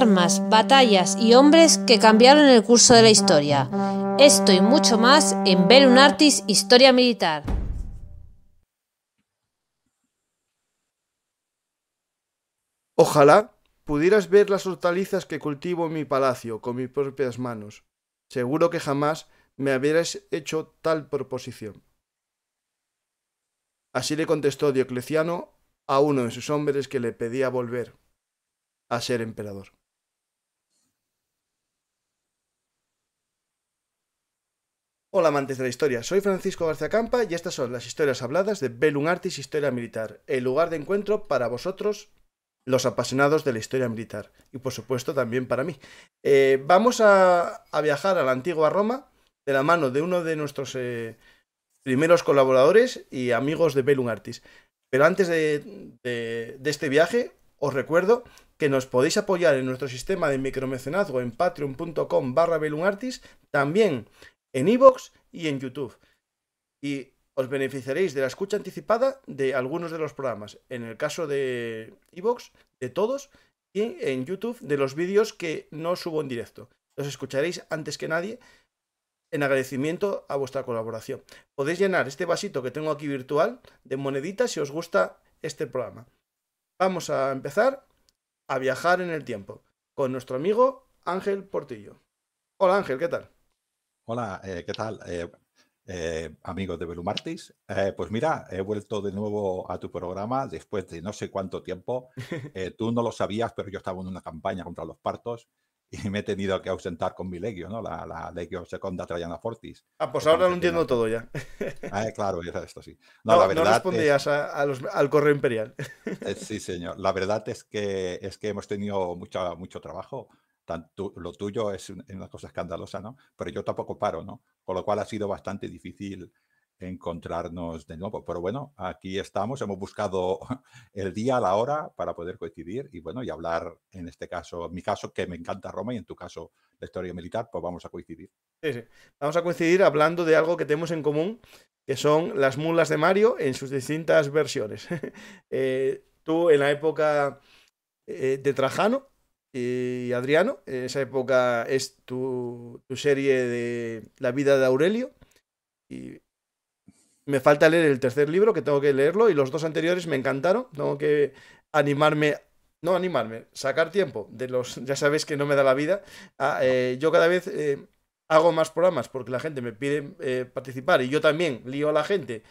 armas, batallas y hombres que cambiaron el curso de la historia. Esto y mucho más en un Artis Historia Militar. Ojalá pudieras ver las hortalizas que cultivo en mi palacio con mis propias manos. Seguro que jamás me hubieras hecho tal proposición. Así le contestó Diocleciano a uno de sus hombres que le pedía volver a ser emperador. Hola amantes de la historia, soy Francisco García Campa y estas son las historias habladas de Bellum Artis Historia Militar, el lugar de encuentro para vosotros, los apasionados de la historia militar, y por supuesto también para mí. Eh, vamos a, viajar a la antigua Roma de la mano de uno de nuestros eh, primeros colaboradores y amigos de Bellum Artis. Pero antes de, este viaje, os recuerdo que nos podéis apoyar en nuestro sistema de micromecenazgo en patreon.com barra también en iVoox y en YouTube. Y os beneficiaréis de la escucha anticipada de algunos de los programas. En el caso de iVoox, de todos, y en YouTube de los vídeos que no subo en directo. Los escucharéis antes que nadie en agradecimiento a vuestra colaboración. Podéis llenar este vasito que tengo aquí virtual de moneditas si os gusta este programa. Vamos a empezar a viajar en el tiempo con nuestro amigo Ángel Portillo. Hola Ángel, ¿qué tal? Hola, eh, ¿qué tal? Eh, eh, amigos de Belumartis. pues mira, he vuelto de nuevo a tu programa después de no sé cuánto tiempo. tú no lo sabías, pero yo estaba en una campaña contra los partos y me he tenido que ausentar con mi legio, ¿no? La, la legio seconda Traiana Fortis. Ah, pues ahora lo entiendo todo ya. Ah, claro, esto sí. No, respondías al correo imperial. Sí, señor. La verdad es que, es que hemos tenido mucho trabajo lo tuyo es una cosa escandalosa, ¿no? Pero yo tampoco paro, ¿no? Con lo cual ha sido bastante difícil encontrarnos de nuevo. Pero bueno, aquí estamos, hemos buscado el día, la hora para poder coincidir y bueno, y hablar en este caso, en mi caso, que me encanta Roma y en tu caso, la historia militar, pues vamos a coincidir. Vamos a coincidir hablando de algo que tenemos en común, que son las mulas de Mario en sus distintas versiones. Eh, tú en la época eh, de Trajano y Adriano. En esa época es tu, serie de La vida de Aurelio. Y me falta leer el tercer libro, que tengo que leerlo, y los dos anteriores me encantaron. Tengo que animarme, no animarme, sacar tiempo de los, ya sabes que no me da la vida. Eh, yo cada vez eh, hago más programas porque la gente me pide eh, participar y yo también lío a la gente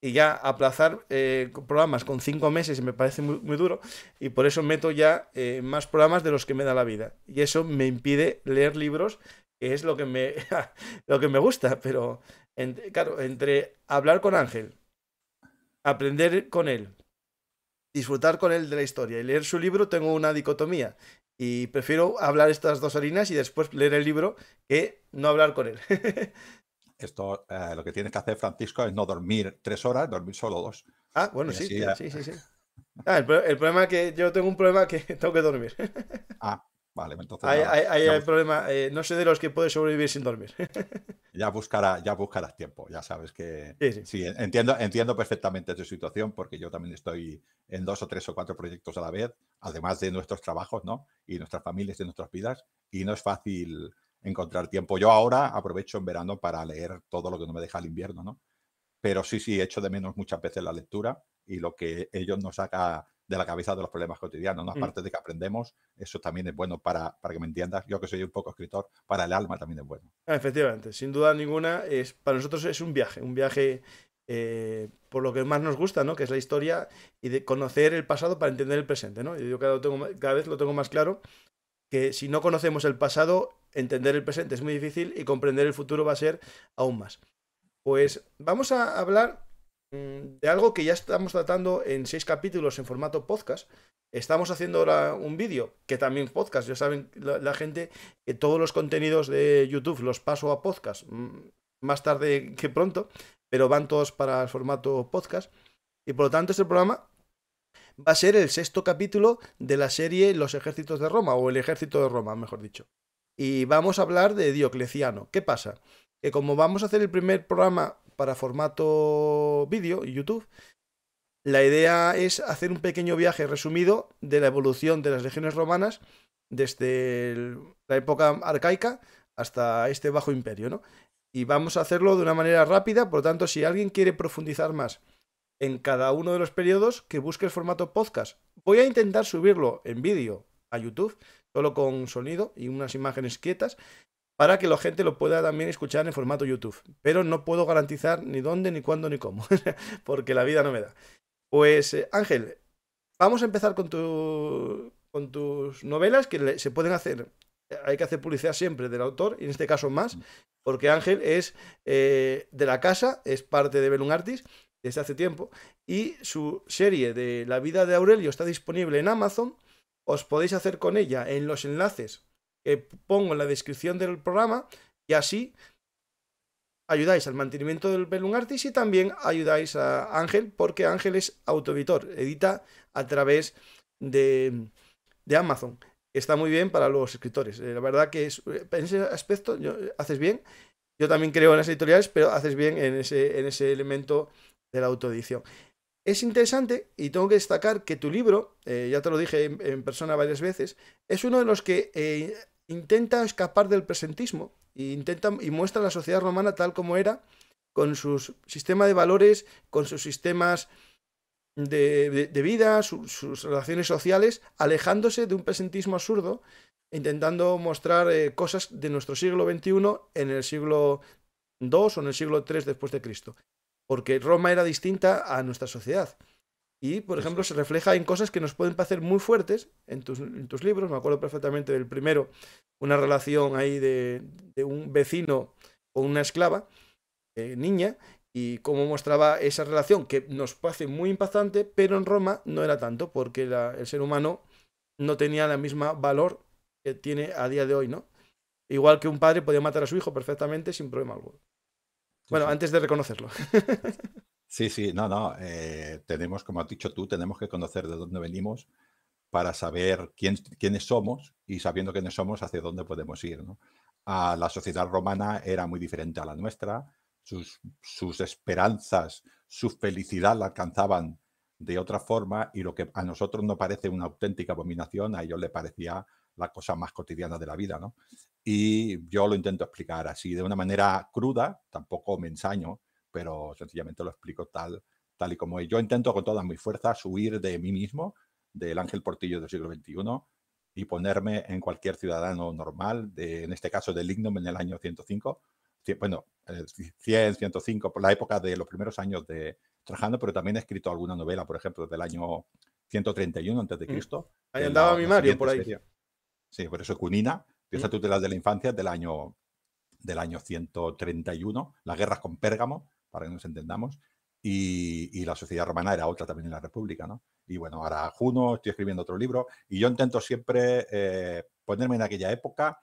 y ya aplazar eh, programas con cinco meses me parece muy, duro y por eso meto ya eh, más programas de los que me da la vida y eso me impide leer libros que es lo que me lo que me gusta pero claro entre hablar con Ángel aprender con él disfrutar con él de la historia y leer su libro tengo una dicotomía y prefiero hablar estas dos harinas y después leer el libro que no hablar con él esto eh, lo que tienes que hacer, Francisco, es no dormir tres horas, dormir solo dos. Ah, bueno, sí, sí, sí, sí, ah, el, problema es que yo tengo un problema que tengo que dormir. ah, vale, pues entonces. Ahí, hay, problema, eh, no sé de los que puedes sobrevivir sin dormir. ya, buscará, ya buscarás tiempo, ya sabes que. Sí, sí. entiendo, entiendo perfectamente tu situación, porque yo también estoy en dos o tres o cuatro proyectos a la vez, además de nuestros trabajos, ¿no? Y nuestras familias y nuestras vidas, y no es fácil encontrar tiempo. Yo ahora aprovecho en verano para leer todo lo que no me deja el invierno, ¿no? Pero sí, sí, he hecho de menos muchas veces la lectura y lo que ellos nos saca de la cabeza de los problemas cotidianos, mm. Aparte de que aprendemos, eso también es bueno para, para que me entiendas. Yo que soy un poco escritor, para el alma también es bueno. Ah, efectivamente, sin duda ninguna, es, para nosotros es un viaje, un viaje eh, por lo que más nos gusta, ¿no? Que es la historia y de conocer el pasado para entender el presente, ¿no? Yo tengo, cada vez lo tengo más claro que si no conocemos el pasado, entender el presente es muy difícil y comprender el futuro va a ser aún más. Pues vamos a hablar mm, de algo que ya estamos tratando en seis capítulos en formato podcast. Estamos haciendo ahora un vídeo, que también podcast, ya saben la, la, gente que todos los contenidos de YouTube los paso a podcast mm, más tarde que pronto, pero van todos para el formato podcast. Y por lo tanto este programa va a ser el sexto capítulo de la serie Los ejércitos de Roma, o el ejército de Roma, mejor dicho y vamos a hablar de Diocleciano. ¿Qué pasa? Que como vamos a hacer el primer programa para formato vídeo y YouTube, la idea es hacer un pequeño viaje resumido de la evolución de las legiones romanas desde la época arcaica hasta este bajo imperio, ¿no? Y vamos a hacerlo de una manera rápida, por lo tanto, si alguien quiere profundizar más en cada uno de los periodos, que busque el formato podcast. Voy a intentar subirlo en vídeo a YouTube, solo con sonido y unas imágenes quietas, para que la gente lo pueda también escuchar en formato YouTube. Pero no puedo garantizar ni dónde, ni cuándo, ni cómo, porque la vida no me da. Pues eh, Ángel, vamos a empezar con, tu, con tus novelas que se pueden hacer. Hay que hacer publicidad siempre del autor, y en este caso más, porque Ángel es eh, de la casa, es parte de Belun Artis desde hace tiempo, y su serie de La vida de Aurelio está disponible en Amazon os podéis hacer con ella en los enlaces que pongo en la descripción del programa y así ayudáis al mantenimiento del Bellum Artis y también ayudáis a Ángel porque Ángel es autoeditor, edita a través de, Amazon. Está muy bien para los escritores. Eh, la verdad que es, en ese aspecto haces bien. Yo también creo en las editoriales, pero haces bien ese, en ese elemento de la autoedición. Es interesante y tengo que destacar que tu libro, eh, ya te lo dije en, persona varias veces, es uno de los que eh, intenta escapar del presentismo e intenta, y muestra la sociedad romana tal como era, con su sistema de valores, con sus sistemas de, vida, sus relaciones sociales, alejándose de un presentismo absurdo, intentando mostrar eh, cosas de nuestro siglo XXI en el siglo II o en el siglo III después de Cristo porque Roma era distinta a nuestra sociedad. Y, por ejemplo, se refleja en cosas que nos pueden parecer muy fuertes en tus, libros. Me acuerdo perfectamente del primero, una relación ahí de, un vecino con una esclava, eh, niña, y cómo mostraba esa relación que nos parece muy impactante, pero en Roma no era tanto, porque el ser humano no tenía la misma valor que tiene a día de hoy, ¿no? Igual que un padre podía matar a su hijo perfectamente sin problema alguno bueno, antes de reconocerlo. sí, sí, no, no. Eh, tenemos, como has dicho tú, tenemos que conocer de dónde venimos para saber quién, quiénes somos y sabiendo quiénes somos hacia dónde podemos ir. A la sociedad romana era muy diferente a la nuestra, sus, esperanzas, su felicidad la alcanzaban de otra forma y lo que a nosotros no parece una auténtica abominación, a ellos le parecía la cosa más cotidiana de la vida. ¿no? y yo lo intento explicar así, de una manera cruda, tampoco me ensaño, pero sencillamente lo explico tal, tal y como es. Yo intento con todas mis fuerzas huir de mí mismo, del ángel portillo del siglo XXI, y ponerme en cualquier ciudadano normal, de, en este caso del Lignum en el año 105, bueno, 100, eh, 105, por la época de los primeros años de Trajano, pero también he escrito alguna novela, por ejemplo, del año 131 antes de mm, Cristo. Ahí andaba mi Mario por ahí. Sí, por eso Cunina, Pieza ¿Mm? tutela de la infancia del año, del año 131, las guerras con Pérgamo, para que nos entendamos, y, la sociedad romana era otra también en la República, ¿no? Y bueno, ahora Juno, estoy escribiendo otro libro, y yo intento siempre eh, ponerme en aquella época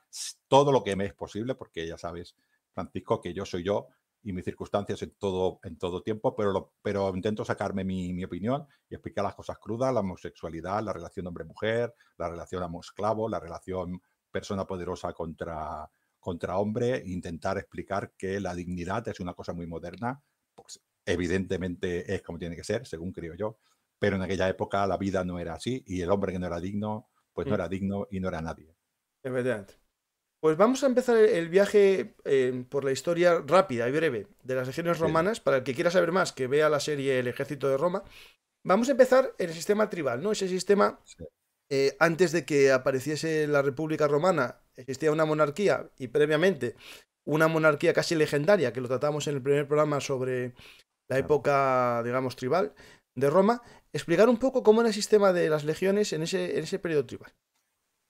todo lo que me es posible, porque ya sabes, Francisco, que yo soy yo y mis circunstancias en todo, en todo tiempo, pero, pero intento sacarme mi, mi, opinión y explicar las cosas crudas, la homosexualidad, la relación hombre-mujer, la relación amo-esclavo, la relación persona poderosa contra, contra hombre, intentar explicar que la dignidad es una cosa muy moderna, pues, evidentemente es como tiene que ser, según creo yo, pero en aquella época la vida no era así y el hombre que no era digno, pues no mm. era digno y no era nadie. Es verdad. Pues vamos a empezar el viaje eh, por la historia rápida y breve de las legiones romanas. Para el que quiera saber más, que vea la serie El ejército de Roma. Vamos a empezar en el sistema tribal, ¿no? Ese sistema eh, antes de que apareciese la República Romana, existía una monarquía y previamente una monarquía casi legendaria, que lo tratamos en el primer programa sobre la época, digamos, tribal de Roma, explicar un poco cómo era el sistema de las legiones en ese, en ese periodo tribal.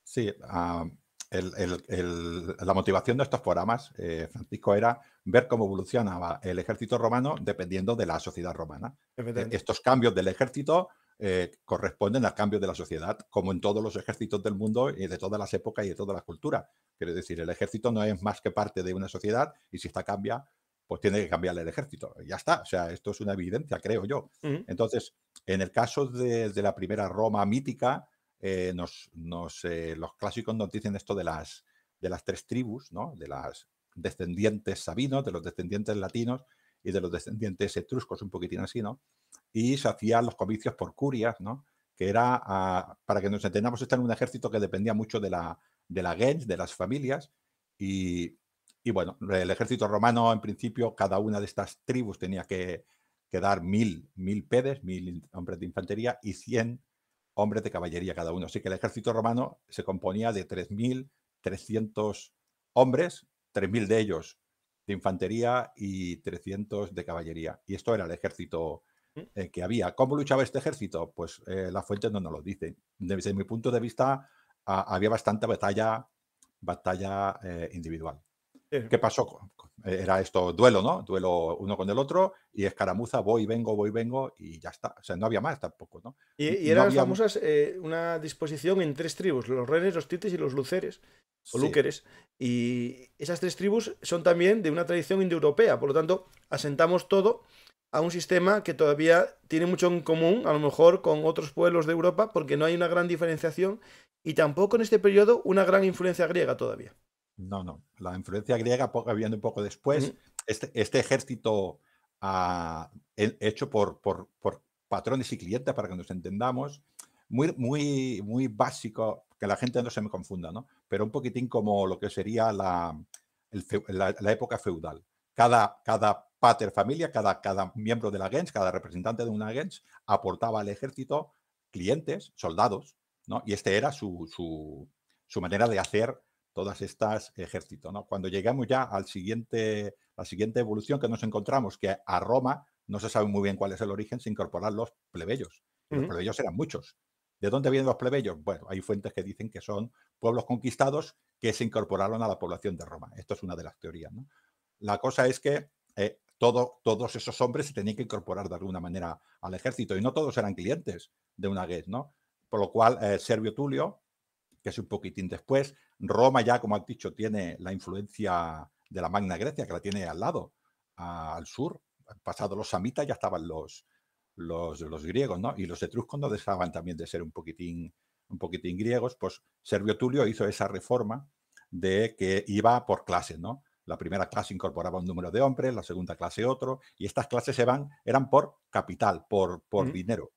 Sí, ah, la motivación de estos programas, eh, Francisco, era ver cómo evolucionaba el ejército romano dependiendo de la sociedad romana. Eh, estos cambios del ejército eh, corresponden al cambio de la sociedad, como en todos los ejércitos del mundo y de todas las épocas y de todas las culturas. Quiero decir, el ejército no es más que parte de una sociedad y si esta cambia, pues tiene que cambiar el ejército. Ya está, o sea, esto es una evidencia, creo yo. Entonces, en el caso de, la primera Roma mítica, eh, eh, los clásicos nos dicen esto de las, de las tres tribus, ¿no? de las descendientes sabinos, de los descendientes latinos y de los descendientes etruscos, un poquitín así, ¿no? y se hacían los comicios por curias, ¿no? que era, ah, para que nos entendamos, está en un ejército que dependía mucho de la, de la gens, de las familias, y, bueno, el ejército romano, en principio, cada una de estas tribus tenía que, que dar mil, mil pedes, mil hombres de infantería y cien hombres de caballería cada uno. Así que el ejército romano se componía de 3.300 hombres, 3.000 de ellos de infantería y 300 de caballería. Y esto era el ejército romano eh, que había. ¿Cómo luchaba este ejército? Pues eh, las fuentes no nos lo dicen. Desde mi punto de vista, había bastante batalla, batalla eh, individual. ¿Qué pasó? Eh, era esto, duelo, ¿no? Duelo uno con el otro y escaramuza, voy, vengo, voy, vengo y ya está. O sea, no había más tampoco, ¿no? Y, y eran famosas, una disposición en tres tribus, los renes, los tites y los luceres, o luceres. Y esas tres tribus son también de una tradición indoeuropea, por lo tanto, asentamos todo a un sistema que todavía tiene mucho en común, a lo mejor, con otros pueblos de Europa, porque no hay una gran diferenciación y tampoco en este periodo una gran influencia griega todavía. No, no, la influencia griega viene un poco después. Este, este, ejército ah, hecho por, por, patrones y clientes, para que nos entendamos, muy, muy, muy básico, que la gente no se me confunda, ¿no? Pero un poquitín como lo que sería la, época feudal. Cada, cada familia cada, cada miembro de la gens, cada representante de una gens, aportaba al ejército clientes, soldados, ¿no? Y este era su, manera de hacer todas estas ejércitos, ¿no? Cuando llegamos ya al siguiente, la siguiente evolución que nos encontramos, que a Roma no se sabe muy bien cuál es el origen, se incorporan los plebeyos. Los plebeyos eran muchos. ¿De dónde vienen los plebeyos? Bueno, hay fuentes que dicen que son pueblos conquistados que se incorporaron a la población de Roma. Esto es una de las teorías, ¿no? La cosa es que eh, todos esos hombres se tenían que incorporar de alguna manera al ejército y no todos eran clientes de una guerra, ¿no? Por lo cual, eh, Servio Tulio, que es un poquitín después, Roma ya, como has dicho, tiene la influencia de la Magna Grecia, que la tiene al lado, al sur. Pasado los samitas ya estaban los, los, los, griegos, ¿no? Y los etruscos no dejaban también de ser un poquitín, un poquitín griegos, pues Servio Tulio hizo esa reforma de que iba por clases, ¿no? La primera clase incorporaba un número de hombres, la segunda clase otro, y estas clases se van, eran por capital, por, por dinero,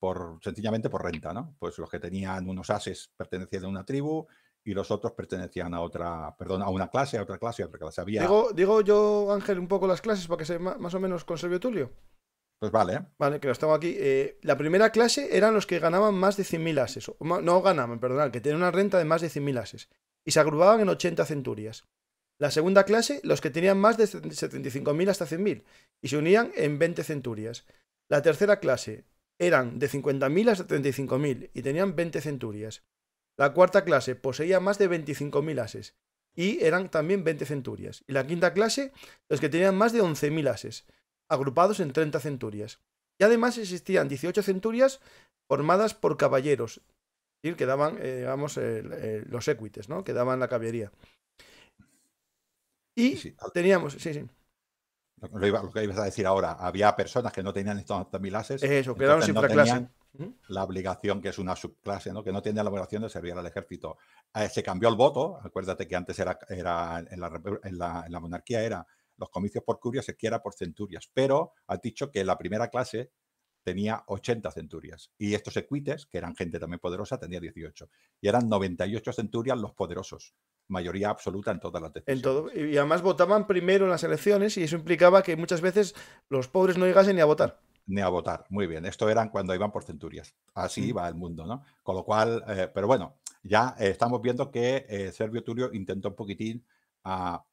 por sencillamente por renta, ¿no? Pues los que tenían unos ases pertenecían a una tribu y los otros pertenecían a otra, perdón, a una clase, a otra clase, a otra clase. Había... Digo, digo yo, Ángel, un poco las clases para que se más o menos Servio Tulio. Pues vale. ¿eh? Vale, que los tengo aquí. Eh, la primera clase eran los que ganaban más de 100.000 ases. no ganaban, perdón, que tenían una renta de más de 100.000 ases. Y se agrupaban en 80 centurias. La segunda clase, los que tenían más de 75.000 hasta 100.000 y se unían en 20 centurias. La tercera clase eran de 50.000 hasta 35.000 y tenían 20 centurias. La cuarta clase poseía más de 25.000 ases y eran también 20 centurias. Y la quinta clase, los que tenían más de 11.000 ases, agrupados en 30 centurias. Y además existían 18 centurias formadas por caballeros, es decir, que daban, eh, eh, los équites, ¿no? Que daban la caballería. Y teníamos, sí, sí. Lo, que ibas a decir ahora, había personas que no tenían estos milases. Eso, quedaron sin no clase. La obligación, que es una subclase, ¿no? que no tiene la obligación de servir al ejército. Eh, se cambió el voto, acuérdate que antes era, era en, la, monarquía era los comicios por curias, se quiera por centurias, pero has dicho que la primera clase tenía 80 centurias y estos equites, que eran gente también poderosa, tenía 18 y eran 98 centurias los poderosos mayoría absoluta en todas las decisiones. todo, y además votaban primero en las elecciones y eso implicaba que muchas veces los pobres no llegasen ni a votar. Ni a votar, muy bien. Esto eran cuando iban por centurias. Así iba mm. el mundo, ¿no? Con lo cual, eh, pero bueno, ya eh, estamos viendo que eh, Turio intentó un poquitín a ah,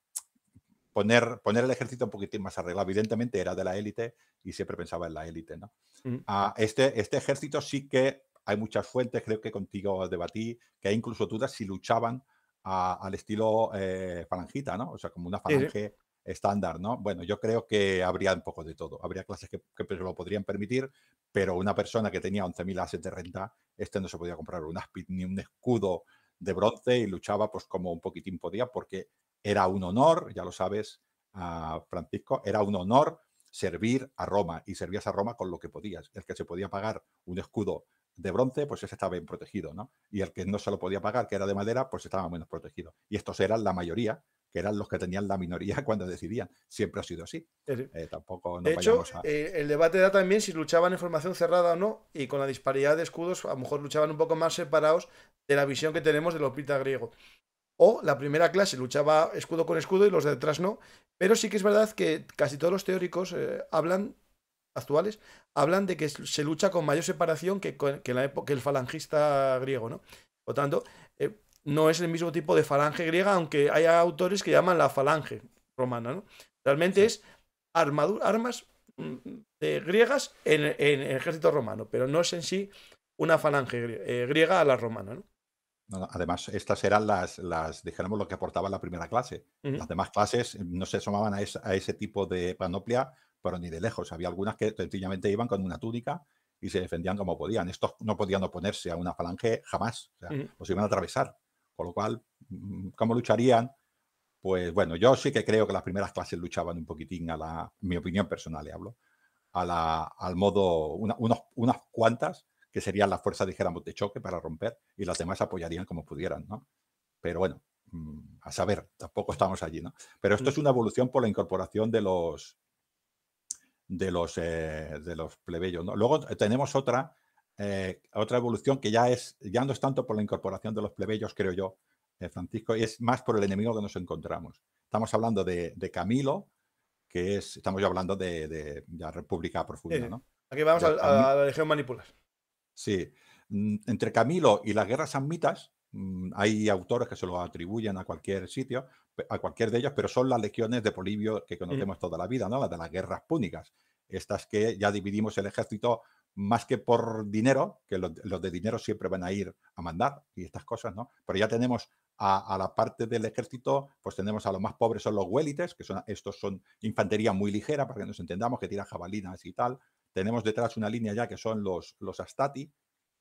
poner, poner el ejército un poquitín más arreglado. Evidentemente era de la élite y siempre pensaba en la élite, ¿no? Mm. Ah, este, este ejército sí que hay muchas fuentes, creo que contigo debatí, que hay incluso dudas si luchaban al estilo eh, falangita, ¿no? O sea, como una falange estándar, ¿no? Bueno, yo creo que habría un poco de todo. Habría clases que, se lo podrían permitir, pero una persona que tenía 11.000 assets de renta, este no se podía comprar un aspid ni un escudo de bronce y luchaba pues como un poquitín podía porque era un honor, ya lo sabes, a ah, Francisco, era un honor servir a Roma y servías a Roma con lo que podías. El que se podía pagar un escudo de bronce, pues ese estaba bien protegido, ¿no? Y el que no se lo podía pagar, que era de madera, pues estaba menos protegido. Y estos eran la mayoría, que eran los que tenían la minoría cuando decidían. Siempre ha sido así. Eh, tampoco de hecho, eh, el debate era también si luchaban en formación cerrada o no, y con la disparidad de escudos, a lo mejor luchaban un poco más separados de la visión que tenemos del hospital griego. O la primera clase luchaba escudo con escudo y los de detrás no. Pero sí que es verdad que casi todos los teóricos eh, hablan actuales, hablan de que se lucha con mayor separación que, que, la época, el falangista griego, ¿no? Por tanto, eh, no es el mismo tipo de falange griega, aunque hay autores que llaman la falange romana, ¿no? Realmente es armadura, armas mm, griegas en, el ejército romano, pero no es en sí una falange eh, griega, a la romana, ¿no? Además, estas eran las, las, lo que aportaba la primera clase. Las demás clases mm, no se sumaban a, a, ese tipo de panoplia pero ni de lejos. Había algunas que sencillamente iban con una túnica y se defendían como podían. Estos no podían oponerse a una falange jamás, o sea, mm. los iban a atravesar. Con lo cual, mm, ¿cómo lucharían? Pues bueno, yo sí que creo que las primeras clases luchaban un poquitín a la, mi opinión personal le hablo, a la, al modo, unas cuantas que serían las fuerzas, dijéramos, de choque para romper y las demás apoyarían como pudieran, ¿no? Pero bueno, mm, a saber, tampoco estamos allí, ¿no? Pero esto es una evolución por la incorporación de los, de los, eh, de los plebeyos. ¿no? Luego eh, tenemos otra, eh, otra evolución que ya, es, ya no es tanto por la incorporación de los plebeyos, creo yo, Francisco Francisco, es más por el enemigo que nos encontramos. Estamos hablando de, Camilo, que es, estamos ya hablando de, de República Profunda. ¿no? Aquí vamos a, la Manipular. Sí, mm, entre Camilo y las guerras samitas, mm, hay autores que se lo atribuyen a cualquier sitio, a cualquier de ellos, pero son las legiones de Polibio que conocemos toda la vida, ¿no? Las de las guerras púnicas. Estas que ya dividimos el ejército más que por dinero, que los, de dinero siempre van a ir a mandar y estas cosas, ¿no? Pero ya tenemos a, la parte del ejército, pues tenemos a los más pobres son los huélites, que son estos son infantería muy ligera, para que nos entendamos, que tira jabalinas y tal. Tenemos detrás una línea ya que son los, los astati,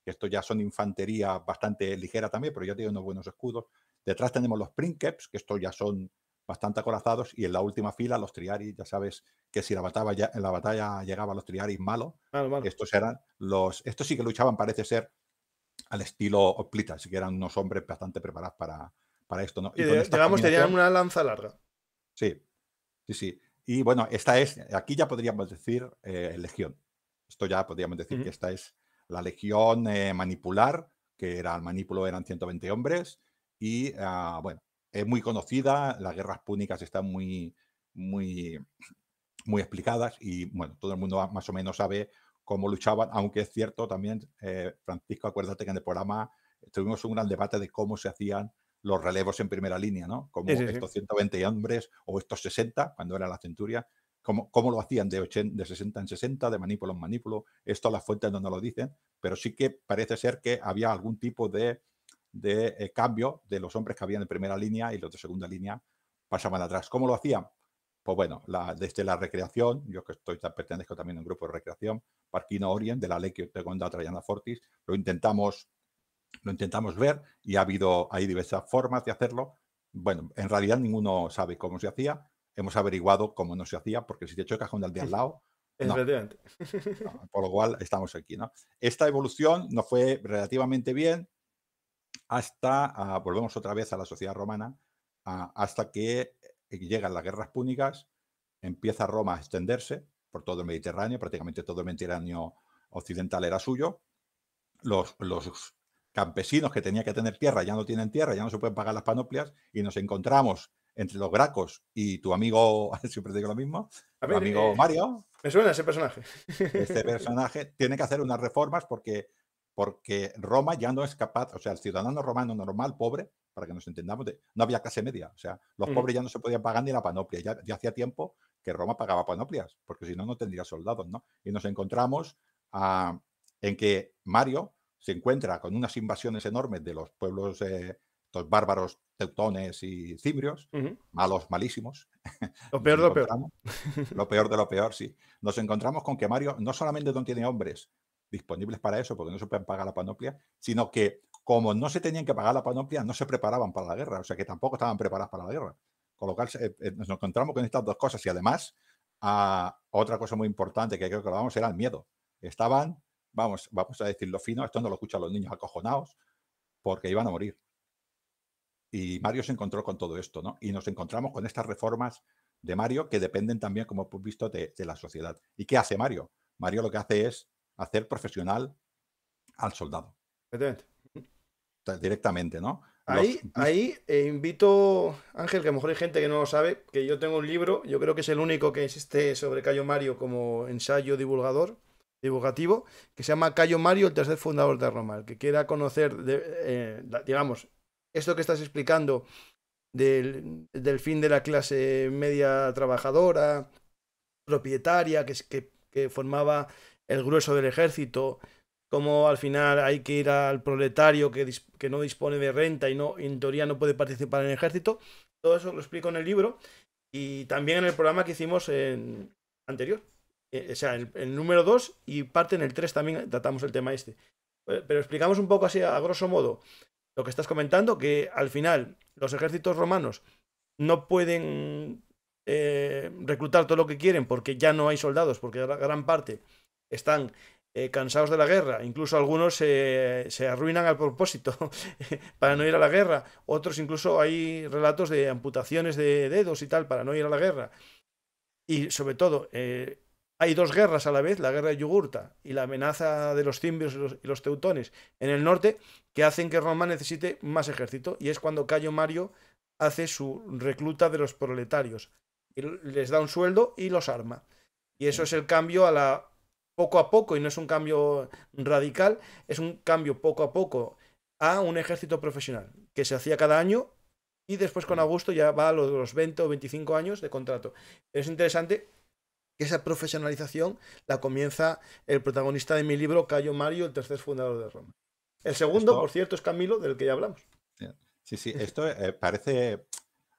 que estos ya son infantería bastante ligera también, pero ya tienen unos buenos escudos. Detrás tenemos los Princeps, que estos ya son bastante acorazados, y en la última fila los Triaris, ya sabes que si la batalla, en la batalla llegaba los Triaris malo, estos eran los, estos sí que luchaban, parece ser, al estilo Oplita, así que eran unos hombres bastante preparados para, esto, ¿no? Y, tenían una lanza larga. Sí, sí, sí. Y bueno, esta es, aquí ya podríamos decir eh, legión. Esto ya podríamos decir que esta es la legión eh, manipular, que era el manipulo eran 120 hombres, y ah, bueno, es muy conocida, las guerras púnicas están muy, muy, muy explicadas y bueno, todo el mundo más o menos sabe cómo luchaban, aunque es cierto también, eh, Francisco, acuérdate que en el programa tuvimos un gran debate de cómo se hacían los relevos en primera línea, ¿no? Como estos 120 hombres o estos 60, cuando era la centuria, cómo, cómo lo hacían de, de 60 en 60, de manipulo en manipulo Esto las fuentes no nos lo dicen, pero sí que parece ser que había algún tipo de de eh, cambio de los hombres que habían de primera línea y los de segunda línea pasaban atrás. ¿Cómo lo hacían? Pues bueno, desde la recreación, yo que estoy pertenezco también a un grupo de recreación, Parquino Orient, de la ley que segunda Trajana Fortis, lo intentamos, lo intentamos ver y ha habido, ahí diversas formas de hacerlo. Bueno, en realidad ninguno sabe cómo se hacía, hemos averiguado cómo no se hacía, porque si te chocas con el de al lado, por lo cual estamos aquí, ¿no? Esta evolución nos fue relativamente bien hasta, ah, volvemos otra vez a la sociedad romana, ah, hasta que eh, llegan las guerras púnicas, empieza Roma a extenderse por todo el Mediterráneo, prácticamente todo el Mediterráneo occidental era suyo, los, los campesinos que tenían que tener tierra ya no tienen tierra, ya no se pueden pagar las panoplias y nos encontramos entre los gracos y tu amigo, siempre digo lo mismo, amigo eh, Mario. Me suena ese personaje. Este personaje tiene que hacer unas reformas porque porque Roma ya no es capaz, o sea, el ciudadano romano normal, pobre, para que nos entendamos, no había clase media, o sea, los mm. pobres ya no se podían pagar ni la panoplia, ya, hacía tiempo que Roma pagaba panoplias, porque si no, no tendría soldados, ¿no? Y nos encontramos ah, en que Mario se encuentra con unas invasiones enormes de los pueblos, eh, los bárbaros teutones y cimbrios, malos, malísimos. Lo peor de lo peor. Lo peor de lo peor, sí. Nos encontramos con que Mario no solamente no tiene hombres, disponibles para eso, porque no se pueden pagar la panoplia, sino que como no se tenían que pagar la panoplia, no se preparaban para la guerra, o sea que tampoco estaban preparadas para la guerra. Con eh, eh, nos encontramos con estas dos cosas y además a ah, otra cosa muy importante que creo que vamos era el miedo. Estaban, vamos, vamos a decirlo fino, esto no lo escuchan los niños acojonados porque iban a morir. Y Mario se encontró con todo esto, ¿no? Y nos encontramos con estas reformas de Mario que dependen también, como hemos visto, de, de la sociedad. ¿Y qué hace Mario? Mario lo que hace es hacer profesional al soldado. Directamente, ¿no? Ahí, ahí eh, invito, Ángel, que a lo mejor hay gente que no lo sabe, que yo tengo un libro, yo creo que es el único que existe sobre Cayo Mario como ensayo divulgador, divulgativo, que se llama Cayo Mario, el tercer fundador de Roma. que quiera conocer, eh, digamos, esto que estás explicando del, fin de la clase media trabajadora, propietaria, que formaba el grueso del ejército, cómo al final hay que ir al proletario que, no dispone de renta y no, en teoría no puede participar en el ejército. Todo eso lo explico en el libro y también en el programa que hicimos en anterior. Eh, o sea, el, número 2 y parte en el 3 también tratamos el tema este. Eh, pero explicamos un poco así, a grosso modo, lo que estás comentando, que al final los ejércitos romanos no pueden eh, reclutar todo lo que quieren porque ya no hay soldados, porque gran parte están eh, cansados de la guerra, incluso algunos se, arruinan al propósito para no ir a la guerra, otros incluso hay relatos de amputaciones de dedos y tal para no ir a la guerra. Y sobre todo, eh, hay dos guerras a la vez, la guerra de Yugurta y la amenaza de los cimbios y los, teutones en el norte, que hacen que Roma necesite más ejército. Y es cuando Cayo Mario hace su recluta de los proletarios. les da un sueldo y los arma. Y eso es el cambio a la poco a poco, y no es un cambio radical, es un cambio poco a poco a un ejército profesional, que se hacía cada año y después con mm. Augusto ya va a los 20 o 25 años de contrato. Es interesante que esa profesionalización la comienza el protagonista de mi libro, Cayo Mario, el tercer fundador de Roma. El segundo, por cierto, es Camilo, del que ya hablamos. Sí, sí, esto eh, parece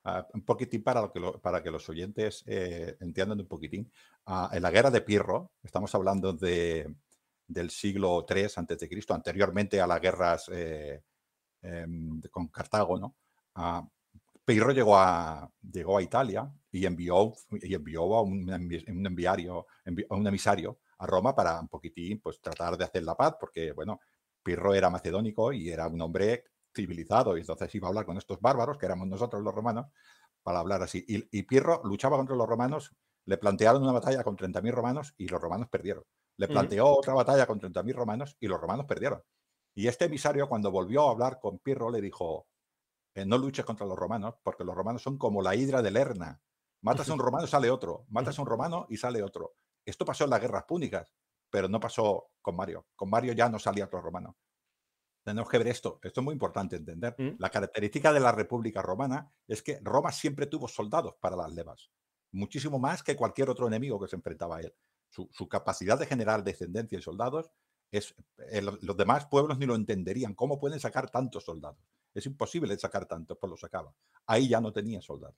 Ah, un poquitín para, que los oyentes eh, entiendan un poquitín. Ah, en la guerra de Pirro, estamos hablando del siglo III a.C., anteriormente a las guerras eh, em, con Cartago, ¿no? Ah, Pirro llegó a, Italia y envió, a un, emisario a Roma para un poquitín pues, tratar de hacer la paz, porque, bueno, Pirro era macedónico y era un hombre civilizado y entonces iba a hablar con estos bárbaros, que éramos nosotros los romanos, para hablar así. Y, y Pirro luchaba contra los romanos, le plantearon una batalla con 30.000 romanos y los romanos perdieron. Le mm. planteó otra batalla con 30.000 romanos y los romanos perdieron. Y este emisario, cuando volvió a hablar con Pirro, le dijo, eh, no luches contra los romanos, porque los romanos son como la hidra de Lerna. Matas a un romano, sale otro. Matas a un romano y sale otro. Esto pasó en las guerras púnicas, pero no pasó con Mario. Con Mario ya no salía otro romano. Tenemos que ver esto, esto es muy importante entender. Mm. La característica de la República Romana es que Roma siempre tuvo soldados para las levas, muchísimo más que cualquier otro enemigo que se enfrentaba a él. Su, capacidad de generar descendencia y soldados es, eh, los demás pueblos ni lo entenderían. ¿Cómo pueden sacar tantos soldados? Es imposible sacar tantos, pues los sacaban. Ahí ya no tenía soldados.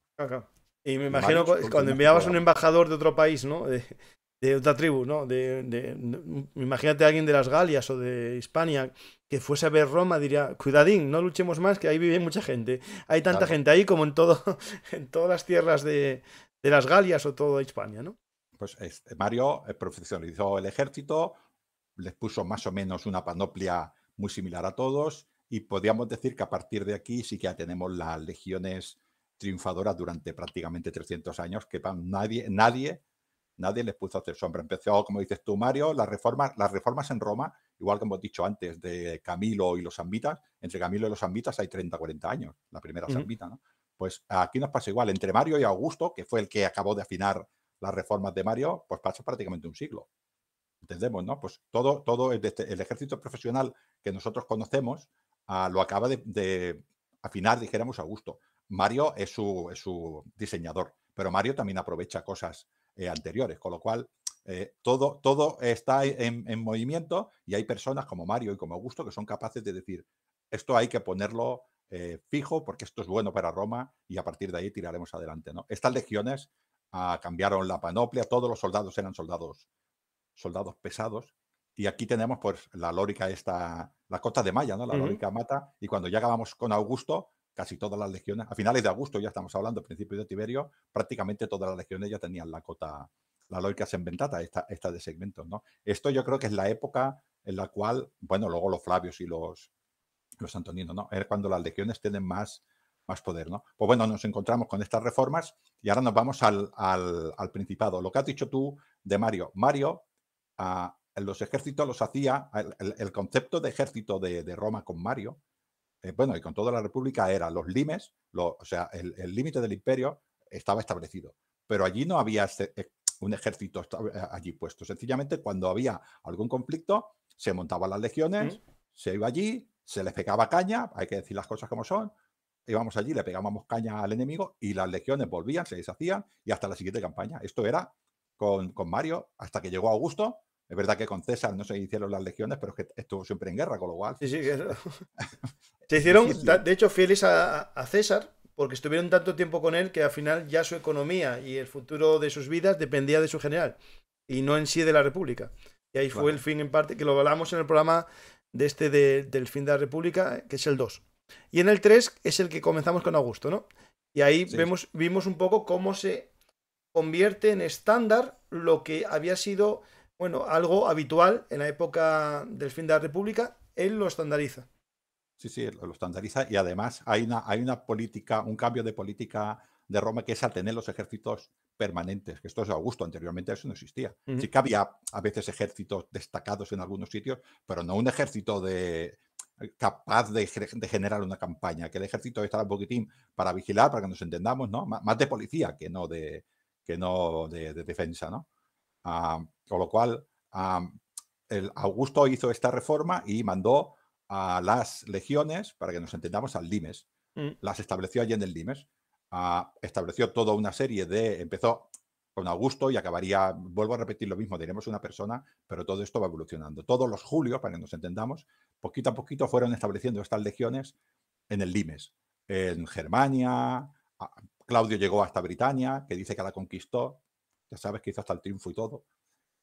Y me imagino cuando enviabas un embajador de otro país, ¿no? de otra tribu, ¿no? De, de, imagínate a alguien de las Galias o de Hispania que fuese a ver Roma, diría, cuidadín, no luchemos más, que ahí vive mucha gente. Hay tanta gente ahí como en, todo, en todas las tierras de, de las Galias o toda Hispania, ¿no? Pues este, Mario eh, profesionalizó el ejército, les puso más o menos una panoplia muy similar a todos y podíamos decir que a partir de aquí sí que ya tenemos las legiones triunfadoras durante prácticamente 300 años que nadie, nadie nadie les puso a hacer sombra. Empezó, como dices tú, Mario, las reformas, las reformas en Roma, igual como hemos dicho antes, de Camilo y los sambitas, entre Camilo y los ambitas hay 30, 40 años, la primera uh Pues aquí nos pasa igual, entre Mario y Augusto, que fue el que acabó de afinar las reformas de Mario, pues pasa prácticamente un siglo. Entendemos, ¿no? Pues todo, todo el, este, ejército profesional que nosotros conocemos ah, lo acaba de, afinar, dijéramos, Augusto. Mario es su, es su diseñador, pero Mario también aprovecha cosas eh, anteriores, con lo cual eh, todo, todo está e-, en, movimiento y hay personas como Mario y como Augusto que son capaces de decir, esto hay que ponerlo eh, fijo porque esto es bueno para Roma y a partir de ahí tiraremos adelante. ¿no? Estas legiones ah, cambiaron la panoplia, todos los soldados eran soldados, soldados pesados y aquí tenemos pues la lórica esta, la cota de malla, ¿no? La lórica mata. Y cuando ya acabamos con Augusto, casi todas las legiones, a finales de agosto ya estamos hablando, principio de Tiberio, prácticamente todas las legiones ya tenían la cota, la loica inventada esta, esta de segmentos, ¿no? Esto yo creo que es la época en la cual, bueno, luego los Flavios y los, los Antoninos, ¿no? Es cuando las legiones tienen más, más poder, ¿no? Pues bueno, nos encontramos con estas reformas y ahora nos vamos al, al, Principado. Lo que has dicho tú de Mario. Mario, ah, los ejércitos los hacía, el, concepto de ejército de Roma con Mario, eh, bueno, y con toda la República era los limes, o sea, el límite del imperio estaba establecido, pero allí no había este, eh, un ejército eh, allí puesto. Sencillamente, cuando había algún conflicto, se montaban las legiones, se iba allí, se le pegaba caña, hay que decir las cosas como son, íbamos allí, le pegábamos caña al enemigo y las legiones volvían, se deshacían y hasta la siguiente campaña. Esto era con, con Mario, hasta que llegó Augusto, es verdad que con César no se hicieron las legiones, pero es que estuvo siempre en guerra, con lo cual. Sí, sí, se hicieron, de hecho, fieles a, César, porque estuvieron tanto tiempo con él que al final ya su economía y el futuro de sus vidas dependía de su general y no en sí de la República. Y ahí fue el fin en parte, que lo hablamos en el programa de este del fin de la República, que es el 2. Y en el 3 es el que comenzamos con Augusto, ¿no? Y ahí vemos, vimos un poco cómo se convierte en estándar lo que había sido bueno, algo habitual en la época del fin de la República, él lo estandariza. Sí, sí, lo estandariza y además hay una, hay una política, un cambio de política de Roma que es al tener los ejércitos permanentes, que esto es Augusto, anteriormente eso no existía. Sí que había a veces ejércitos destacados en algunos sitios, pero no un ejército de, capaz de, generar una campaña, que el ejército estaba un poquitín para vigilar, para que nos entendamos, ¿no? más de policía que no de, que no de, defensa, ¿no? Ah, con lo cual, el Augusto hizo esta reforma y mandó a las legiones, para que nos entendamos, al Limes. Mm. Las estableció allí en el Limes. Ah, estableció toda una serie de. Empezó con Augusto y acabaría, vuelvo a repetir lo mismo, diremos una persona, pero todo esto va evolucionando. Todos los julios, para que nos entendamos, poquito a poquito fueron estableciendo estas legiones en el Limes, en Germania, Claudio llegó hasta Britania, que dice que la conquistó, ya sabes que hizo hasta el triunfo y todo,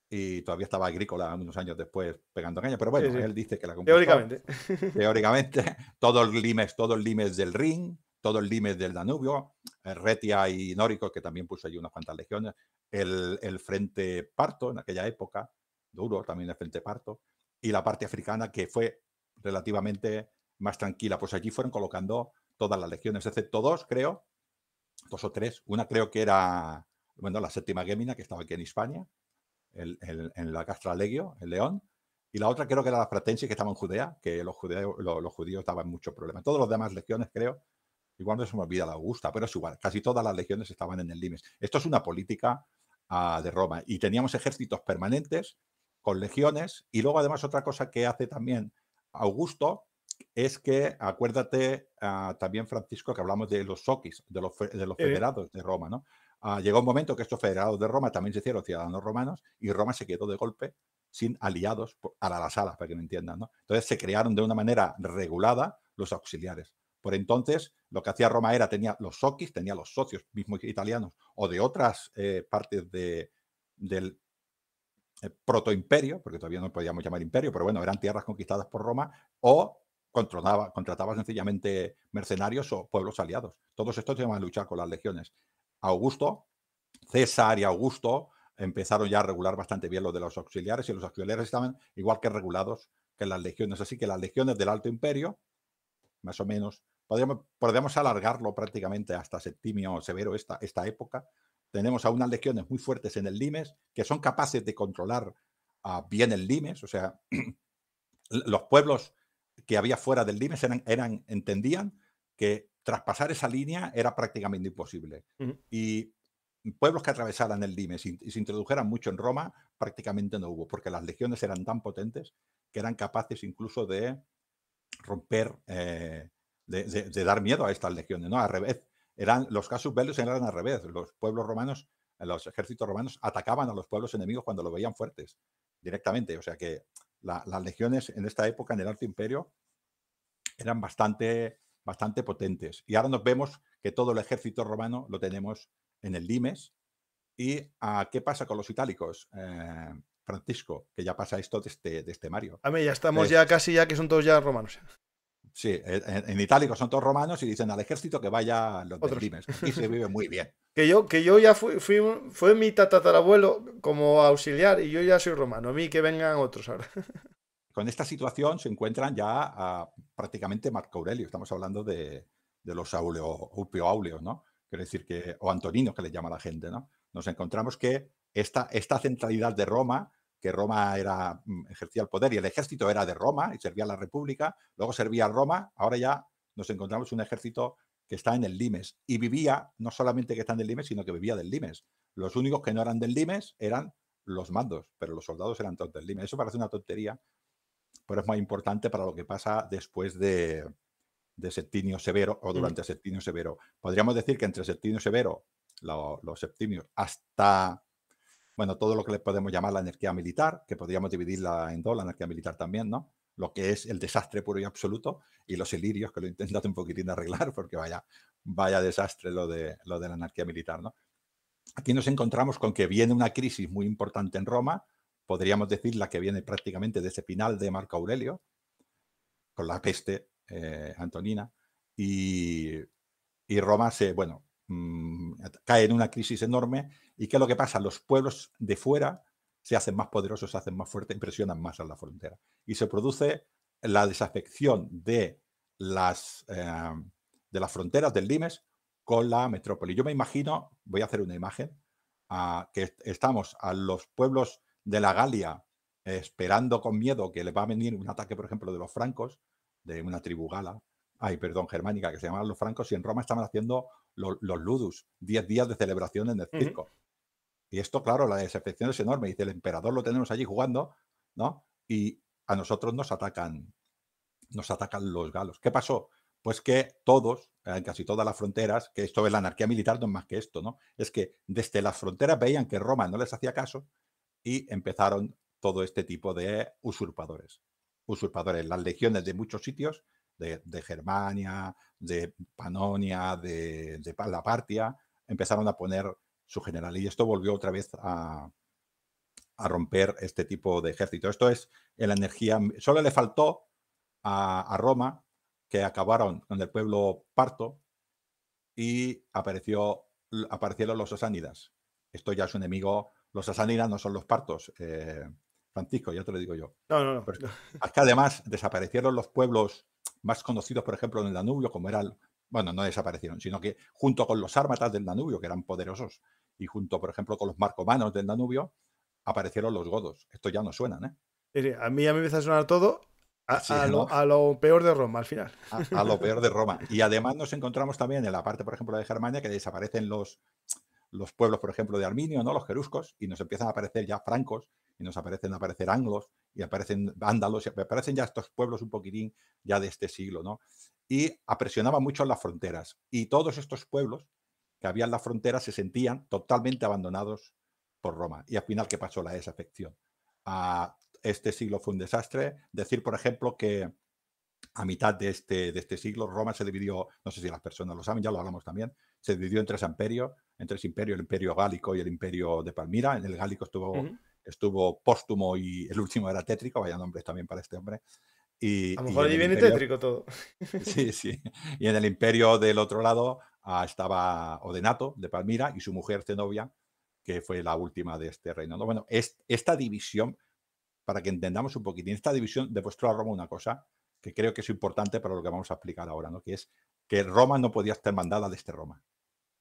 y todavía estaba agrícola unos años después pegando caña, pero bueno, él dice que la conquistó. Teóricamente. Teóricamente, todos limes, todos limes del Rin, el limes del Danubio, eh, Retia y Nórico, que también puso allí unas cuantas legiones, el, el frente parto en aquella época, duro también el frente parto, y la parte africana que fue relativamente más tranquila, pues allí fueron colocando todas las legiones, excepto dos, creo, dos o tres, una creo que era, bueno, la séptima Gémina, que estaba aquí en España en la Castra Legio, el León, y la otra creo que era la Fratensis, que estaba en Judea, que los, judeos, los, judíos estaban en mucho problema. Todas las demás legiones, creo, igual no se me olvida la Augusta, pero es igual, casi todas las legiones estaban en el Limes. Esto es una política ah, de Roma, y teníamos ejércitos permanentes con legiones, y luego además otra cosa que hace también Augusto, es que acuérdate ah, también, Francisco, que hablamos de los soquis, de los, eh. federados de Roma, ¿no? Ah, llegó un momento que estos federados de Roma también se hicieron ciudadanos romanos y Roma se quedó de golpe sin aliados a las alas, para que me entiendan. Entonces se crearon de una manera regulada los auxiliares. Por entonces, lo que hacía Roma era, tenía los soquis, tenía los socios mismos italianos o de otras eh, partes del eh, protoimperio, porque todavía no podíamos llamar imperio, pero bueno, eran tierras conquistadas por Roma, o contrataba, contrataba sencillamente mercenarios o pueblos aliados. Todos estos se luchar con las legiones. Augusto, César y Augusto empezaron ya a regular bastante bien lo de los auxiliares y los auxiliares estaban igual que regulados que las legiones. Así que las legiones del Alto Imperio, más o menos, podríamos, alargarlo prácticamente hasta Septimio Severo esta, esta época. Tenemos a unas legiones muy fuertes en el Limes que son capaces de controlar ah, bien el Limes, o sea, los pueblos que había fuera del Limes eran entendían que traspasar esa línea era prácticamente imposible. Y pueblos que atravesaran el Dime y se introdujeran mucho en Roma, prácticamente no hubo, porque las legiones eran tan potentes que eran capaces incluso de romper, eh, de, dar miedo a estas legiones, ¿no? Al revés, eran, los casos bellos eran al revés, los pueblos romanos, los ejércitos romanos atacaban a los pueblos enemigos cuando lo veían fuertes, directamente, o sea que las legiones en esta época en el Alto Imperio eran bastante bastante potentes. Y ahora nos vemos que todo el ejército romano lo tenemos en el Limes. ¿Y a qué pasa con los itálicos? Eh, Francisco, que ya pasa esto de este, de este Mario. A mí ya estamos ya casi ya que son todos ya romanos. Sí, en, e, en, itálico son todos romanos y dicen al ejército que vaya los Otros. Limes. Y se vive muy bien. que yo, que yo ya fui, fui, fue mi tatarabuelo como auxiliar y yo ya soy romano. A mí que vengan otros ahora. con esta situación se encuentran ya prácticamente Marco Aurelio, estamos hablando de, los auleo, auleos, ¿no? quiere decir que, o Antonino que le llama la gente, ¿no? Nos encontramos que esta, centralidad de Roma, que Roma mm, ejercía el poder y el ejército era de Roma y servía a la República, luego servía a Roma, ahora ya nos encontramos un ejército que está en el Limes y vivía, no solamente que está en el Limes, sino que vivía del Limes. Los únicos que no eran del Limes eran los mandos, pero los soldados eran todos del Limes. Eso parece una tontería, pero es más importante para lo que pasa después de, de Septimio Severo o mm. durante septinio Septimio Severo. Podríamos decir que entre Septimio Severo, los Septimios, hasta, bueno, todo lo que le podemos llamar la anarquía militar, que podríamos dividirla en dos, la anarquía militar también, ¿no? Lo que es el desastre puro y absoluto y los elirios, que lo intentado un poquitín arreglar porque vaya, vaya desastre lo de, lo de la anarquía militar, ¿no? Aquí nos encontramos con que viene una crisis muy importante en Roma, podríamos decir la que viene prácticamente de ese final de Marco Aurelio, con la peste eh, antonina, y, Roma se, bueno, mm, cae en una crisis enorme. ¿Y qué es lo que pasa? Los pueblos de fuera se hacen más poderosos, se hacen más fuertes, impresionan más a la frontera. Y se produce la desafección de las, eh, de las fronteras del Limes con la metrópoli. Yo me imagino, voy a hacer una imagen, que estamos a los pueblos de la Galia esperando con miedo que le va a venir un ataque, por ejemplo, de los francos, de una tribu gala, ay, perdón, germánica, que se llamaban los francos, y en Roma estaban haciendo los, ludus, 10 días de celebración en el circo. Y esto, claro, la desafección es enorme. Dice, el emperador lo tenemos allí jugando, ¿no? Y a nosotros nos atacan, nos atacan los galos. ¿Qué pasó? Pues que todos, en casi todas las fronteras, que esto es la anarquía militar, no es más que esto, ¿no? Es que desde las fronteras veían que Roma no les hacía caso y empezaron todo este tipo de usurpadores. Usurpadores, las legiones de muchos sitios, de, Germania, de Panonia, de, de, la Partia, empezaron a poner su general. Y esto volvió otra vez a, romper este tipo de ejército. Esto es en la energía. Solo le faltó a, a Roma que acabaron con el pueblo parto y apareció, aparecieron los osánidas. Esto ya es un enemigo los asaniranos no son los partos, eh, Francisco, ya te lo digo yo. No, no, no. es que además desaparecieron los pueblos más conocidos, por ejemplo, en el Danubio, como eran, bueno, no desaparecieron, sino que junto con los sármatas del Danubio, que eran poderosos, y junto, por ejemplo, con los marcomanos del Danubio, aparecieron los godos. Esto ya no suena, ¿eh? A mí ya me empieza a sonar todo a, lo, peor de Roma, al final. A, a, lo peor de Roma. Y además nos encontramos también en la parte, por ejemplo, de Germania, que desaparecen los, los pueblos, por ejemplo, de Arminio, ¿no? Los jeruscos, y nos empiezan a aparecer ya francos, y nos aparecen a aparecer anglos, y aparecen vándalos, y aparecen ya estos pueblos un poquitín ya de este siglo, ¿no? Y apresionaba mucho las fronteras. Y todos estos pueblos que habían en las fronteras se sentían totalmente abandonados por Roma. Y al final, ¿qué pasó? La desafección. A ah, este siglo fue un desastre. Decir, por ejemplo, que a mitad de este, de este siglo, Roma se dividió, no sé si las personas lo saben, ya lo hablamos también, se dividió en tres imperios, el imperio gálico y el imperio de Palmira. En el gálico estuvo, estuvo póstumo y el último era tétrico, vaya nombres también para este hombre. Y, a lo mejor allí viene tétrico todo. Sí, sí. Y en el imperio del otro lado ah, estaba Odenato de Palmira y su mujer Zenobia, que fue la última de este reino. Bueno, es, esta división, para que entendamos un poquitín, esta división demostró a Roma una cosa, que creo que es importante para lo que vamos a explicar ahora, ¿no? que es que Roma no podía estar mandada desde este Roma.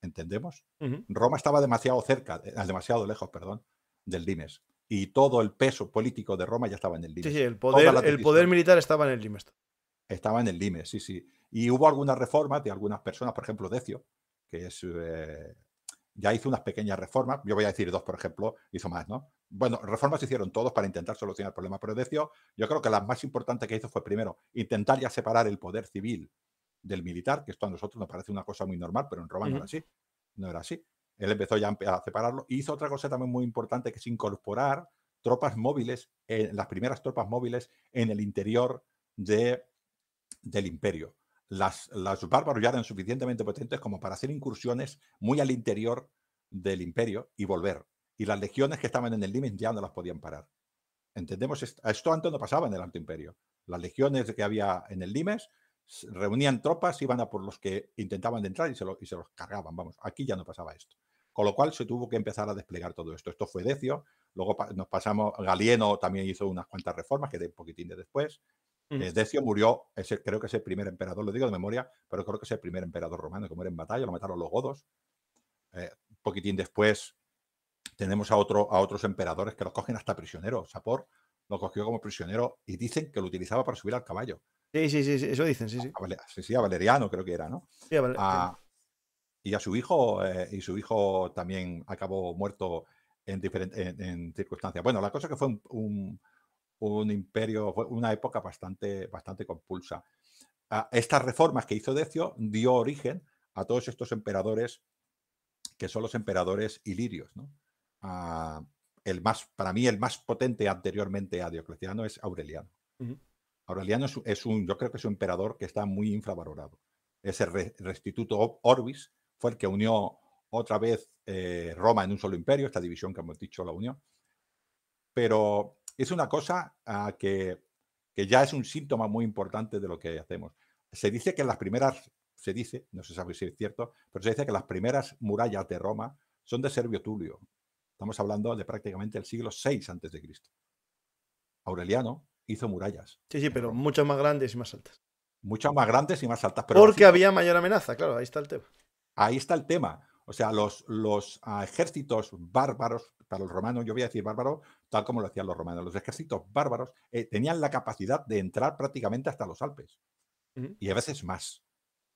¿Entendemos? Roma estaba demasiado cerca, eh, demasiado lejos, perdón, del Limes. Y todo el peso político de Roma ya estaba en el Limes. Sí, sí, el poder, militar estaba en el Limes. Estaba en el Limes, sí, sí. Y hubo algunas reformas de algunas personas, por ejemplo, Decio, que es eh, ya hizo unas pequeñas reformas. Yo voy a decir dos, por ejemplo, hizo más, ¿no? bueno, reformas hicieron todos para intentar solucionar el problema, pero Decio, yo creo que la más importante que hizo fue primero intentar ya separar el poder civil del militar, que esto a nosotros nos parece una cosa muy normal, pero en Roma no era así, no era así. Él empezó ya a separarlo. y hizo otra cosa también muy importante, que es incorporar tropas móviles, en, eh, las primeras tropas móviles en el interior de, del imperio. Las, las bárbaros ya eran suficientemente potentes como para hacer incursiones muy al interior del imperio y volver y las legiones que estaban en el Limes ya no las podían parar. Entendemos, esto, antes no pasaba en el Alto Imperio. Las legiones que había en el Limes reunían tropas, iban a por los que intentaban entrar y se, los cargaban. Vamos, aquí ya no pasaba esto. Con lo cual se tuvo que empezar a desplegar todo esto. Esto fue Decio, luego nos pasamos, Galieno también hizo unas cuantas reformas, que de un poquitín de después. Mm. Eh, decio murió, creo que es el primer emperador, lo digo de memoria, pero creo que es el primer emperador romano que murió en batalla, lo mataron los godos. un eh, poquitín después tenemos a, otro, a otros emperadores que los cogen hasta prisioneros. Sapor lo cogió como prisionero y dicen que lo utilizaba para subir al caballo. Sí, sí, sí, eso dicen, sí, sí. A, sí, sí, Valeriano creo que era, ¿no? Sí, a, y a su hijo, eh, y su hijo también acabó muerto en, diferentes circunstancias. Bueno, la cosa es que fue un, imperio, fue una época bastante, bastante compulsa. estas reformas que hizo Decio dio origen a todos estos emperadores que son los emperadores ilirios, ¿no? el más, para mí, el más potente anteriormente a Diocleciano es Aureliano. Aureliano es, un, yo creo que es un emperador que está muy infravalorado. Ese restituto Orbis fue el que unió otra vez eh, Roma en un solo imperio, esta división que hemos dicho la unión. Pero es una cosa ah, que, que, ya es un síntoma muy importante de lo que hacemos. Se dice que las primeras, se dice, no se sabe si es cierto, pero se dice que las primeras murallas de Roma son de Servio Tulio, Estamos hablando de prácticamente el siglo VI a.C. Aureliano hizo murallas. Sí, sí, pero muchas más grandes y más altas. Muchas más grandes y más altas. Porque había mayor amenaza, claro, ahí está el tema. Ahí está el tema. O sea, los, los ah, ejércitos bárbaros, para los romanos, yo voy a decir bárbaro tal como lo hacían los romanos, los ejércitos bárbaros eh, tenían la capacidad de entrar prácticamente hasta los Alpes. Y a veces más.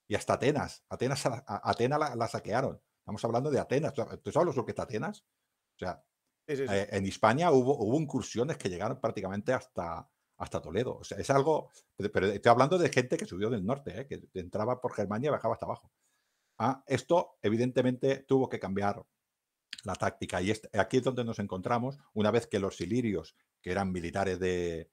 Y hasta Atenas. Atenas, la, saquearon. Estamos hablando de Atenas. ¿Tú sabes lo que está Atenas? O sea, eh, en España hubo, hubo incursiones que llegaron prácticamente hasta, Toledo. O sea, es algo, pero estoy hablando de gente que subió del norte, eh, que entraba por Germania y bajaba hasta abajo. Ah, esto evidentemente tuvo que cambiar la táctica y este, aquí es donde nos encontramos, una vez que los ilirios que eran militares de,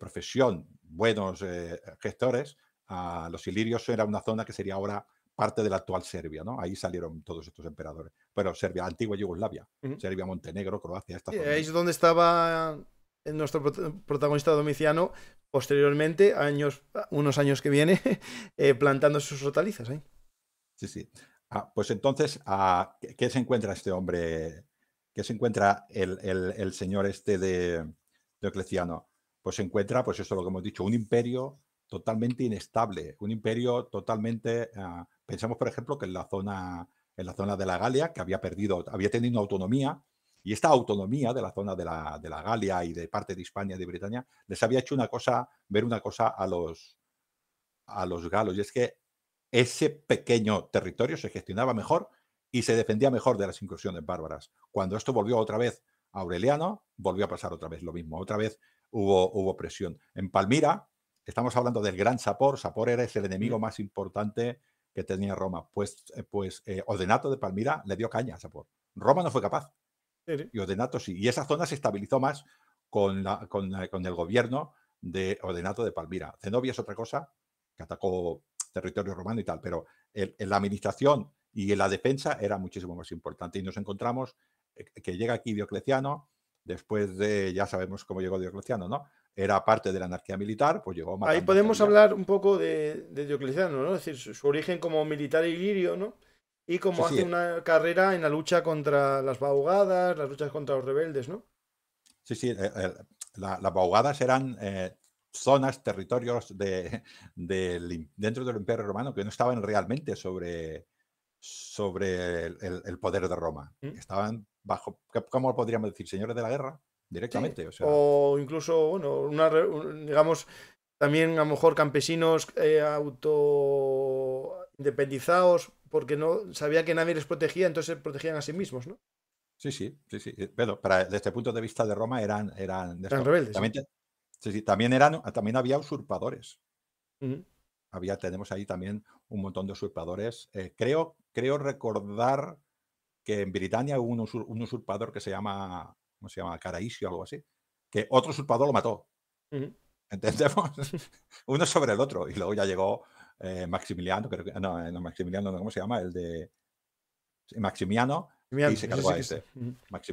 profesión, buenos eh, gestores, ah, los ilirios era una zona que sería ahora parte de la actual Serbia, ¿no? Ahí salieron todos estos emperadores. Pero Serbia, antigua Yugoslavia, Serbia, Montenegro, Croacia, esta Ahí es donde estaba eh, nuestro protagonista Domiciano, posteriormente, años, ah, unos años que viene, eh, plantando sus hortalizas ahí. Sí, sí. Ah, pues entonces, ah, ¿qué se encuentra este hombre? ¿Qué se encuentra el, señor este de, Diocleciano? Pues se encuentra, pues eso es lo que hemos dicho, un imperio totalmente inestable, un imperio totalmente Pensamos, por ejemplo, que en la zona, en la zona de la Galia, que había perdido, había tenido autonomía, y esta autonomía de la zona de la, Galia y de parte de España, y de Britania, les había hecho una cosa, ver una cosa a los, a los galos, y es que ese pequeño territorio se gestionaba mejor y se defendía mejor de las incursiones bárbaras. Cuando esto volvió otra vez a Aureliano, volvió a pasar otra vez lo mismo. Otra vez hubo, hubo presión. En Palmira, estamos hablando del gran Sapor. Sapor era el enemigo más importante que tenía Roma. Pues, eh, pues eh, Ordenato de Palmira le dio caña a Sapor. Roma no fue capaz. Y Ordenato sí. Y esa zona se estabilizó más con, la, con, eh, con el gobierno de Ordenato de Palmira. Zenobia es otra cosa que atacó territorio romano y tal, pero el, la administración y la defensa era muchísimo más importante. Y nos encontramos que llega aquí Diocleciano, después de, ya sabemos cómo llegó Diocleciano, ¿no? era parte de la anarquía militar, pues llegó a Ahí podemos hablar un poco de, de Diocleciano, ¿no? Es decir, su, origen como militar ilirio, ¿no? Y como hace una carrera en la lucha contra las baugadas, las luchas contra los rebeldes, ¿no? Sí, sí, eh, eh, las baugadas eran eh, zonas, territorios dentro del Imperio Romano que no estaban realmente sobre, sobre el, poder de Roma. Mm. Estaban bajo, ¿cómo podríamos decir? Señores de la guerra directamente. O, incluso, bueno, digamos, también a lo mejor campesinos eh, auto independizados porque no sabía que nadie les protegía, entonces protegían a sí mismos, ¿no? Sí, sí, sí, sí. Eh, pero desde el este punto de vista de Roma eran, eran, rebeldes. También, sí. Sí, también, eran, también había usurpadores. había, tenemos ahí también un montón de usurpadores. Eh, creo, creo recordar que en Britania hubo un usurpador que se llama ¿cómo se llama? Caraísio o algo así, que otro usurpador lo mató. ¿Entendemos? Uno sobre el otro. Y luego ya llegó eh, Maximiliano, creo que, no, eh, no, Maximiliano, ¿cómo se llama? El de Maximiano, Maximiano, y se este.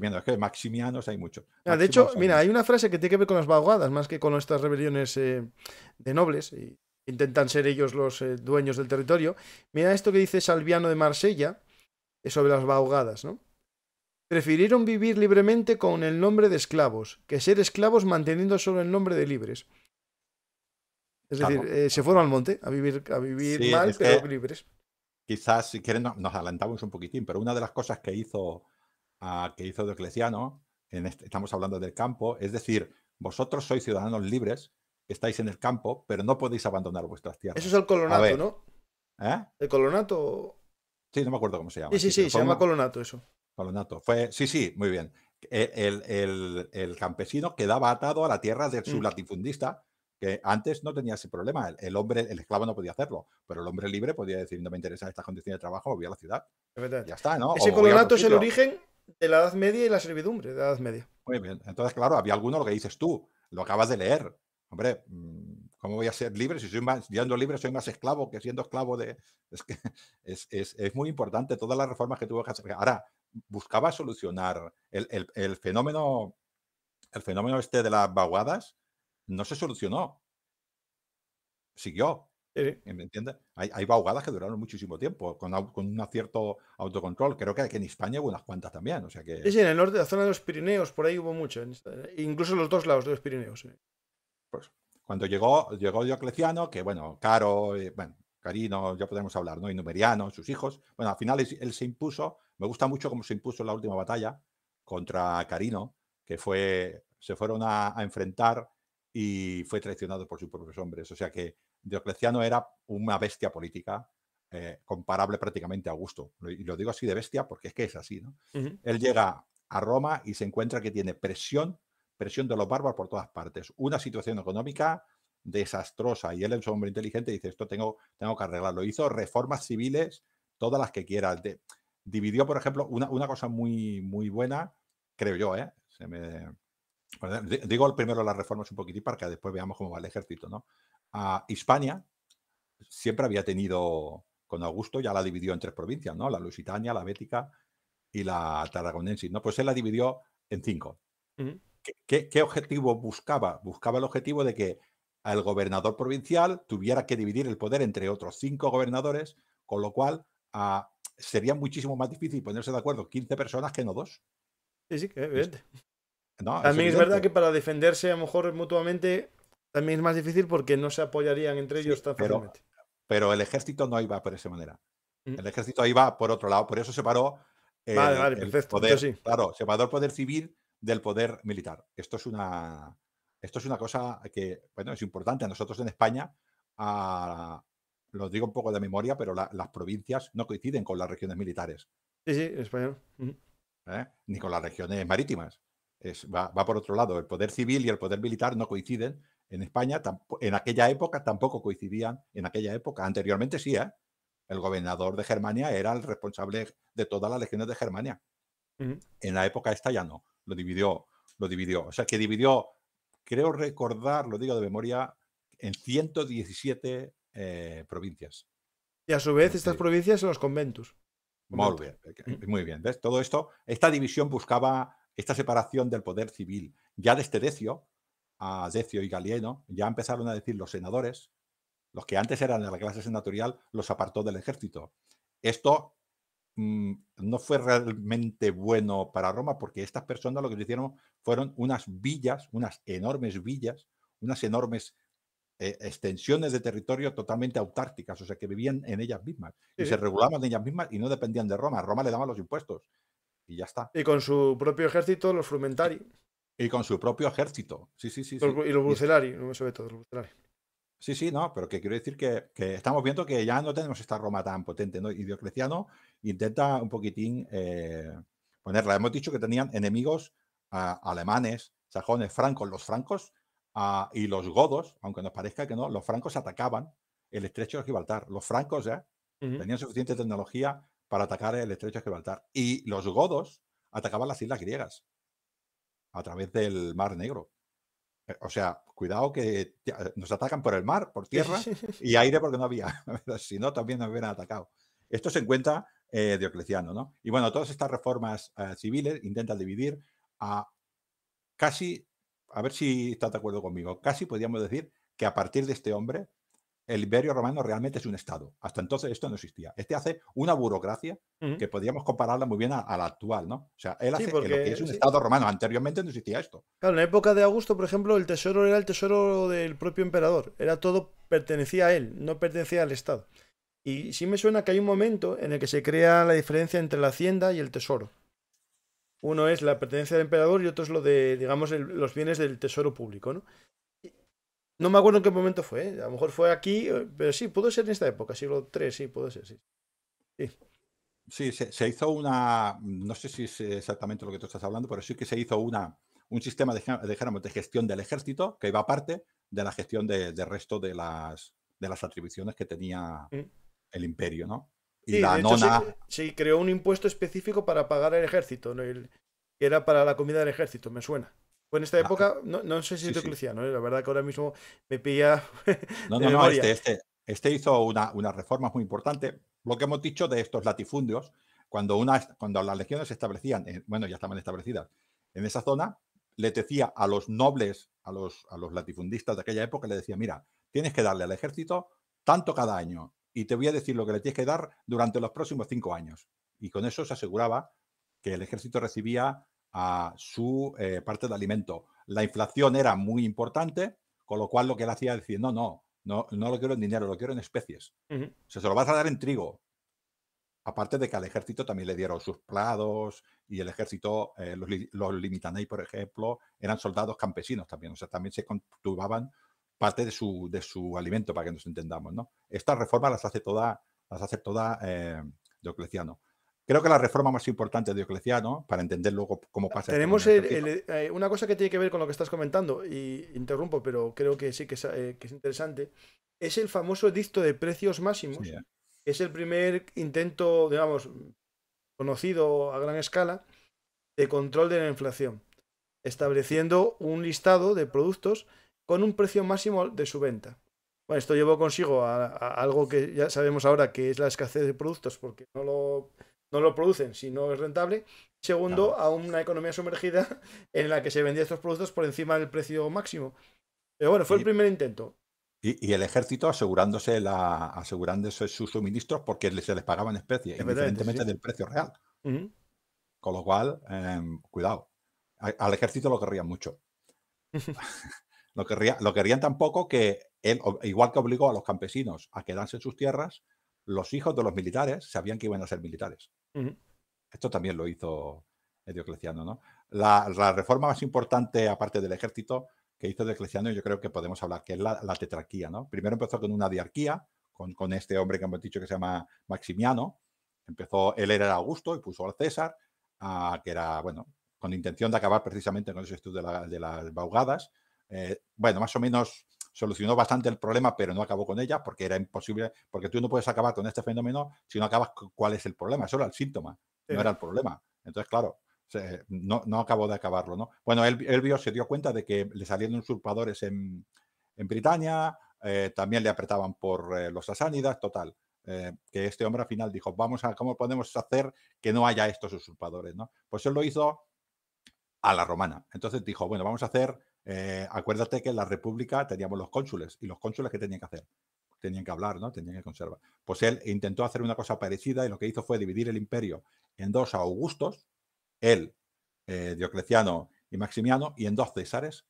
es que Maximianos hay muchos. Ah, de hecho, mira, hay una frase que tiene que ver con las vaguadas, más que con estas rebeliones eh, de nobles. Y intentan ser ellos los dueños del territorio. Mira esto que dice Salviano de Marsella es sobre las vaguadas, ¿no? Prefirieron vivir libremente con el nombre de esclavos que ser esclavos manteniendo solo el nombre de libres. Es decir, eh, se fueron al monte a vivir, a vivir mal, pero libres. Quizás, si quieren, nos adelantamos un poquitín, pero una de las cosas que hizo, uh, que hizo Diocleciano, en este, estamos hablando del campo, es decir, vosotros sois ciudadanos libres, estáis en el campo, pero no podéis abandonar vuestras tierras. Eso es el colonato, ¿no? ¿eh? ¿El colonato? Sí, no me acuerdo cómo se llama. Sí, sí, sí, se llama colonato eso colonato, Fue, sí, sí, muy bien. E, el, campesino quedaba atado a la tierra del sublatifundista mm. latifundista, que antes no tenía ese problema. El, hombre, el esclavo no podía hacerlo, pero el hombre libre podía decir, no me interesa estas condiciones de trabajo, voy a la ciudad. Ya está, ¿no? Ese colonato es el origen de la Edad Media y la servidumbre de la Edad Media. Muy bien. Entonces, claro, había alguno lo que dices tú, lo acabas de leer. Hombre, mm, ¿cómo voy a ser libre? Si soy más, siendo libre soy más esclavo que siendo esclavo de... Es, que es, es muy importante todas las reformas que tuvo que hacer. Ahora, buscaba solucionar el, fenómeno, el fenómeno este de las vaguadas, no se solucionó. Siguió. ¿Me Hay, hay, que duraron muchísimo tiempo, con, un cierto autocontrol. Creo que, que en España hubo unas cuantas también. O sea que... Sí, en el norte, de la zona de los Pirineos, por ahí hubo mucho. Eh, incluso los dos lados de los Pirineos. Pues cuando llegó, llegó Diocleciano, que bueno, caro, eh, bueno, Carino, ya podemos hablar, ¿no? Y Numeriano, sus hijos. Bueno, al final él se impuso, me gusta mucho cómo se impuso en la última batalla contra Carino, que fue, se fueron a, enfrentar y fue traicionado por sus propios hombres. O sea que Diocleciano era una bestia política eh, comparable prácticamente a Augusto. Y lo digo así de bestia porque es que es así, ¿no? Él llega a Roma y se encuentra que tiene presión, presión de los bárbaros por todas partes. Una situación económica desastrosa y él es un hombre inteligente dice, esto tengo, tengo que arreglarlo. Hizo reformas civiles, todas las que quiera dividió, por ejemplo, una, cosa muy, muy buena, creo yo, ¿eh? Se me... digo primero las reformas un poquitín para que después veamos cómo va el ejército, ¿no? A ah, Hispania siempre había tenido, con Augusto ya la dividió en tres provincias, ¿no? La Lusitania, la Bética y la Tarragonensis, ¿no? Pues él la dividió en cinco. qué objetivo buscaba? Buscaba el objetivo de que el gobernador provincial tuviera que dividir el poder entre otros cinco gobernadores, con lo cual ah, sería muchísimo más difícil ponerse de acuerdo 15 personas que no dos. Sí, sí, que evidente. también es, verdad que para defenderse a lo mejor mutuamente también es más difícil porque no se apoyarían entre ellos tan fácilmente. Pero el ejército no iba por esa manera. Mm. El ejército iba por otro lado, por eso separó eh, el, poder, claro, separó el poder civil del poder militar. Esto es una esto es una cosa que, bueno, es importante. A nosotros en España, ah, Lo digo un poco de memoria, pero las provincias no coinciden con las regiones militares. Sí, sí, en español. ¿Eh? Ni con las regiones marítimas. va, por otro lado. El poder civil y el poder militar no coinciden. En España, en aquella época tampoco coincidían. En aquella época, anteriormente sí, ¿eh? El gobernador de Germania era el responsable de todas las legiones de Germania. En la época esta ya no. Lo dividió, lo dividió. O sea, que dividió creo recordar, lo digo de memoria, en 117 eh, provincias. Y a su vez, estas este provincias son los conventos. Muy bien, eh, mm. muy bien. Todo esto, esta división buscaba esta separación del poder civil. Ya desde este Decio, a Decio y Galieno, ya empezaron a decir los senadores, los que antes eran de la clase senatorial, los apartó del ejército. Esto Mm, no fue realmente bueno para Roma porque estas personas lo que hicieron fueron unas villas, unas enormes villas, unas enormes eh, extensiones de territorio totalmente autárticas, o sea que vivían en ellas mismas y se regulaban en ellas mismas y no dependían de Roma. Roma le daba los impuestos y ya está. Y con su propio ejército, los frumentari. Y con su propio ejército, sí, sí, sí. Y los brucelari, no me sobre todo, los Sí, sí, no, pero que quiero decir que, estamos viendo que ya no tenemos esta Roma tan potente, ¿no? Y intenta un poquitín eh, ponerla. Hemos dicho que tenían enemigos ah, alemanes, sajones, francos, los francos ah, y los godos, aunque nos parezca que no, los francos atacaban el estrecho de Gibraltar. Los francos ya tenían suficiente tecnología para atacar el estrecho de Gibraltar. Y los godos atacaban las islas griegas a través del Mar Negro. Eh, o sea, cuidado que eh, nos atacan por el mar, por tierra y aire porque no había. si no, también nos hubieran atacado. Esto se encuentra eh, diocleciano. ¿no? Y bueno, todas estas reformas eh, civiles intentan dividir a casi, a ver si está de acuerdo conmigo, casi podríamos decir que a partir de este hombre, el imperio romano realmente es un Estado. Hasta entonces esto no existía. Este hace una burocracia que podríamos compararla muy bien a, la actual, ¿no? O sea, él hace que es un Estado romano. Anteriormente no existía esto. Claro, en la época de Augusto, por ejemplo, el tesoro era el tesoro del propio emperador. Era todo, pertenecía a él, no pertenecía al Estado. Y sí me suena que hay un momento en el que se crea la diferencia entre la hacienda y el tesoro. Uno es la pertenencia del emperador y otro es lo de, digamos, los bienes del tesoro público, ¿no? me acuerdo en qué momento fue, ¿eh? a lo mejor fue aquí, eh, pero sí, pudo ser en esta época, siglo III, sí, pudo ser, sí. Sí, se, hizo una, no sé si es exactamente lo que tú estás hablando, pero sí que se hizo una, un sistema, de, de, gestión del ejército que iba aparte de la gestión del resto de las, de las atribuciones que tenía. Mm el imperio, ¿no? Y sí, la nona... creó un impuesto específico para pagar al ejército, ¿no? era para la comida del ejército, me suena. en esta ah, época, no, sé si te la verdad que ahora mismo me pilla. no, no, no, este, este, este, hizo una, reforma muy importante. Lo que hemos dicho de estos latifundios, cuando, una, cuando las legiones se establecían, eh, bueno, ya estaban establecidas en esa zona, le decía a los nobles, a los, a los latifundistas de aquella época, le decía, mira, tienes que darle al ejército tanto cada año y te voy a decir lo que le tienes que dar durante los próximos cinco años. Y con eso se aseguraba que el ejército recibía a su eh, parte de alimento. La inflación era muy importante, con lo cual lo que él hacía es decir, no, no, no, lo quiero en dinero, lo quiero en especies. o sea, se lo vas a dar en trigo. Aparte de que al ejército también le dieron sus plados y el ejército, eh, los, limitan por ejemplo, eran soldados campesinos también. O sea, también se conturbaban parte de su, alimento, para que nos entendamos. ¿no? Estas reformas las hace toda, las hace toda eh, Diocleciano. Creo que la reforma más importante de Diocleciano, para entender luego cómo pasa. Este Tenemos eh, una cosa que tiene que ver con lo que estás comentando, y interrumpo, pero creo que sí que es, eh, interesante. Es el famoso edicto de precios máximos, es el primer intento, digamos, conocido a gran escala de control de la inflación, estableciendo un listado de productos con un precio máximo de su venta. Bueno, esto llevó consigo a, algo que ya sabemos ahora que es la escasez de productos porque no lo, no lo producen si no es rentable. Segundo, a una economía sumergida en la que se vendían estos productos por encima del precio máximo. Pero bueno, fue el primer intento. Y, el ejército asegurándose, la, asegurándose sus suministros porque se les pagaba en especie, independientemente del precio real. Con lo cual, em, cuidado. Al ejército lo querrían mucho. lo querían tampoco que él, igual que obligó a los campesinos a quedarse en sus tierras, los hijos de los militares sabían que iban a ser militares. Esto también lo hizo Diocleciano, ¿no? La, reforma más importante, aparte del ejército, que hizo Diocleciano, yo creo que podemos hablar, que es la, la tetrarquía, ¿no? Primero empezó con una diarquía, con, este hombre que hemos dicho que se llama Maximiano. Empezó, él era Augusto y puso al César, que era, bueno, con intención de acabar precisamente con ese estudio de, de las baugadas, eh, bueno, más o menos solucionó bastante el problema, pero no acabó con ella porque era imposible, porque tú no puedes acabar con este fenómeno si no acabas con cuál es el problema, solo el síntoma, no era el problema. Entonces, claro, no, no, acabó de acabarlo, ¿no? Bueno, él, se dio cuenta de que le salieron usurpadores en, en Britania, eh, también le apretaban por eh, los asánidas, total. que este hombre al final dijo, vamos a, ¿cómo podemos hacer que no haya estos usurpadores? Pues él lo hizo a la romana. Entonces dijo, bueno, vamos a hacer eh, acuérdate que en la República teníamos los cónsules y los cónsules que tenían que hacer, tenían que hablar, ¿no? Tenían que conservar. Pues él intentó hacer una cosa parecida y lo que hizo fue dividir el imperio en dos augustos, él, eh, Diocleciano y Maximiano, y en dos césares,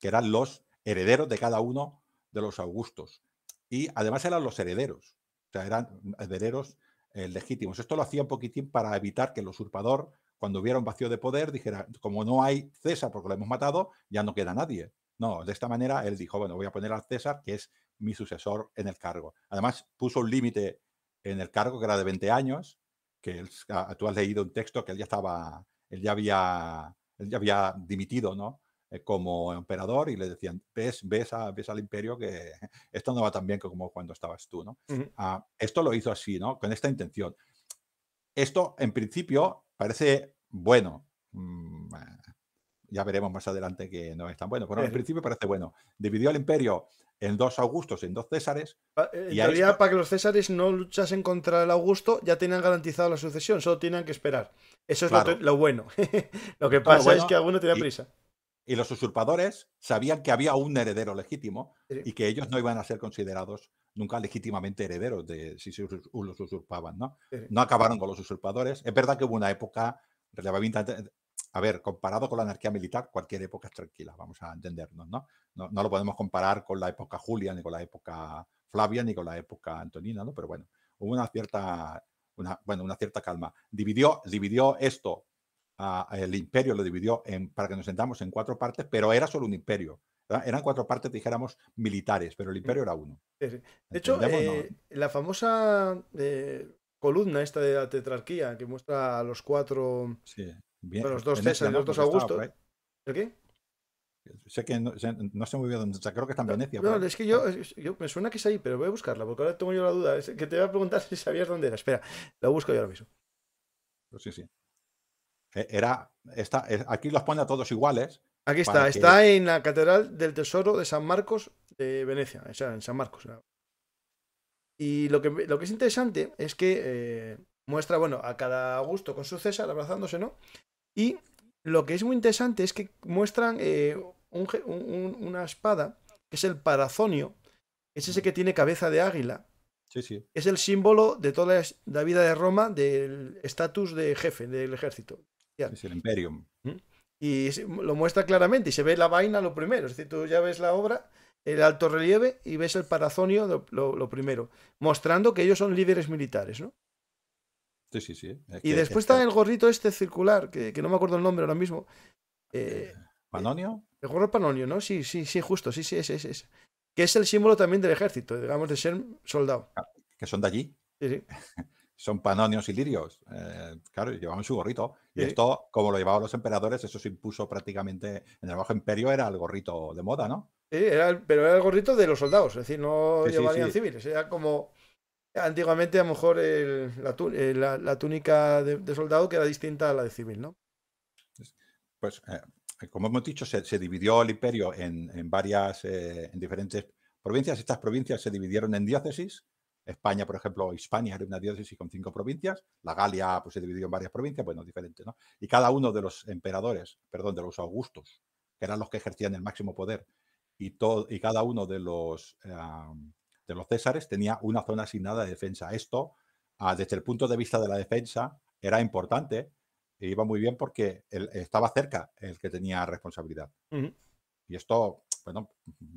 que eran los herederos de cada uno de los augustos. Y además eran los herederos, o sea, eran herederos eh, legítimos. Esto lo hacía un poquitín para evitar que el usurpador cuando hubiera un vacío de poder, dijera, como no hay César porque lo hemos matado, ya no queda nadie. No, de esta manera él dijo, bueno, voy a poner al César, que es mi sucesor en el cargo. Además, puso un límite en el cargo que era de 20 años, que ah, tú has leído un texto que él ya estaba, él ya había, él ya había dimitido, ¿no? Eh, como emperador y le decían, ves, ves, ves al imperio que esto no va tan bien como cuando estabas tú, ¿no? Ah, esto lo hizo así, ¿no? Con esta intención. Esto, en principio, Parece bueno. Mm, ah, ya veremos más adelante que no es tan bueno. Pero en eh. principio parece bueno. Dividió el imperio en dos Augustos, y en dos Césares. Eh, en y realidad, para que los Césares no luchasen contra el Augusto, ya tenían garantizado la sucesión, solo tenían que esperar. Eso es lo, bueno. lo que pasa es que alguno tenía prisa. Y los usurpadores sabían que había un heredero legítimo y que ellos no iban a ser considerados nunca legítimamente herederos de si se los usurpaban, ¿no? No acabaron con los usurpadores. Es verdad que hubo una época relevante A ver, comparado con la anarquía militar, cualquier época es tranquila, vamos a entendernos, ¿no? lo podemos comparar con la época Julia, ni con la época Flavia, ni con la época Antonina, ¿no? Pero bueno, hubo una cierta, una, bueno, una cierta calma. Dividió, dividió esto, ah, el imperio lo dividió en, para que nos sentamos en cuatro partes, pero era solo un imperio. Eran cuatro partes, dijéramos, militares, pero el mm. imperio era uno. De hecho, eh, la famosa eh, columna esta de la tetrarquía que muestra a los cuatro, sí, bien, los dos César y los dos Augusto. ¿El qué? Sé que no, sé muy bien dónde, o creo que está en Venecia. No, es que yo, me suena que es ahí, pero voy a buscarla, porque ahora tengo yo la duda. Es que te voy a preguntar si sabías dónde era. Espera, la busco yo ahora mismo. Pues sí, sí. E, era, aquí los pone a todos iguales, Aquí está, está en la Catedral del Tesoro de San Marcos de Venecia, en San Marcos. Y lo que, es interesante es que eh, muestra, bueno, a cada gusto con su César abrazándose, ¿no? Y lo que es muy interesante es que muestran eh, una espada, que es el parazonio, es ese que tiene cabeza de águila. Sí, sí. Es el símbolo de toda la vida de Roma del estatus de jefe del ejército. Es el imperium. ¿Mm? Y lo muestra claramente y se ve la vaina lo primero. Es decir, tú ya ves la obra, el alto relieve y ves el parazonio lo, primero, mostrando que ellos son líderes militares, ¿no? Sí, sí, sí. y después está el gorrito este circular, que, no me acuerdo el nombre ahora mismo. Eh, eh, eh, ¿Panonio? El gorro panonio, ¿no? Sí, sí, sí, justo, sí, sí, ese, sí. Que es el símbolo también del ejército, digamos, de ser soldado. Ah, que son de allí. Sí, sí. son panonios y lirios. Eh, claro, llevaban su gorrito. Y esto, como lo llevaban los emperadores, eso se impuso prácticamente en el Bajo Imperio, era el gorrito de moda, ¿no? Sí, pero era el gorrito de los soldados, es decir, no llevaban civiles, era como eh, antiguamente a lo mejor eh, la, túnica de, soldado que era distinta a la de civil, ¿no? Pues, como hemos dicho, se, dividió el imperio en, varias, en diferentes provincias. Estas provincias se dividieron en diócesis, España, por ejemplo, Hispania era una diócesis con cinco provincias, la Galia pues, se dividió en varias provincias, bueno, diferente, ¿no? Y cada uno de los emperadores, perdón, de los augustos, que eran los que ejercían el máximo poder, y, todo, y cada uno de los, de los césares tenía una zona asignada de defensa. Esto, ah, desde el punto de vista de la defensa, era importante e iba muy bien porque estaba cerca el que tenía responsabilidad. Y esto bueno,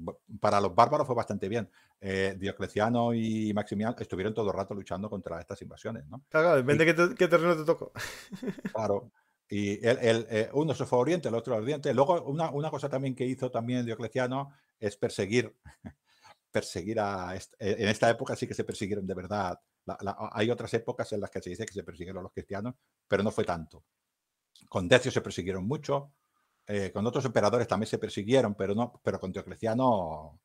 pues, para los bárbaros fue bastante bien. Eh, Diocleciano y Maximiano estuvieron todo el rato luchando contra estas invasiones, ¿no? Claro, depende de qué, terreno te tocó. Claro. Y el, eh, uno se fue a Oriente, el otro a Oriente. Luego, una, cosa también que hizo también Diocleciano es perseguir, perseguir a... Eh, en esta época sí que se persiguieron de verdad. hay otras épocas en las que se dice que se persiguieron a los cristianos, pero no fue tanto. Con Decio se persiguieron mucho, eh, con otros emperadores también se persiguieron, pero no, pero con Teocleciano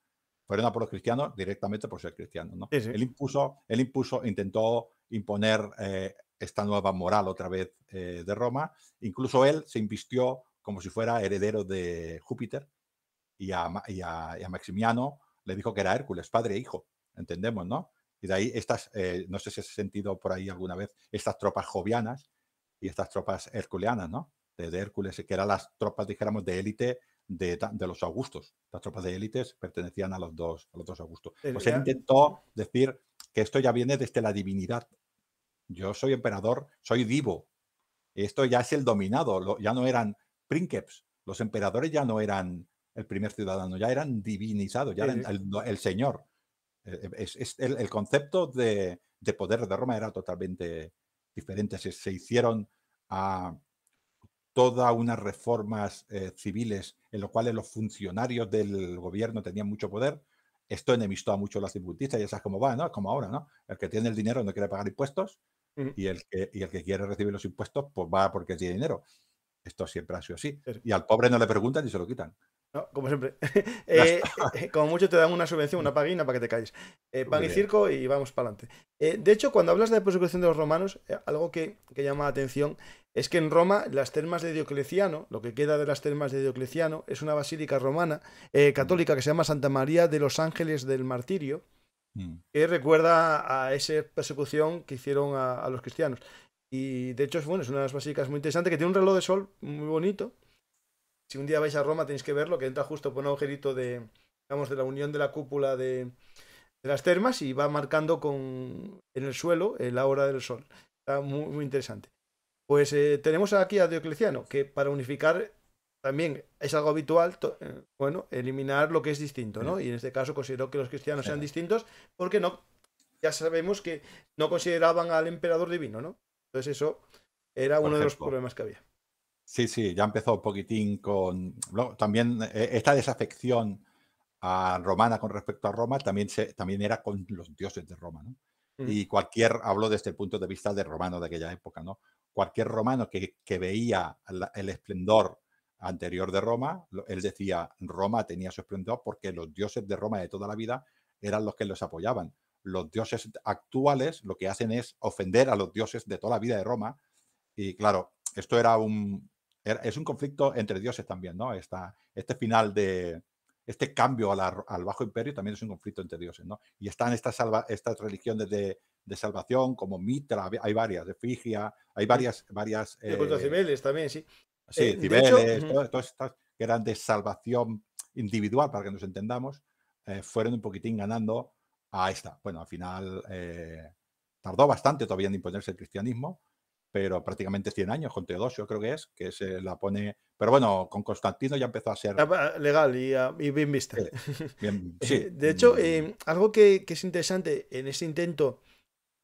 fueron a por los cristianos directamente por ser cristianos. ¿no? Él impuso, él intentó imponer eh, esta nueva moral otra vez eh, de Roma. Incluso él se invistió como si fuera heredero de Júpiter y a, Maximiano le dijo que era Hércules, padre e hijo, entendemos, ¿no? Y de ahí estas, no sé si has sentido por ahí alguna vez, estas tropas jovianas y estas tropas herculeanas, ¿no? de Hércules, que eran las tropas, dijéramos, de élite de, de, los Augustos. Las tropas de élites pertenecían a los dos, a los dos Augustos. Pues intentó decir que esto ya viene desde la divinidad. Yo soy emperador, soy divo. Esto ya es el dominado, ya no eran príncipes. Los emperadores ya no eran el primer ciudadano, ya eran divinizados, ya eran el, señor. Eh, eh, es, es, el, concepto de, de poder de Roma era totalmente diferente. se hicieron a, todas unas reformas eh, civiles en las cuales los funcionarios del gobierno tenían mucho poder. Esto enemistó a muchos los tributistas y sabes cómo va, ¿no? Es como ahora, ¿no? El que tiene el dinero no quiere pagar impuestos y, el que, y el que quiere recibir los impuestos, pues va porque tiene dinero. Esto siempre ha sido así. Y al pobre no le preguntan y se lo quitan. No, como siempre. Eh, eh, como mucho te dan una subvención, una paguina para que te calles. Eh, pan y circo y vamos para adelante. Eh, de hecho, cuando hablas de persecución de los romanos, algo que, llama la atención es que en Roma las termas de Diocleciano, lo que queda de las termas de Diocleciano, es una basílica romana, mm. católica, que se llama Santa María de los Ángeles del Martirio, mm. que recuerda a esa persecución que hicieron a, los cristianos. Y de hecho, bueno, es una de las basílicas muy interesantes, que tiene un reloj de sol muy bonito si un día vais a Roma tenéis que verlo, que entra justo por un agujerito de, digamos, de la unión de la cúpula de, las termas y va marcando con, en el suelo eh, la hora del sol. Está muy, interesante. Pues eh, tenemos aquí a Diocleciano, que para unificar también es algo habitual, eh, bueno, eliminar lo que es distinto, ¿no? Y en este caso consideró que los cristianos sean distintos porque no, ya sabemos que no consideraban al emperador divino, ¿no? Entonces eso era uno de los problemas que había. Sí, sí, ya empezó un poquitín con. también eh, esta desafección a romana con respecto a Roma también, se, también era con los dioses de Roma, ¿no? Mm. Y cualquier, hablo desde el punto de vista de romano de aquella época, ¿no? Cualquier romano que, veía el esplendor anterior de Roma, él decía, Roma tenía su esplendor porque los dioses de Roma de toda la vida eran los que los apoyaban. Los dioses actuales lo que hacen es ofender a los dioses de toda la vida de Roma. Y claro, esto era un, es un conflicto entre dioses también, ¿no? este final de, este cambio al bajo imperio también es un conflicto entre dioses, ¿no? Y están estas, salva, religiones de, salvación, como Mitra, hay varias, de Figia, hay varias... varias de eh, Cibeles también, sí. Sí, eh, Cibeles, todas, estas que eran de salvación individual, para que nos entendamos, eh, fueron un poquitín ganando a esta. Bueno, al final tardó bastante todavía en imponerse el cristianismo, pero prácticamente 100 años, con Teodosio creo que es, que se la pone... Pero bueno, con Constantino ya empezó a ser... Ah, legal ah, y, bien vista. Eh, de hecho, mm. eh, algo que, es interesante en ese intento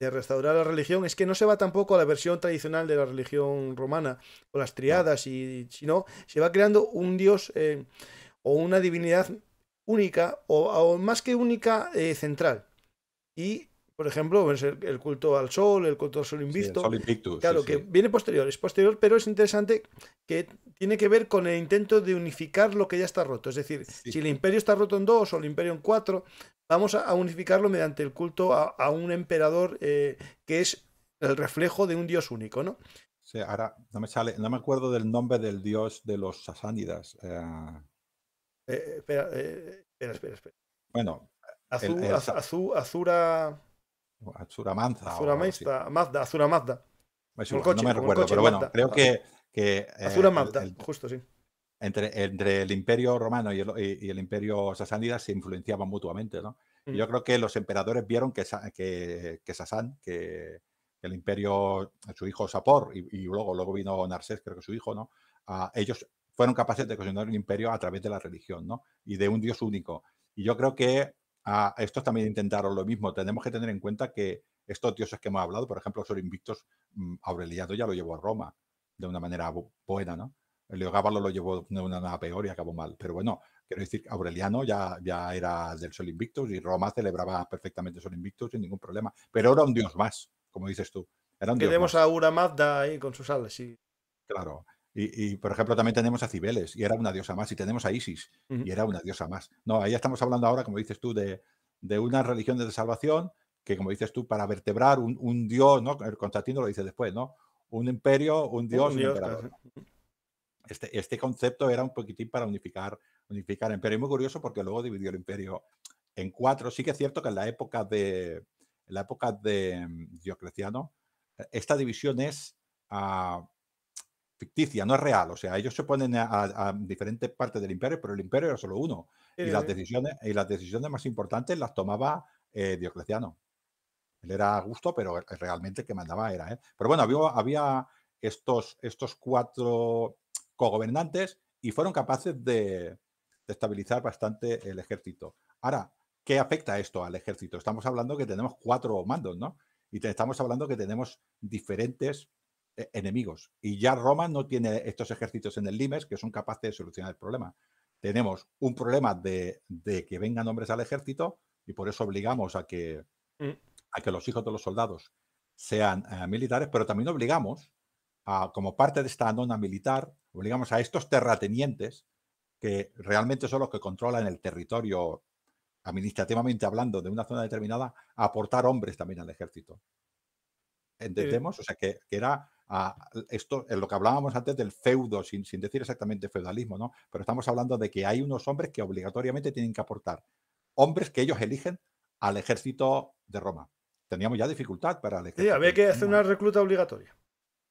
de restaurar la religión es que no se va tampoco a la versión tradicional de la religión romana o las triadas, y, sino se va creando un dios eh, o una divinidad única o, más que única central. Y por ejemplo, el culto al sol, el culto al sol invicto. sol claro, que viene posterior, es posterior, pero es interesante que tiene que ver con el intento de unificar lo que ya está roto. Es decir, si el imperio está roto en dos o el imperio en cuatro, vamos a, unificarlo mediante el culto a, un emperador eh, que es el reflejo de un dios único, ¿no? Sí, ahora no me sale, no me acuerdo del nombre del dios de los sasánidas. Eh. Eh, espera, espera, espera, Bueno. Azura. Azura Mazda. Azura Mazda, Azura Mazda. coche, no me recuerdo, pero bueno, creo que. Eh, Azura Mazda, justo, sí. Entre, el imperio romano y el, imperio sasánida se influenciaban mutuamente, ¿no? Yo mm. creo que los emperadores vieron que, que, que Sasán, que, el imperio, su hijo Sapor, y, luego, luego vino Narsés, creo que su hijo, ¿no? Ah, ellos fueron capaces de construir un imperio a través de la religión, ¿no? Y de un dios único. Y yo creo que Ah, estos también intentaron lo mismo. Tenemos que tener en cuenta que estos dioses que hemos hablado, por ejemplo, sobre Invictos, mm, Aureliano ya lo llevó a Roma de una manera buena, ¿no? Leogábalo lo llevó de una manera peor y acabó mal. Pero bueno, quiero decir, Aureliano ya, ya era del Sol Invictus y Roma celebraba perfectamente Sol Invictus sin ningún problema. Pero era un dios más, como dices tú. Era a Uramazda ahí con sus alas, sí. Claro. Y, por ejemplo, también tenemos a Cibeles, y era una diosa más, y tenemos a Isis, y era una diosa más. No, ahí estamos hablando ahora, como dices tú, de, de una religión de salvación que, como dices tú, para vertebrar un, dios, ¿no? El Constantino lo dice después, ¿no? Un imperio, un dios, un, Este, este, concepto era un poquitín para unificar, unificar el imperio. Y muy curioso porque luego dividió el imperio en cuatro. Sí que es cierto que en la época de, la época de mm, Diocleciano, e, esta división es... Uh, ficticia, no es real. O sea, ellos se ponen a, diferentes partes del imperio, pero el imperio era solo uno. Y, las eh. decisiones, y las decisiones más importantes las tomaba eh, Diocleciano. Él era Augusto, pero realmente el que mandaba era él. Pero bueno, había, estos, estos cuatro cogobernantes y fueron capaces de, estabilizar bastante el ejército. Ahora, ¿qué afecta esto al ejército? Estamos hablando que tenemos cuatro mandos, ¿no? Y te, estamos hablando que tenemos diferentes e-, enemigos. Y ya Roma no tiene estos ejércitos en el Limes que son capaces de solucionar el problema. Tenemos un problema de, que vengan hombres al ejército y por eso obligamos a que, mm. a que los hijos de los soldados sean eh, militares, pero también obligamos, a, como parte de esta nona militar, obligamos a estos terratenientes, que realmente son los que controlan el territorio administrativamente hablando de una zona determinada, a aportar hombres también al ejército. ¿Entendemos? O sea, que, que, era a esto, en lo que hablábamos antes del feudo, sin, decir exactamente feudalismo, ¿no? Pero estamos hablando de que hay unos hombres que obligatoriamente tienen que aportar, hombres que ellos eligen al ejército de Roma. Teníamos ya dificultad para el ejército. Sí, había que hacer una recluta obligatoria.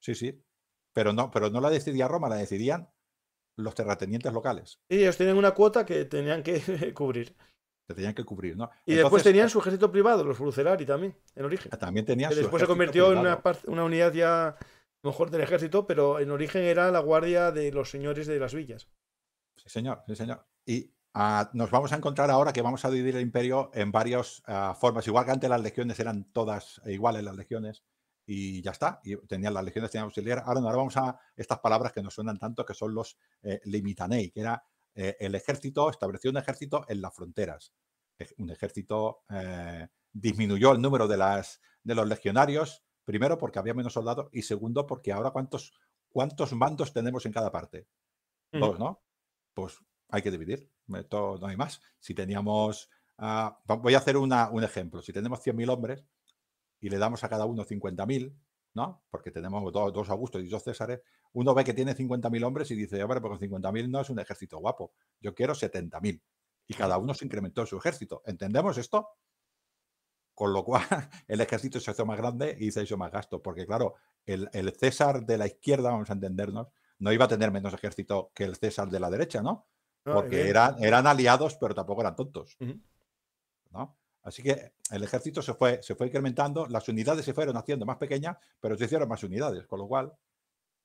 Sí, sí. Pero no, pero no la decidía Roma, la decidían los terratenientes locales. Y ellos tenían una cuota que tenían que cubrir. Que tenían que cubrir, ¿no? Y después tenían eh su ejército privado, los Brucelari también, en origen. También Después se convirtió en una unidad ya mejor del ejército, pero en origen era la guardia de los señores de las villas. Sí, señor, sí, señor. Y ah, nos vamos a encontrar ahora que vamos a dividir el imperio en varias ah, formas, igual que antes las legiones eran todas iguales las legiones. Y ya está, y tenían las legiones, tenían auxiliar. Ahora, ahora vamos a estas palabras que nos suenan tanto, que son los eh, limitanei, que era eh, el ejército, estableció un ejército en las fronteras. Eh, un ejército disminuyó el número de, las, de los legionarios, Primero, porque había menos soldados y segundo, porque ahora cuántos, cuántos mandos tenemos en cada parte. ¿no? Pues hay que dividir. no hay más. Si teníamos. Ah, voy a hacer un ejemplo. Si tenemos 100.000 hombres y le damos a cada uno 50.000, ¿no? Porque tenemos dos, Augustos y dos Césares. Uno ve que tiene 50.000 hombres y dice, hombre, ver, pues con 50.000 no es un ejército guapo. Yo quiero 70.000. Y cada uno se incrementó su ejército. ¿Entendemos esto? Con lo cual, el ejército se hizo más grande y se hizo más gasto, porque claro, el, César de la izquierda, vamos a entendernos, no iba a tener menos ejército que el César de la derecha, ¿no? Porque eran, eran aliados, pero tampoco eran tontos. ¿no? Así que el ejército se fue, se fue incrementando, las unidades se fueron haciendo más pequeñas, pero se hicieron más unidades, con lo cual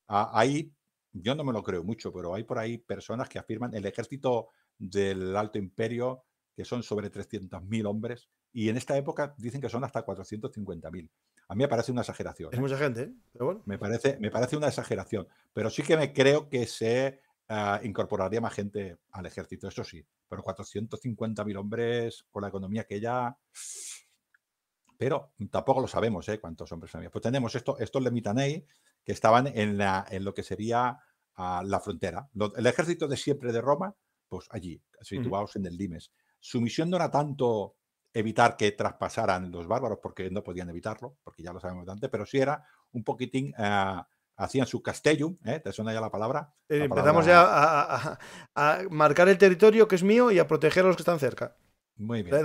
ahí, yo no me lo creo mucho, pero hay por ahí personas que afirman el ejército del Alto Imperio, que son sobre 300.000 hombres, y en esta época dicen que son hasta 450.000. A mí me parece una exageración. Es ¿eh? mucha gente, ¿eh? Me parece, me parece una exageración. Pero sí que me creo que se ah, incorporaría más gente al ejército, eso sí. Pero 450.000 hombres con la economía que ya pero tampoco lo sabemos ¿eh? cuántos hombres había. Pues tenemos esto, estos lemitanei que estaban en, lo que sería ah, la frontera. el ejército de siempre de Roma, pues allí, situados en el Limes. Su misión no era tanto evitar que traspasaran los bárbaros, porque no podían evitarlo, porque ya lo sabemos antes, pero si era un poquitín, ah, hacían su castellum, ¿eh? ¿te suena ya la palabra? empezamos ya a, marcar el territorio que es mío y a proteger a los que están cerca. Muy bien.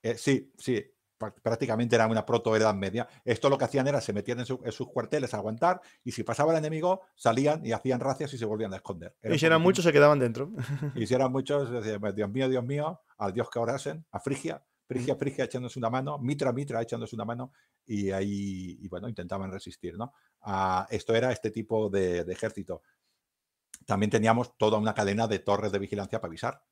Eh, sí, sí, prácticamente era una proto-edad media. Esto lo que hacían era se metían en, sus cuarteles a aguantar y si pasaba el enemigo salían y hacían racias y se volvían a esconder. y si eran muchos se quedaban dentro. Y si eran muchos, decían, pues, Dios mío, Dios mío, al Dios que orasen, a Frigia, Frigia, Frigia echándose una mano, Mitra, Mitra echándose una mano y ahí, bueno, intentaban resistir, ¿no? Ah, esto era este tipo de, ejército. También teníamos toda una cadena de torres de vigilancia para avisar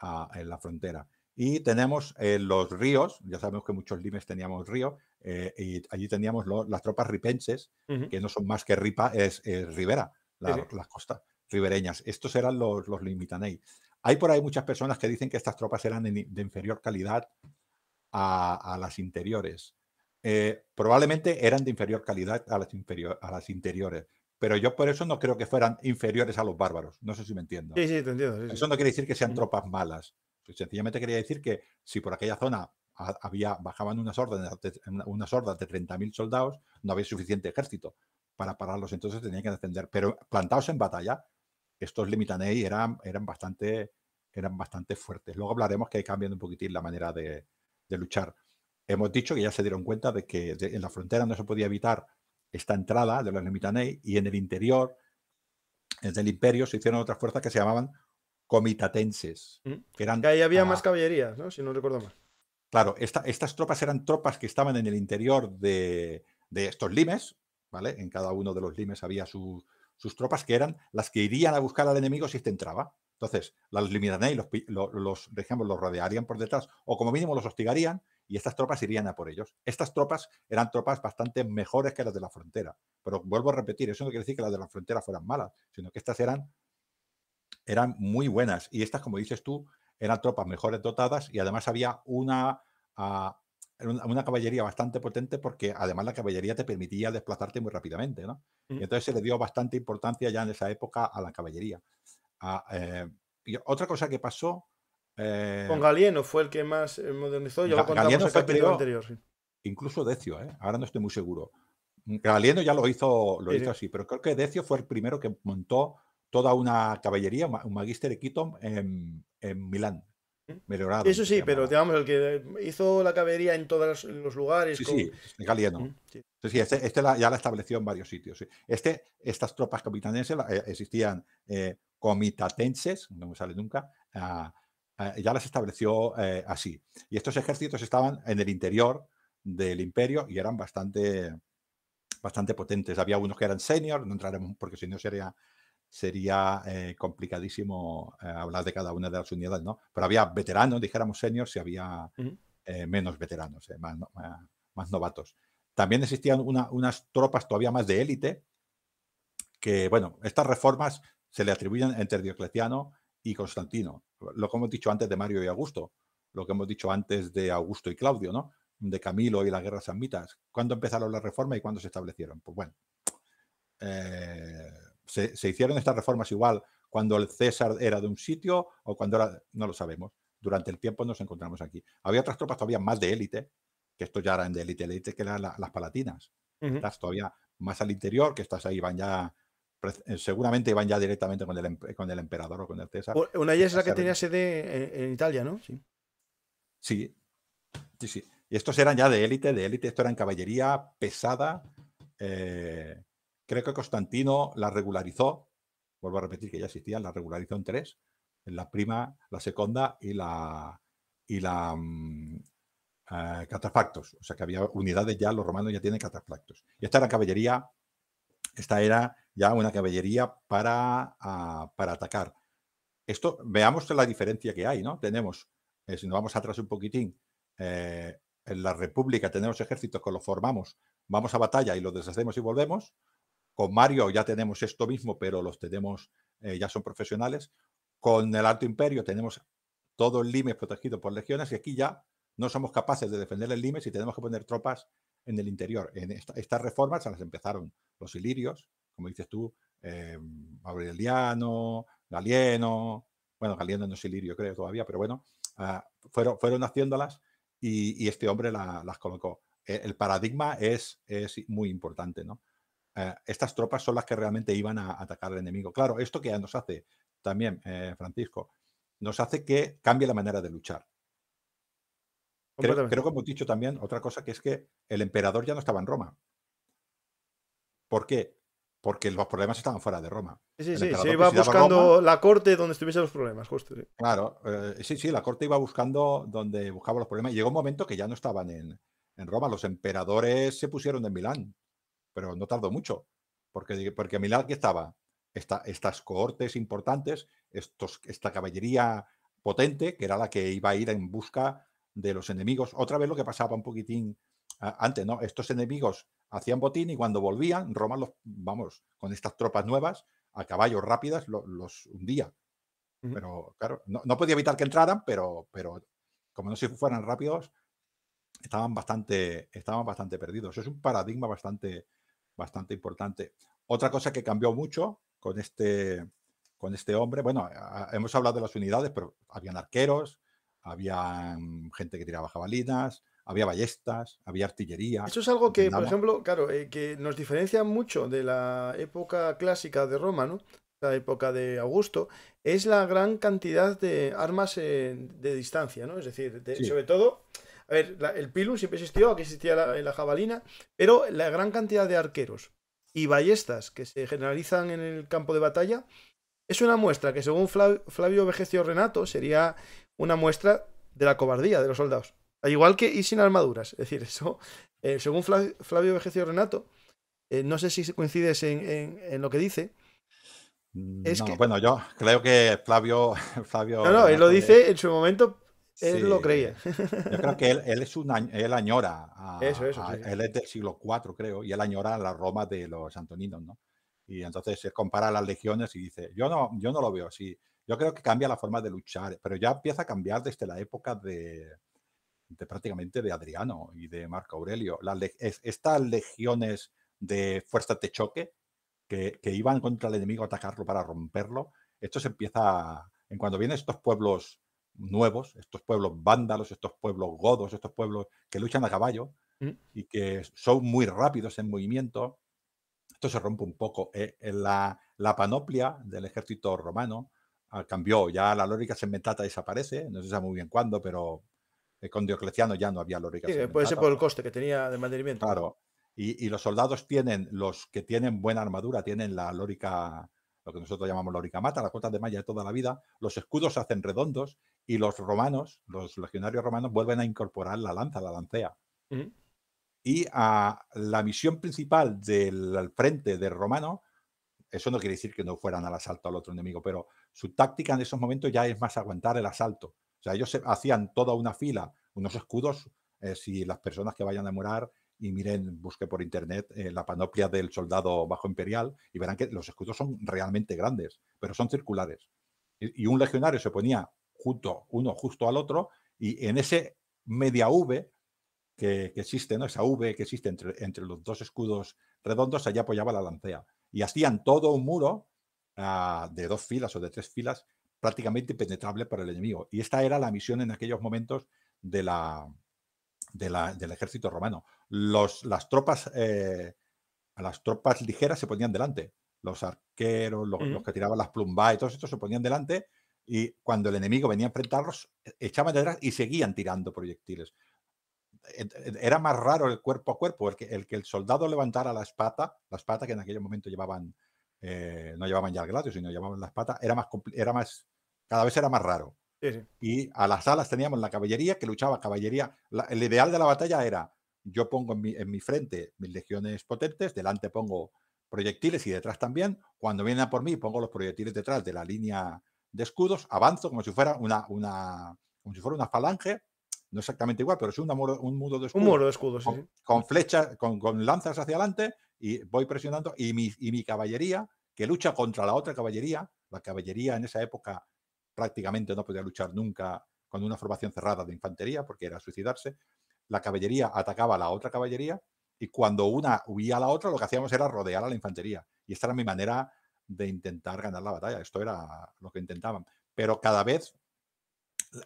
ah, en la frontera. Y tenemos eh, los ríos, ya sabemos que muchos limes teníamos río, eh, y allí teníamos las tropas ripenses, que no son más que ripa, es, ribera, las costas ribereñas. Estos eran los, los limitanei. Hay por ahí muchas personas que dicen que estas tropas eran de, inferior calidad a, las interiores. Eh, probablemente eran de inferior calidad a las, a las interiores, pero yo por eso no creo que fueran inferiores a los bárbaros. No sé si me entiendo. Sí, sí, entiendo. eso no quiere decir que sean tropas malas. Sencillamente quería decir que si por aquella zona había, bajaban unas hordas, unas de 30.000 soldados, no había suficiente ejército para pararlos, entonces tenían que descender. Pero plantados en batalla, estos limitanei eran, eran, bastante, eran bastante fuertes. Luego hablaremos que hay cambiando un poquitín la manera de, luchar. Hemos dicho que ya se dieron cuenta de que en la frontera no se podía evitar esta entrada de los limitanei y en el interior desde el imperio se hicieron otras fuerzas que se llamaban comitatenses. Mm. Que, ahí había más caballería, ¿no? si no recuerdo mal. Claro, estas tropas eran tropas que estaban en el interior de, estos limes, ¿vale? En cada uno de los limes había sus tropas que eran las que irían a buscar al enemigo si este entraba. Entonces, las limitarían y los, los, los, los rodearían por detrás o como mínimo los hostigarían y estas tropas irían a por ellos. Estas tropas eran tropas bastante mejores que las de la frontera. Pero vuelvo a repetir, eso no quiere decir que las de la frontera fueran malas, sino que estas eran eran muy buenas. Y estas, como dices tú, eran tropas mejores dotadas y además había una, ah, una caballería bastante potente porque además la caballería te permitía desplazarte muy rápidamente, ¿no? Y mm. entonces se le dio bastante importancia ya en esa época a la caballería. Ah, eh, otra cosa que pasó... Con eh, Galieno fue el que más eh, modernizó, ya anterior. Incluso Decio, ahora no estoy muy seguro. Galieno ya lo hizo, lo hizo así, pero creo que Decio fue el primero que montó toda una caballería, un magister equitum en, en Milán. Eso sí, pero digamos, el que hizo la caballería en todos los lugares. Sí, sí, Sí. Sí, este, este ya la estableció en varios sitios. Este, estas tropas capitanenses eh, existían eh, comitatenses, no me sale nunca, ah, ah, ya las estableció eh, así. Y estos ejércitos estaban en el interior del imperio y eran bastante, bastante potentes. Había unos que eran senior, no entraremos porque si no sería sería eh, complicadísimo eh, hablar de cada una de las unidades, ¿no? Pero había veteranos, dijéramos seniors, y había eh, menos veteranos, más, novatos. También existían unas tropas todavía más de élite, que, bueno, estas reformas se le atribuyen entre Diocleciano y Constantino. Lo que hemos dicho antes de Mario y Augusto, lo que hemos dicho antes de Augusto y Claudio, ¿no? De Camilo y las Guerra Sanmitas. ¿Cuándo empezaron las reformas y cuándo se establecieron? Pues bueno, eh, se, hicieron estas reformas igual cuando el César era de un sitio o cuando era, no lo sabemos. Durante el tiempo nos encontramos aquí. Había otras tropas todavía más de élite, que esto ya eran de élite, élite que eran las palatinas. Estás todavía más al interior, que estas ahí van ya, eh, seguramente iban ya directamente con el, emperador o con el César. Una de ellas es la que tenía sede en, Italia, ¿no? Sí. Sí, sí, Y estos eran ya de élite, de élite, esto eran caballería pesada, eh, Creo que Constantino la regularizó, vuelvo a repetir que ya existían, la regularizó en tres, en la prima, la segunda y la, y la mm, eh, catafactos. O sea que había unidades ya, los romanos ya tienen catafactos. Y esta era caballería, esta era ya una caballería para, ah, atacar. Esto, veamos la diferencia que hay, ¿no? Tenemos, eh, si nos vamos atrás un poquitín, eh, en la República tenemos ejércitos que los formamos, vamos a batalla y los deshacemos y volvemos. Con Mario ya tenemos esto mismo, pero los tenemos, eh, ya son profesionales. Con el Alto Imperio tenemos todo el limes protegido por legiones y aquí ya no somos capaces de defender el limes y tenemos que poner tropas en el interior. En estas reformas se las empezaron los ilirios, como dices tú, eh, Aureliano, Galieno, bueno, Galieno no es ilirio creo todavía, pero bueno, ah, fueron, fueron haciéndolas y, y este hombre las colocó. El, el paradigma es, es muy importante, ¿no? Eh, estas tropas son las que realmente iban a atacar al enemigo. Claro, esto que nos hace también, eh, Francisco, nos hace que cambie la manera de luchar. Creo, creo, que hemos dicho también otra cosa que es que el emperador ya no estaba en Roma. ¿Por qué? Porque los problemas estaban fuera de Roma. Sí, sí, se iba buscando la corte donde estuviesen los problemas, Claro, eh, sí, sí, la corte iba buscando donde buscaba los problemas. Y llegó un momento que ya no estaban en, en Roma. Los emperadores se pusieron en Milán pero no tardó mucho, porque, porque a mi estaba estas cohortes importantes, estos, esta caballería potente, que era la que iba a ir en busca de los enemigos. Otra vez lo que pasaba un poquitín antes, ¿no? Estos enemigos hacían botín y cuando volvían, Roma los, vamos, con estas tropas nuevas, a caballos rápidas, los, hundía. Pero claro, no, podía evitar que entraran, pero, pero como no se fueran rápidos, estaban bastante, estaban bastante perdidos. Es un paradigma bastante, bastante importante. Otra cosa que cambió mucho con este, con este hombre, bueno, hemos hablado de las unidades, pero habían arqueros, había gente que tiraba jabalinas, había ballestas, había artillería. Eso es algo que, por ejemplo, claro, eh, que nos diferencia mucho de la época clásica de Roma, La época de Augusto, es la gran cantidad de armas eh, de distancia, ¿no? Es decir, sobre todo a ver, el pilum siempre existió, aquí existía la, jabalina, pero la gran cantidad de arqueros y ballestas que se generalizan en el campo de batalla es una muestra que, según Flavio Vegecio Renato, sería una muestra de la cobardía de los soldados. Al igual que y sin armaduras. Es decir, eso, eh, según Flavio Vegecio Renato, eh, no sé si coincides en, lo que dice, es Bueno, yo creo que Flavio. Flavio no, no, él lo dice en su momento él lo creía. Yo creo que él, es un él añora. eso, eso. Él es del siglo IV, creo, y él añora la Roma de los antoninos, ¿no? Y entonces se compara las legiones y dice, yo no, yo no lo veo así. Yo creo que cambia la forma de luchar, pero ya empieza a cambiar desde la época de, prácticamente de Adriano y de Marco Aurelio. Las, estas legiones de fuerza de choque que, iban contra el enemigo a atacarlo para romperlo, esto se empieza, en cuando vienen estos pueblos nuevos, estos pueblos vándalos, estos pueblos godos, estos pueblos que luchan a caballo mm. y que son muy rápidos en movimiento. Esto se rompe un poco. Eh, la, la, panoplia del ejército romano ah, cambió. Ya la lórica segmentata desaparece, no se sabe muy bien cuándo, pero eh, con Diocleciano ya no había lórica Puede ser por el coste que tenía de mantenimiento. Claro. Y, y, los soldados tienen, los que tienen buena armadura, tienen la lórica, lo que nosotros llamamos lórica mata, la cuota de malla de toda la vida. Los escudos se hacen redondos y los romanos, los legionarios romanos, vuelven a incorporar la lanza, la lancea. Y a ah, la misión principal del frente del romano, eso no quiere decir que no fueran al asalto al otro enemigo, pero su táctica en esos momentos ya es más aguantar el asalto. O sea, ellos hacían toda una fila, unos escudos, eh, si las personas que vayan a morar y miren, busque por internet eh, la panoplia del soldado bajo imperial y verán que los escudos son realmente grandes, pero son circulares. y un legionario se ponía junto, uno justo al otro, y en ese media V que, existe, ¿no? Esa V que existe entre, los dos escudos redondos, allí apoyaba la lancea. Y hacían todo un muro ah, de dos filas o de tres filas prácticamente impenetrable para el enemigo. Y esta era la misión en aquellos momentos de la, del ejército romano. las tropas, eh, las tropas ligeras se ponían delante. Los arqueros, los, que tiraban las plumbas y todos estos se ponían delante y cuando el enemigo venía a enfrentarlos, e, echaban detrás y seguían tirando proyectiles. Era más raro el cuerpo a cuerpo, el que el, soldado levantara la espada la espada que en aquel momento llevaban, eh, no llevaban ya el gladio, sino llevaban la espada era más, era más, cada vez era más raro. Y a las alas teníamos la caballería que luchaba, caballería. el ideal de la batalla era, yo pongo en mi, en mi frente mis legiones potentes, delante pongo proyectiles y detrás también. Cuando vienen a por mí, pongo los proyectiles detrás de la línea de escudos, avanzo como si fuera una, una, como si fuera una falange, no exactamente igual, pero es un un muro de escudos. Un muro de escudos, con, sí. Con flechas, con, lanzas hacia adelante y voy presionando y mi, y mi caballería, que lucha contra la otra caballería, la caballería en esa época prácticamente no podía luchar nunca con una formación cerrada de infantería porque era suicidarse, la caballería atacaba a la otra caballería y cuando una huía a la otra lo que hacíamos era rodear a la infantería. Y esta era mi manera de intentar ganar la batalla. Esto era lo que intentaban. Pero cada vez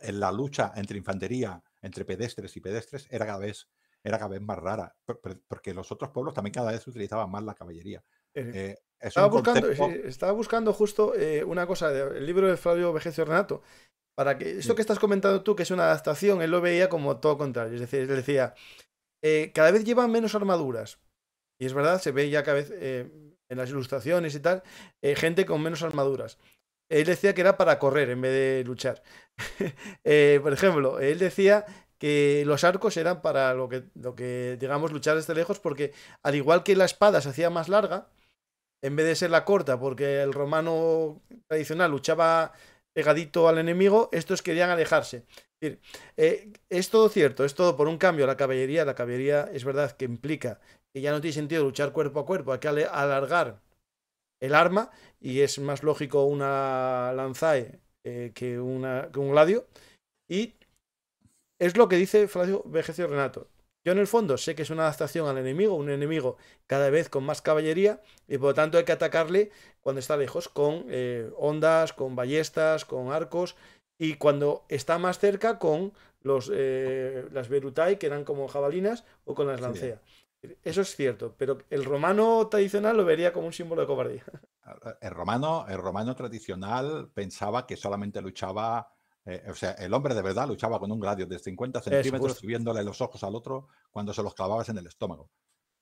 en eh, la lucha entre infantería, entre pedestres y pedestres, era cada vez, era cada vez más rara, porque los otros pueblos también cada vez utilizaban más la caballería. Eh, eh, estaba, buscando, estaba, buscando, justo una cosa del libro de Flavio vejecio Renato. Para que esto que estás comentando tú, que es una adaptación, él lo veía como todo contrario. Es decir, él decía, cada vez llevan menos armaduras. Y es verdad, se ve ya cada vez en las ilustraciones y tal, eh, gente con menos armaduras. Él decía que era para correr en vez de luchar. Eh, por ejemplo, él decía que los arcos eran para lo que, lo que, digamos, luchar desde lejos, porque al igual que la espada se hacía más larga, en vez de ser la corta, porque el romano tradicional luchaba pegadito al enemigo, estos querían alejarse. Es, eh, todo cierto, es todo por un cambio la caballería. La caballería es verdad que implica que ya no tiene sentido luchar cuerpo a cuerpo, hay que alargar el arma y es más lógico una lanzae eh, que, una, un gladio. Y es lo que dice Flavio Vejecio Renato. Yo en el fondo sé que es una adaptación al enemigo, un enemigo cada vez con más caballería y por lo tanto hay que atacarle cuando está lejos con eh, ondas, con ballestas, con arcos y cuando está más cerca con los, eh, las Berutai que eran como jabalinas o con las lanceas. Eso es cierto, pero el romano tradicional lo vería como un símbolo de cobardía. El romano, el romano tradicional pensaba que solamente luchaba, eh, o sea, el hombre de verdad luchaba con un gladio de 50 centímetros subiéndole los ojos al otro cuando se los clavabas en el estómago.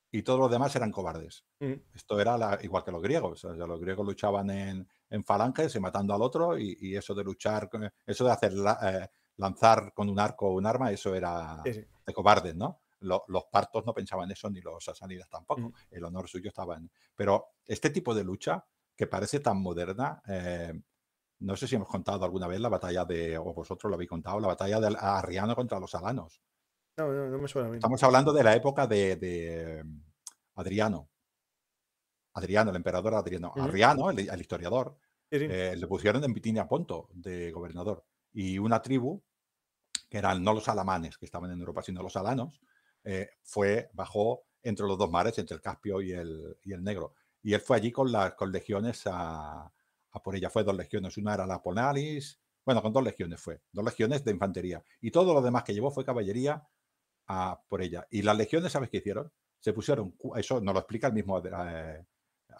Y todos los demás eran cobardes. Mm. Esto era la, igual que los griegos. los griegos luchaban en, falanges y matando al otro, y, eso de luchar, eso de hacer eh, lanzar con un arco o un arma, eso era de cobardes, ¿no? los partos no pensaban eso, ni los asanidas tampoco. El honor suyo estaba en... Pero este tipo de lucha, que parece tan moderna, eh, no sé si hemos contado alguna vez la batalla de, o vosotros lo habéis contado, la batalla de Arriano contra los alanos. No, no, no me suena a mí. Estamos hablando de la época de, mm, Adriano. Adriano, el emperador Adriano. Adriano Arriano, el, historiador, eh, le pusieron en Bitinia Ponto de gobernador. Y una tribu, que eran no los alamanes, que estaban en Europa, sino los alanos, eh, fue, bajó entre los dos mares, entre el Caspio y el, y el Negro. Y él fue allí con las con legiones a, por ella. Fue dos legiones, una era la Ponalis, bueno, con dos legiones fue, dos legiones de infantería. Y todo lo demás que llevó fue caballería a por ella. Y las legiones, ¿sabes qué hicieron? Se pusieron, eso nos lo explica el mismo eh,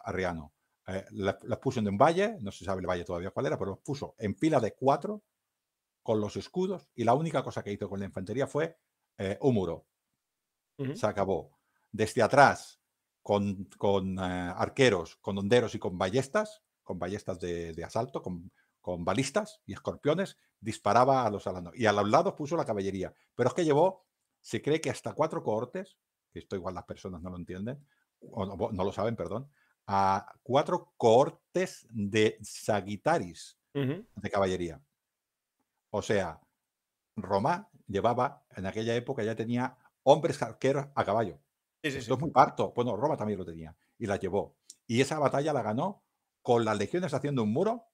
Arriano, eh, las, puso en un valle, no se sabe el valle todavía cuál era, pero los puso en fila de cuatro con los escudos y la única cosa que hizo con la infantería fue un muro se acabó. Desde atrás, con, eh, arqueros, con honderos y con ballestas, con ballestas de, asalto, con, balistas y escorpiones, disparaba a los alanos. Y a los lados puso la caballería. Pero es que llevó, se cree que hasta cuatro cohortes, que esto igual las personas no lo entienden, o no, lo saben, perdón, a cuatro cohortes de sagitaris de caballería. O sea, Roma llevaba, en aquella época ya tenía hombres arqueros a caballo. Sí, sí, es muy parto. Bueno, Roma también lo tenía y la llevó. Y esa batalla la ganó con las legiones haciendo un muro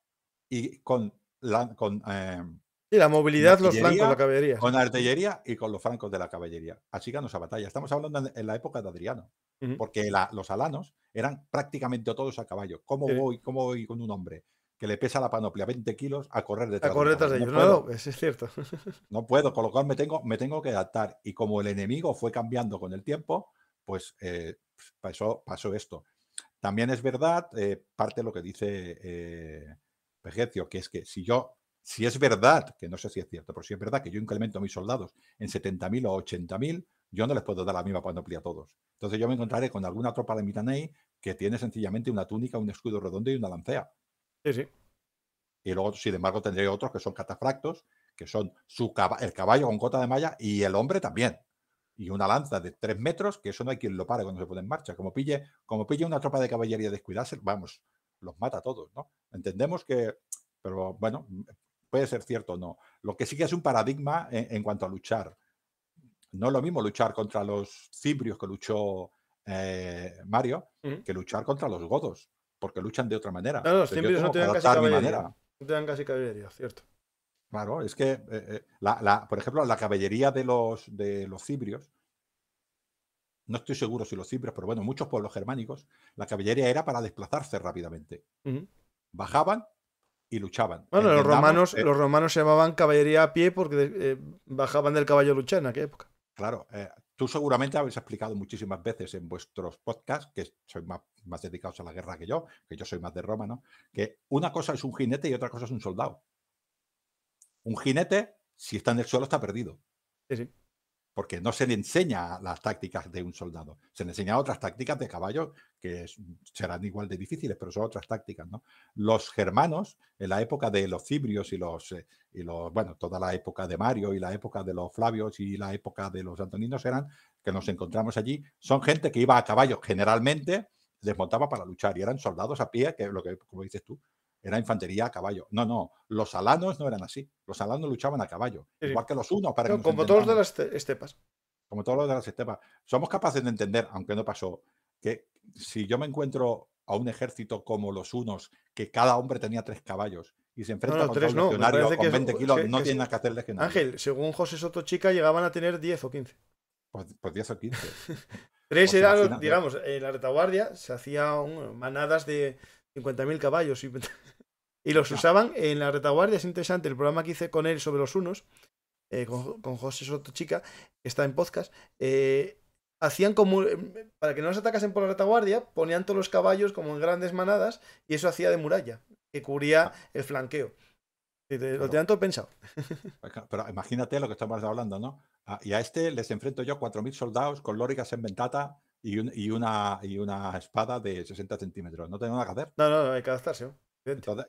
y con la, con, y em, la movilidad, los flancos, la caballería. Con artillería y con los francos de la caballería. Así ganó esa batalla. Estamos hablando en, la época de Adriano, porque los alanos eran prácticamente todos a caballo. ¿Cómo, voy, ¿Cómo voy con un hombre? que le pesa la panoplia 20 kilos a correr detrás, a correr de ellos. No, es cierto. No puedo, con lo cual me tengo, me tengo que adaptar. Y como el enemigo fue cambiando con el tiempo, pues, eh, pues pasó, esto. También es verdad, eh, parte de lo que dice Pegecio, eh, que es que si yo, si es verdad, que no sé si es cierto, pero si es verdad que yo incremento a mis soldados en 70.000 o 80.000, yo no les puedo dar la misma panoplia a todos. Entonces yo me encontraré con alguna tropa de Mitanei que tiene sencillamente una túnica, un escudo redondo y una lancea. Sí, sí. Y luego, sin embargo, tendría otros que son catafractos, que son su el caballo con cota de malla y el hombre también. Y una lanza de tres metros, que eso no hay quien lo pare cuando se pone en marcha. Como pille, como pille una tropa de caballería descuidarse, vamos, los mata a todos, ¿no? Entendemos que, pero bueno, puede ser cierto o no. Lo que sí que es un paradigma en, cuanto a luchar. No es lo mismo luchar contra los cimbrios que luchó eh, Mario, que luchar contra los godos porque luchan de otra manera. No, los cimbrios no tienen casi caballería. casi caballería, cierto. Claro, es que, eh, eh, por ejemplo, la caballería de los, de los cibrios, no estoy seguro si los cibrios, pero bueno, muchos pueblos germánicos, la caballería era para desplazarse rápidamente. Bajaban y luchaban. Bueno, los romanos, los romanos se llamaban caballería a pie porque eh, bajaban del caballo a luchar en aquella época. Claro, Tú seguramente habéis explicado muchísimas veces en vuestros podcasts, que sois más, dedicados a la guerra que yo, que yo soy más de Roma, ¿no? Que una cosa es un jinete y otra cosa es un soldado. Un jinete, si está en el suelo, está perdido. Sí, sí porque no se le enseña las tácticas de un soldado, se le enseña otras tácticas de caballo que serán igual de difíciles, pero son otras tácticas, ¿no? Los germanos, en la época de los cibrios y los, eh, y los, bueno, toda la época de Mario y la época de los Flavios y la época de los Antoninos eran, que nos encontramos allí, son gente que iba a caballo generalmente, desmontaba para luchar y eran soldados a pie, que es lo que, como dices tú, era infantería a caballo. No, no, los alanos no eran así. Los alanos luchaban a caballo, igual que los unos. Para como todos de las estepas. Como todos los de las estepas. Somos capaces de entender, aunque no pasó, que si yo me encuentro a un ejército como los unos, que cada hombre tenía tres caballos, y se enfrenta a un con 20 kilos, no tiene nada que hacer Ángel, según José Soto Chica, llegaban a tener 10 o 15. Pues, pues 10 o 15. tres pues eran, digamos, en la retaguardia se hacían manadas de 50.000 caballos. Y... Y los usaban en la retaguardia. Es interesante el programa que hice con él sobre los unos, eh, con, José Soto Chica, que está en podcast. Eh, hacían como. Eh, para que no los atacasen por la retaguardia, ponían todos los caballos como en grandes manadas y eso hacía de muralla, que cubría ah. el flanqueo. lo tenían todo pensado. Pero imagínate lo que estamos hablando, ¿no? Ah, y a este les enfrento yo 4.000 soldados con lóricas en ventata y, una, y una espada de 60 centímetros. No tengo nada que hacer. No, no, no hay que adaptarse. ¿no?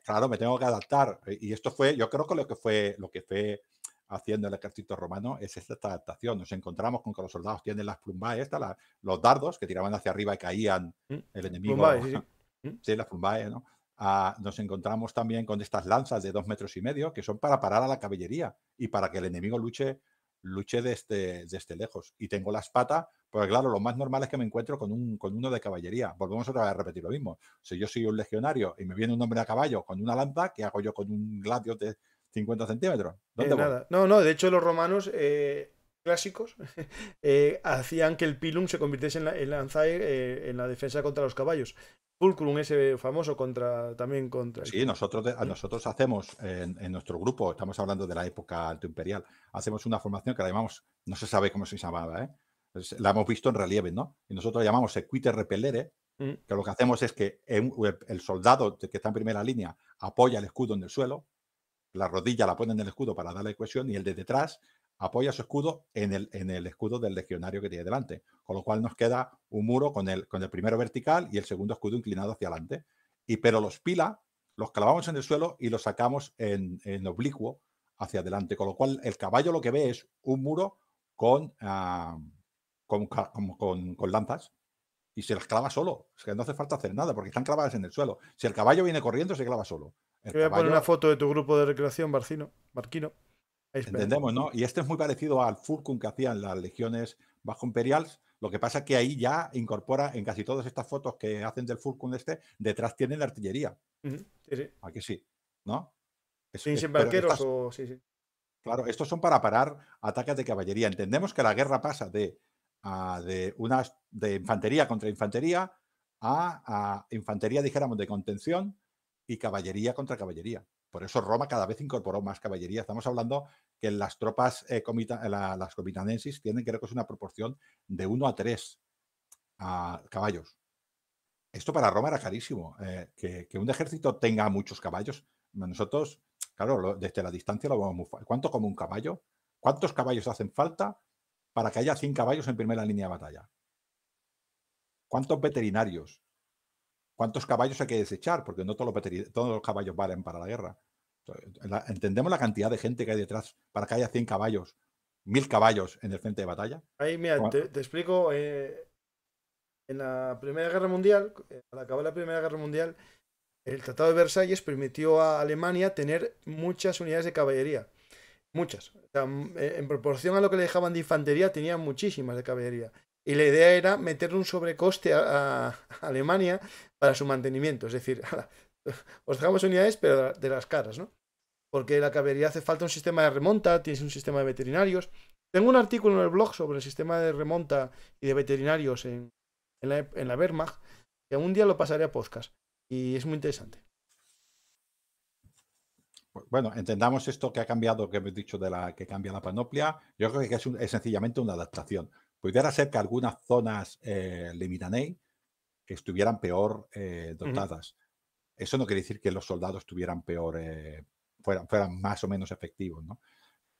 claro, me tengo que adaptar. Eh, y esto fue, yo creo que lo que fue, lo que fue haciendo el ejército romano es esta adaptación. Nos encontramos con que los soldados tienen las plumbae, esta, los dardos que tiraban hacia arriba y caían mm, el mm, enemigo. Mm. sí, las plumbae, ¿no? Ah, nos encontramos también con estas lanzas de dos metros y medio que son para parar a la caballería y para que el enemigo luche luché desde, lejos y tengo las patas, porque claro, lo más normal es que me encuentro con, un, con uno de caballería. Volvemos otra vez a repetir lo mismo. Si yo soy un legionario y me viene un hombre a caballo con una lanza, ¿qué hago yo con un gladio de 50 centímetros? Eh, no, no, de hecho los romanos... Eh, clásicos eh, hacían que el pilum se convirtiese en la, en, en la defensa contra los caballos. Pulcrum ese famoso contra también contra. Sí, nosotros, nosotros hacemos en, nuestro grupo, estamos hablando de la época alto imperial hacemos una formación que la llamamos, no se sabe cómo se llamaba, ¿eh? la hemos visto en relieve, ¿no? Y nosotros la llamamos equite repelere, mm. que lo que hacemos es que el, soldado que está en primera línea apoya el escudo en el suelo, la rodilla la pone en el escudo para dar la ecuación y el de detrás apoya su escudo en el, en el escudo del legionario que tiene delante, con lo cual nos queda un muro con el, con el primero vertical y el segundo escudo inclinado hacia adelante. Y, pero los pila los clavamos en el suelo y los sacamos en, oblicuo hacia adelante, con lo cual el caballo lo que ve es un muro con, ah, con, con, lanzas y se las clava solo. no hace falta hacer nada porque están clavadas en el suelo. Si el caballo viene corriendo, se clava solo. voy a poner una foto de tu grupo de recreación, Barcino. Marquino. Entendemos, ¿no? Y este es muy parecido al fulcrum que hacían las legiones bajo imperials. Lo que pasa es que ahí ya incorpora en casi todas estas fotos que hacen del fulcún este, detrás tienen la artillería. sí, sí. Aquí sí, ¿no? sí, sin o. Sí, sí. Claro, estos son para parar ataques de caballería. Entendemos que la guerra pasa de, de, infantería contra infantería a, a infantería, dijéramos, de contención y caballería contra caballería. Por eso Roma cada vez incorporó más caballería. Estamos hablando que las tropas, eh, las comitanensis tienen creo que es una proporción de 1 a 3 caballos. Esto para Roma era carísimo. Eh, que, un ejército tenga muchos caballos, nosotros, claro, desde la distancia lo vamos muy fácil. ¿Cuánto como un caballo? ¿Cuántos caballos hacen falta para que haya 100 caballos en primera línea de batalla? ¿Cuántos veterinarios? ¿Cuántos caballos hay que desechar? Porque no todos los, caballos valen para la guerra. ¿Entendemos la cantidad de gente que hay detrás para que haya 100 caballos, 1000 caballos en el frente de batalla? Ahí, mira, te, explico. Eh, en la Primera Guerra Mundial, eh, al acabar la Primera Guerra Mundial, el Tratado de Versalles permitió a Alemania tener muchas unidades de caballería. Muchas. Eh, en proporción a lo que le dejaban de infantería, tenían muchísimas de caballería y la idea era meter un sobrecoste a, Alemania para su mantenimiento. Es decir, os dejamos unidades, pero de las caras, ¿no? Porque la caballería hace falta un sistema de remonta, tienes un sistema de veterinarios. Tengo un artículo en el blog sobre el sistema de remonta y de veterinarios en, la, Wehrmacht, que algún día lo pasaré a podcast. Y es muy interesante. Pues, bueno, entendamos esto que ha cambiado, que hemos dicho de la que cambia la panoplia. Yo creo que es, es sencillamente una adaptación pudiera ser que algunas zonas eh, limitanei estuvieran peor eh, dotadas. Eso no quiere decir que los soldados estuvieran peor, eh, fueran, más o menos efectivos, ¿no?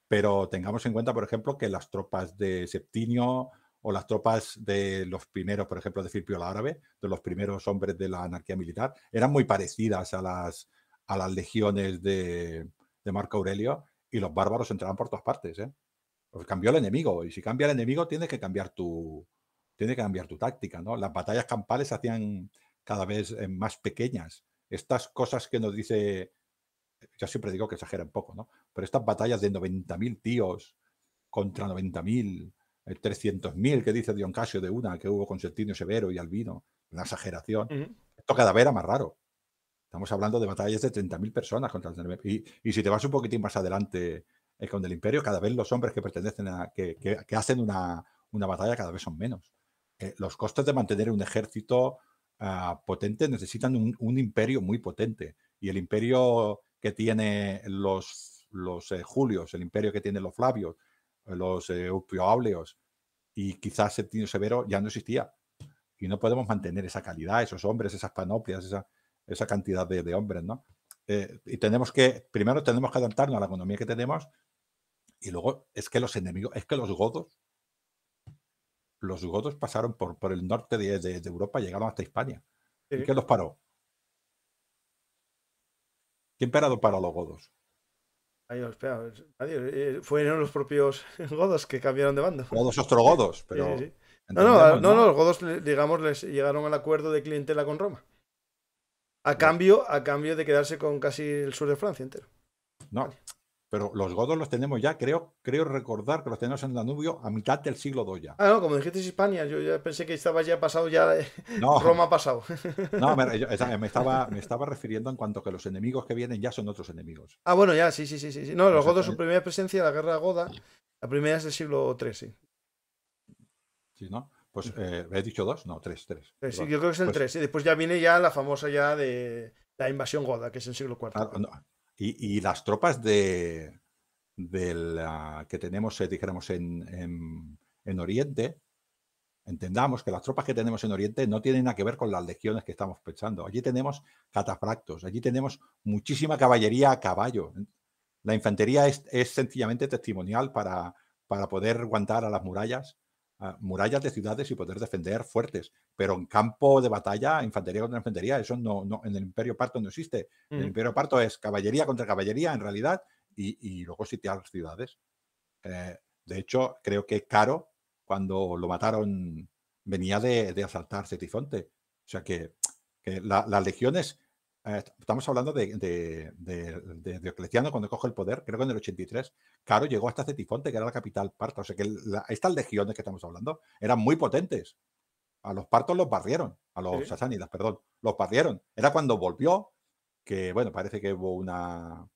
Pero tengamos en cuenta, por ejemplo, que las tropas de Septinio o las tropas de los primeros, por ejemplo, de Filipio el Árabe, de los primeros hombres de la anarquía militar, eran muy parecidas a las, a las legiones de, Marco Aurelio y los bárbaros entraban por todas partes, ¿eh? Pues cambió el enemigo. Y si cambia el enemigo, tiene que cambiar tu, tiene que cambiar tu táctica, ¿no? Las batallas campales se hacían cada vez eh, más pequeñas. Estas cosas que nos dice, yo siempre digo que exageran poco, ¿no? Pero estas batallas de 90.000 tíos contra 90.000, 300.000 eh, que dice Dion Casio de una que hubo con Sertinio Severo y Albino, una exageración. Esto cada vez era más raro. Estamos hablando de batallas de 30.000 personas contra el y, y si te vas un poquitín más adelante y con el imperio cada vez los hombres que pertenecen a, que, hacen una, una, batalla cada vez son menos. Eh, los costes de mantener un ejército ah, potente necesitan un, imperio muy potente. Y el imperio que tiene los, los eh, Julios, el imperio que tienen los Flavios, los Eupioábleos eh, y quizás Septimio Severo ya no existía. Y no podemos mantener esa calidad, esos hombres, esas panoplias, esa, esa cantidad de, hombres, ¿no? y tenemos que, primero tenemos que adaptarnos a la economía que tenemos y luego es que los enemigos, es que los godos, los godos pasaron por, por el norte de, de, y Europa, llegaron hasta España. ¿Y qué los paró? ¿Quién parado paró los godos? Eh, fueron los propios godos que cambiaron de bando. Godos ostrogodos, pero. No, no, no, los godos, digamos, les llegaron al acuerdo de clientela con Roma. A cambio, a cambio de quedarse con casi el sur de Francia entero. No, pero los godos los tenemos ya, creo, creo recordar que los tenemos en Danubio a mitad del siglo II ya. Ah, no, como dijiste Hispania, yo ya pensé que estaba ya pasado, ya no, ha pasado. No, me, estaba, me estaba refiriendo en cuanto a que los enemigos que vienen ya son otros enemigos. Ah, bueno, ya, sí, sí, sí, sí. No, los godos, su primera presencia, la guerra goda, la primera es del siglo III, sí. Sí, ¿no? Pues, ¿he eh, dicho dos? No, tres, tres. Eh, yo creo que es el pues tres. Y después ya viene ya la famosa ya de la invasión goda, que es el siglo IV. Y, las tropas de, ah, que tenemos, eh, en, Oriente, entendamos que las tropas que tenemos en Oriente no tienen nada que ver con las legiones que estamos pensando. Allí tenemos catafractos, allí tenemos muchísima caballería a caballo. La infantería es, sencillamente testimonial para, para poder aguantar a las murallas Ah, murallas de ciudades y poder defender fuertes, pero en campo de batalla, infantería contra infantería, eso no, no en el Imperio Parto no existe. el mm. Imperio Parto es caballería contra caballería, en realidad, y, y luego sitiar las ciudades. Eh, de hecho, creo que Caro, cuando lo mataron, venía de, de asaltar Cetifonte. O sea que, las legiones eh, estamos hablando de, de, Diocleciano cuando coge el poder, creo que en el 83, Claro, llegó hasta Cetifonte, que era la capital parta. O sea que estas legiones que estamos hablando eran muy potentes. A los partos los barrieron, a los sasánidas, perdón, los barrieron. Era cuando volvió, que bueno, parece que hubo una,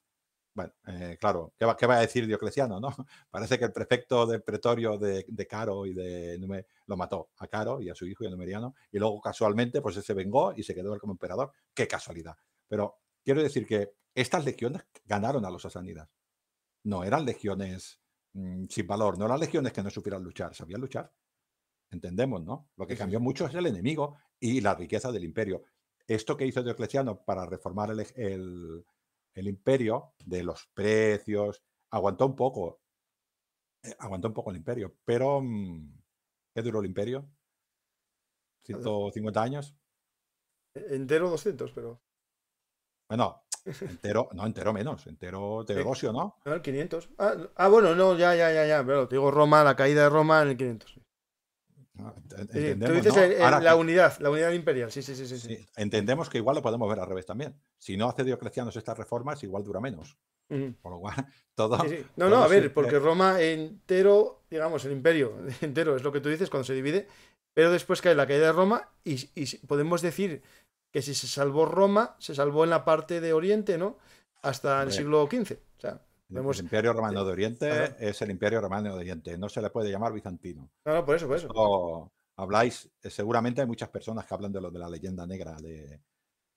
bueno, eh, claro, ¿qué va, a decir Diocleciano? ¿no? Parece que el prefecto del pretorio de, Caro y de Nume lo mató a Caro y a su hijo y a Numeriano, y luego casualmente pues se vengó y se quedó como emperador. ¡Qué casualidad! Pero quiero decir que estas legiones ganaron a los asanidas. No eran legiones mm, sin valor, no eran legiones que no supieran luchar, sabían luchar. Entendemos, ¿no? Lo que cambió mucho es el enemigo y la riqueza del imperio. Esto que hizo Diocleciano para reformar el el imperio de los precios, aguantó un poco, eh, aguantó un poco el imperio, pero mm, ¿qué duró el imperio? ¿150 años? E-, entero 200, pero... Bueno, entero, no, entero menos, entero eh, negocio ¿no? 500. Ah, ah, bueno, no, ya, ya, ya, ya, pero te digo Roma, la caída de Roma en el 500 la unidad, la unidad imperial, sí sí, sí, sí, Entendemos que igual lo podemos ver al revés también. Si no hace Dioclecianos estas reformas, igual dura menos. Por lo cual, todo. no, no, a ver, porque Roma entero, digamos, el imperio entero es lo que tú dices cuando se divide, pero después cae la caída de Roma y, podemos decir que si se salvó Roma, se salvó en la parte de Oriente, ¿no? Hasta el siglo XV. O sea. El Imperio Romano de Oriente es el Imperio Romano de Oriente, no se le puede llamar bizantino. Claro, por eso, por eso. habláis, eh, seguramente hay muchas personas que hablan de lo de la leyenda negra de,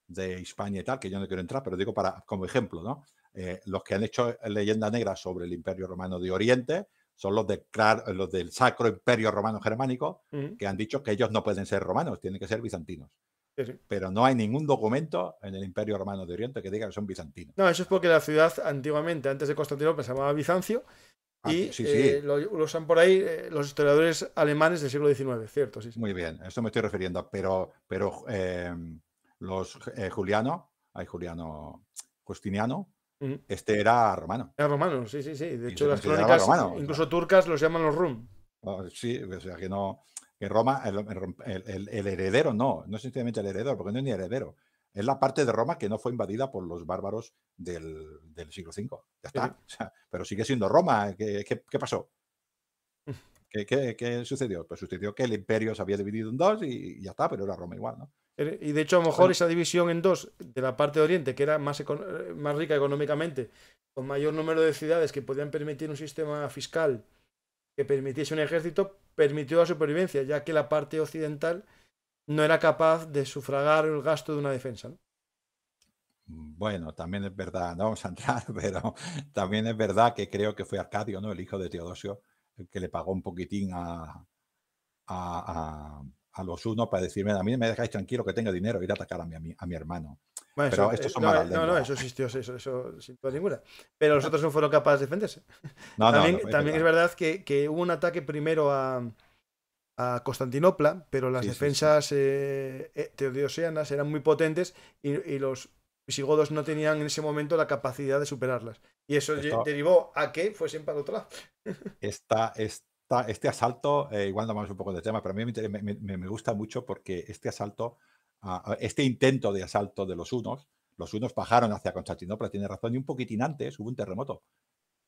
de España y tal, que yo no quiero entrar, pero digo para como ejemplo, ¿no? Eh, los que han hecho eh, leyenda negra sobre el Imperio Romano de Oriente son los, de, los del Sacro Imperio Romano Germánico, que han dicho que ellos no pueden ser romanos, tienen que ser bizantinos. Pero no hay ningún documento en el Imperio Romano de Oriente que diga que son bizantinos. No, eso es porque la ciudad antiguamente, antes de Constantinopla, se llamaba Bizancio y eh, lo, usan por ahí eh, los historiadores alemanes del siglo XIX, ¿cierto? Sí, Muy bien, a esto me estoy refiriendo, pero, pero em, los eh, Juliano, hay Juliano Justiniano, este era romano. Era romano, sí, sí, sí. De hecho, las crónicas, incluso turcas, los llaman los rum. Ah, sí, o sea que no que Roma, el, heredero no, no es sencillamente el heredero, porque no es ni heredero. Es la parte de Roma que no fue invadida por los bárbaros del, siglo V. Ya está. pero sigue siendo Roma. ¿Qué, pasó? Mm. ¿Qué, sucedió? Pues sucedió que el imperio se había dividido en dos y, ya está, pero era Roma igual, ¿no? Y de hecho, a lo mejor esa división en dos de la parte de Oriente, que era más, eh, más rica económicamente, con mayor número de ciudades que podían permitir un sistema fiscal que permitiese un ejército, permitió la supervivencia, ya que la parte occidental no era capaz de sufragar el gasto de una defensa. Bueno, también es verdad, no vamos a entrar, pero también es verdad que creo que fue Arcadio, ¿no? El hijo de Teodosio, el que le pagó un poquitín a a los unos para decirme, a mí me dejáis tranquilo que tenga dinero, ir a atacar a mi, a mi hermano. Bueno, esto eso, son no, no, no, eso existió, eso, eso, sin ninguna. Pero los otros no fueron capaces de defenderse. también, es verdad que, hubo un ataque primero a, Constantinopla, pero las defensas eh, eh, teodosianas eran muy potentes y, y los visigodos no tenían en ese momento la capacidad de superarlas. Y eso derivó a que fuesen para otro lado. esta, este asalto, eh, igual no vamos un poco de tema, pero a mí me, gusta mucho porque este asalto, este intento de asalto de los unos, los unos bajaron hacia Constantinopla, tiene razón, y un poquitín antes hubo un terremoto.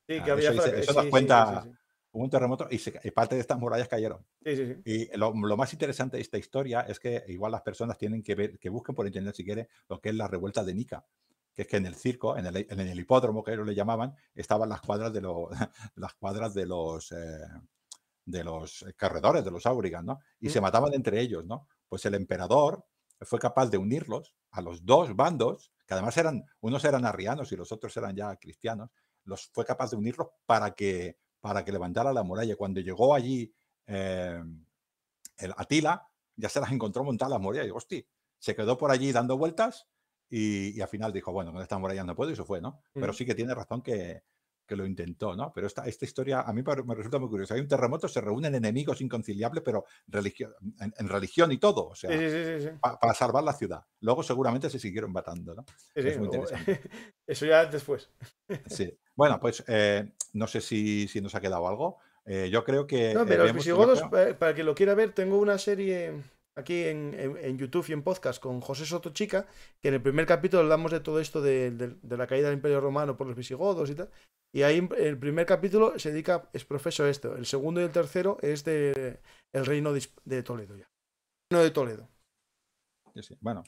Sí, ah, que había eso, cuenta. hubo un terremoto y, parte de estas murallas cayeron. Y lo, más interesante de esta historia es que igual las personas tienen que ver, que busquen por internet si quieren, lo que es la revuelta de Nica, que es que en el circo, en el, hipódromo que ellos le llamaban, estaban las cuadras de, los... las cuadras de los eh, de los eh, corredores, de los Aurigan, ¿no? Y se mataban entre ellos, ¿no? Pues el emperador fue capaz de unirlos a los dos bandos, que además eran, unos eran arrianos y los otros eran ya cristianos, los fue capaz de unirlos para que, para que levantara la muralla. Cuando llegó allí eh, el Atila, ya se las encontró montadas la murallas. Y digo, se quedó por allí dando vueltas y, al final dijo, bueno, con esta muralla no puedo y se fue, ¿no? Pero sí que tiene razón que, que lo intentó, ¿no? Pero esta, esta historia a mí me resulta muy curiosa. Hay un terremoto, se reúnen enemigos inconciliables, pero en, religión y todo, o sea, para salvar la ciudad. Luego seguramente se siguieron matando, ¿no? es muy interesante. Eso ya después. Sí. Bueno, pues eh, no sé si, nos ha quedado algo. Eh, yo creo que... No, eh, pero los visigodos, para, para que lo quiera ver, tengo una serie aquí en, YouTube y en podcast con José Soto Chica, que en el primer capítulo hablamos de todo esto de, la caída del Imperio Romano por los visigodos y tal. Y ahí el primer capítulo se dedica, es profeso esto. El segundo y el tercero es de el reino de, Toledo ya. reino de Toledo. Bueno,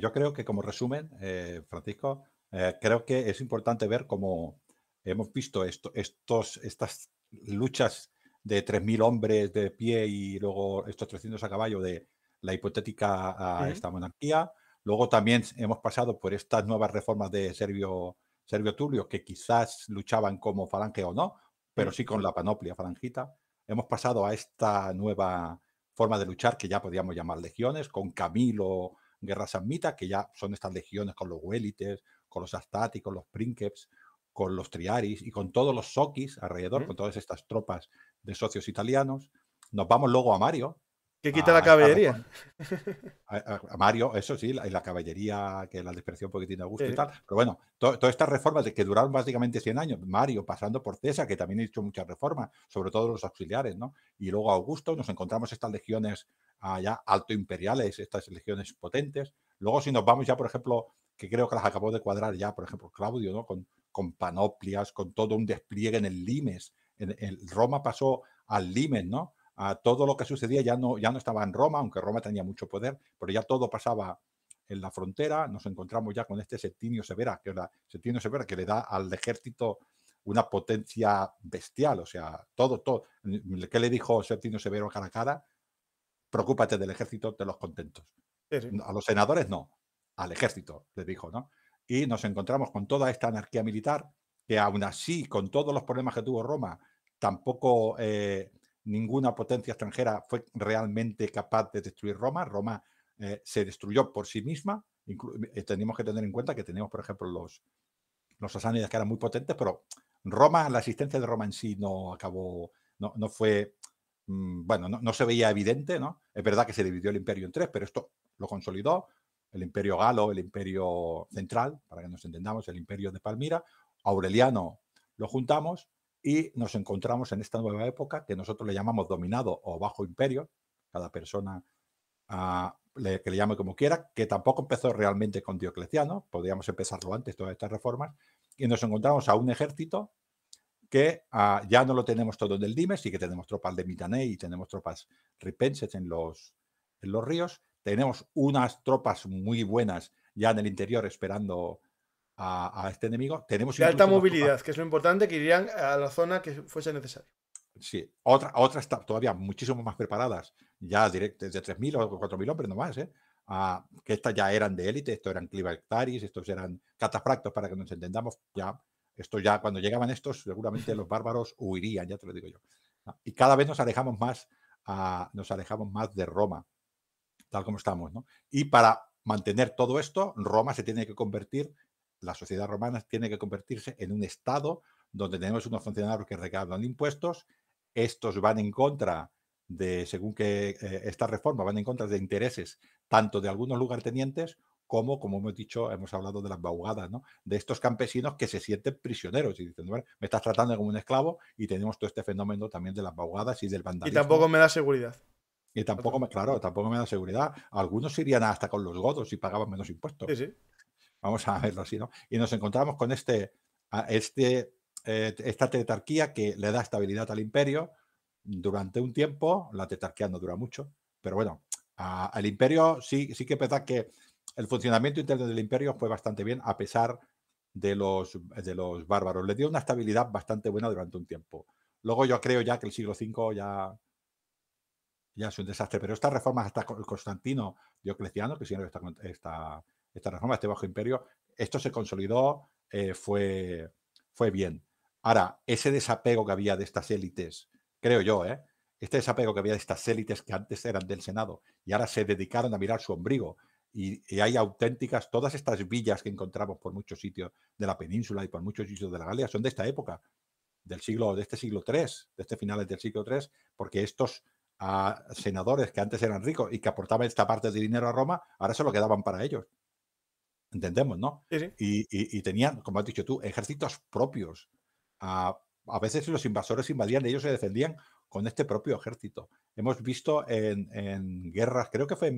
yo creo que como resumen, eh, Francisco, eh, creo que es importante ver cómo hemos visto estos, estas luchas de 3.000 hombres de pie y luego estos 300 a caballo de la hipotética esta monarquía. Luego también hemos pasado por estas nuevas reformas de Servio, Servio Tulio, que quizás luchaban como falange o no, pero sí con la panoplia falangita. Hemos pasado a esta nueva forma de luchar que ya podríamos llamar legiones, con Camilo, Guerra samita que ya son estas legiones con los huélites, con los con los prínkeps, con los triaris y con todos los soquis alrededor, con todas estas tropas de socios italianos. Nos vamos luego a Mario. Que quita la caballería. A, Mario, eso sí, la, la caballería, que la despreciación porque tiene Augusto y tal. Pero bueno, todas estas reformas que duraron básicamente 100 años, Mario pasando por César, que también ha hecho muchas reformas, sobre todo los auxiliares, ¿no? Y luego Augusto, nos encontramos estas legiones allá alto imperiales, estas legiones potentes. Luego si nos vamos ya, por ejemplo, que creo que las acabó de cuadrar ya, por ejemplo, Claudio, ¿no? Con, con, panoplias, con todo un despliegue en el limes en, Roma pasó al límite, ¿no? A todo lo que sucedía ya no, ya no estaba en Roma, aunque Roma tenía mucho poder, pero ya todo pasaba en la frontera. Nos encontramos ya con este Septimio Severa, que, Septimio Severa, que le da al ejército una potencia bestial, o sea, todo, todo. ¿Qué le dijo Septimio Severo cara a cara? Preocúpate del ejército de los contentos. A los senadores no, al ejército, le dijo, ¿no? Y nos encontramos con toda esta anarquía militar, que aún así, con todos los problemas que tuvo Roma, tampoco eh, ninguna potencia extranjera fue realmente capaz de destruir Roma. Roma eh, se destruyó por sí misma. Eh, tenemos que tener en cuenta que tenemos, por ejemplo, los, los sasánidas que eran muy potentes, pero Roma, la existencia de Roma en sí no acabó, no, fue, mm, bueno, no, no, se veía evidente, ¿no? Es verdad que se dividió el imperio en tres, pero esto lo consolidó, el imperio galo, el imperio central, para que nos entendamos, el imperio de Palmira, Aureliano lo juntamos y nos encontramos en esta nueva época que nosotros le llamamos dominado o bajo imperio, cada persona ah, que le llame como quiera, que tampoco empezó realmente con Diocleciano, podríamos empezarlo antes, todas estas reformas, y nos encontramos a un ejército que ah, ya no lo tenemos todo en el Dime, sí que tenemos tropas de Mitané y tenemos tropas ripenses en los, en los ríos, tenemos unas tropas muy buenas ya en el interior esperando a, este enemigo. Tenemos de alta movilidad, que es lo importante, que irían a la zona que fuese necesario. Sí, otra, otra está todavía muchísimo más preparadas, ya directas de 3.000 o 4.000 hombres nomás, ¿eh? Ah, que estas ya eran de élite, estos eran clivactaris, estos eran catafractos, para que nos entendamos, ya, esto ya, cuando llegaban estos, seguramente los bárbaros huirían, ya te lo digo yo. Ah, y cada vez nos alejamos más, ah, nos alejamos más de Roma, tal como estamos, ¿no? Y para mantener todo esto, Roma se tiene que convertir la sociedad romana tiene que convertirse en un Estado donde tenemos unos funcionarios que recaudan impuestos, estos van en contra de, según que eh, esta reforma, van en contra de intereses tanto de algunos lugartenientes como, como hemos dicho, hemos hablado de las baugadas, de estos campesinos que se sienten prisioneros y dicen, me estás tratando como un esclavo y tenemos todo este fenómeno también de las baugadas y del vandalismo. Y tampoco me da seguridad. Y tampoco me, claro, tampoco me da seguridad. Algunos irían hasta con los godos y pagaban menos impuestos. Sí, sí vamos a verlo así, ¿no? Y nos encontramos con este, este, eh, esta tetarquía que le da estabilidad al imperio durante un tiempo, la tetarquía no dura mucho, pero bueno, al imperio sí, sí que es verdad que el funcionamiento interno del imperio fue bastante bien a pesar de los, de los bárbaros. Le dio una estabilidad bastante buena durante un tiempo. Luego yo creo ya que el siglo V ya, ya es un desastre, pero estas reformas hasta Constantino Diocleciano, que si está, está esta reforma, este bajo imperio, esto se consolidó, eh, fue, fue bien. Ahora, ese desapego que había de estas élites, creo yo, ¿eh? este desapego que había de estas élites que antes eran del Senado y ahora se dedicaron a mirar su ombligo. Y, hay auténticas, todas estas villas que encontramos por muchos sitios de la península y por muchos sitios de la Galia son de esta época, del siglo, de este siglo III, de este final del siglo III, porque estos ah, senadores que antes eran ricos y que aportaban esta parte de dinero a Roma, ahora se lo quedaban para ellos. Entendemos, ¿no? Y, tenían, como has dicho tú, ejércitos propios. Ah, a, veces los invasores invadían, ellos se defendían con este propio ejército. Hemos visto en, guerras, creo que fue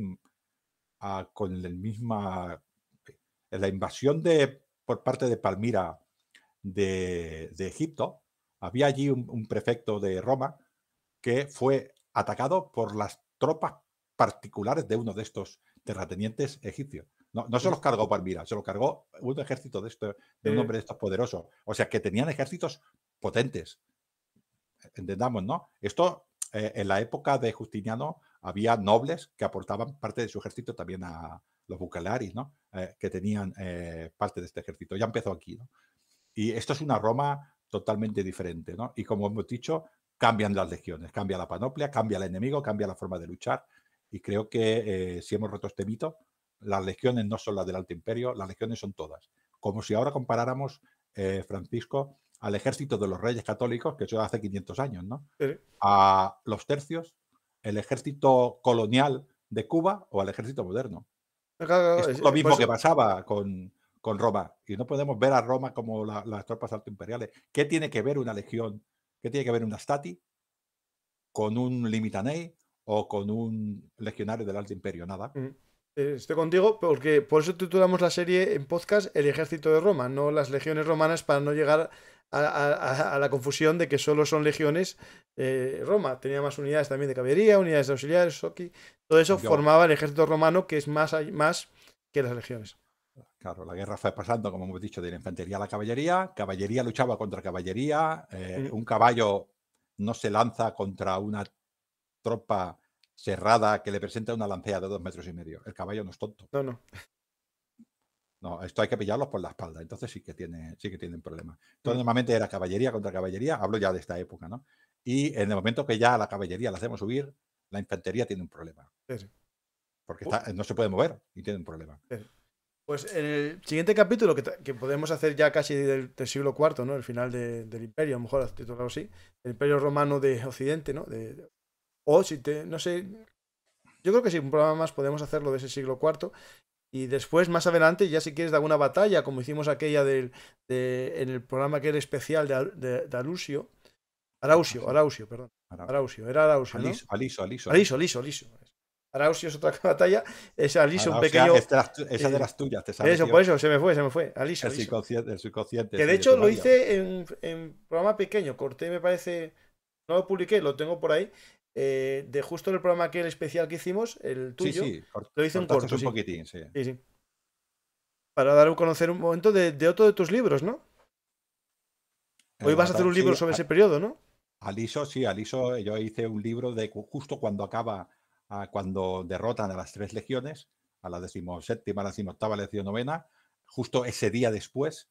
ah, con el misma, en la invasión de, por parte de Palmira de, Egipto, había allí un prefecto de Roma que fue atacado por las tropas particulares de uno de estos terratenientes egipcios. No, se los cargó Palmira, se los cargó un ejército de, este, de un hombre de estos poderosos. O sea, que tenían ejércitos potentes. E-, entendamos, ¿no? Esto, e, en la época de Justiniano, había nobles que aportaban parte de su ejército también a los bucalaris, ¿no? E, que tenían parte de este ejército. Ya empezó aquí, Y esto es una Roma totalmente diferente, ¿no? Y como hemos dicho, cambian las legiones, cambia la panoplia, cambia el enemigo, cambia la forma de luchar. Y creo que eh, si hemos roto este mito, las legiones no son las del Alto Imperio, las legiones son todas. Como si ahora comparáramos, eh, Francisco, al ejército de los reyes católicos, que eso hace 500 años, ¿no? A los tercios, el ejército colonial de Cuba o al ejército moderno. Ah, es lo mismo que pasaba con, Roma. Y no podemos ver a Roma como las tropas altoimperiales. ¿Qué tiene que ver una legión? ¿Qué tiene que ver una stati con un limitanei o con un legionario del Alto Imperio? Nada. Mm. Eh, estoy contigo porque por eso titulamos la serie en podcast El ejército de Roma, no las legiones romanas para no llegar a, la confusión de que solo son legiones eh, Roma. Tenía más unidades también de caballería, unidades de auxiliares, Todo eso formaba el ejército romano que es más, más que las legiones. Claro, la guerra fue pasando, como hemos dicho, de la infantería a la caballería. Caballería luchaba contra caballería. Eh, un caballo no se lanza contra una tropa cerrada que le presenta una lancea de dos metros y medio. El caballo no es tonto. No, no. No, esto hay que pillarlos por la espalda. Entonces sí que tiene, sí que tienen problemas. Entonces, mm. normalmente era caballería contra caballería, hablo ya de esta época, ¿no? Y en el momento que ya la caballería la hacemos subir, la infantería tiene un problema. Porque eh, no se puede mover y tiene un problema. Pues en el siguiente capítulo, que, podemos hacer ya casi del, siglo IV, ¿no? El final del imperio, a lo mejor titulado así, el imperio romano de Occidente, ¿no? de o si te, no sé, yo creo que si sí, un programa más podemos hacerlo de ese siglo IV. Y después, más adelante, ya si quieres de alguna batalla, como hicimos aquella del, de, en el programa que era especial de, de, Alusio. Arausio, Arausio, perdón. Arausio, era Arausio. Aliso, Aliso, Aliso. Aliso, Arausio es otra batalla. Es Aliso, un pequeño. esa de eh, las tuyas, te sabes. Eso, por eso, se me fue, se me fue. Aliso. El, Aliso. Subconsciente, Que de hecho lo hice en, en programa pequeño. Corté, me parece. No lo publiqué, lo tengo por ahí. Eh, de justo el programa que el especial que hicimos, el tuyo, lo hice un corto. poquitín, sí. Para dar a conocer un momento de, otro de tus libros, ¿no? Hoy vas a hacer un libro sobre ese periodo, ¿no? Aliso, sí, Aliso, yo hice un libro de justo cuando acaba, ah, cuando derrotan a las tres legiones, a la decimoséptima, a la decimoctava, la novena, justo ese día después,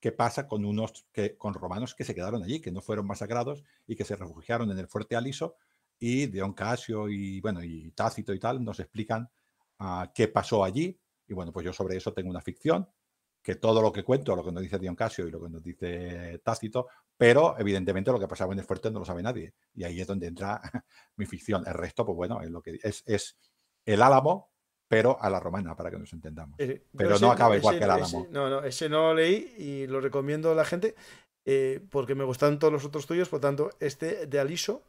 qué pasa con unos que, con romanos que se quedaron allí, que no fueron masacrados y que se refugiaron en el fuerte Aliso y Dion Casio y, bueno, y Tácito y tal nos explican ah, qué pasó allí. Y bueno, pues yo sobre eso tengo una ficción, que todo lo que cuento, lo que nos dice Dion Casio y lo que nos dice Tácito, pero evidentemente lo que pasaba en el fuerte no lo sabe nadie. Y ahí es donde entra mi ficción. El resto, pues bueno, es lo que es, es el álamo, pero a la romana, para que nos entendamos. Eh, pero no, acaba igual que el álamo. no, no, ese no lo leí y lo recomiendo a la gente eh, porque me gustan todos los otros tuyos, por tanto, este de Aliso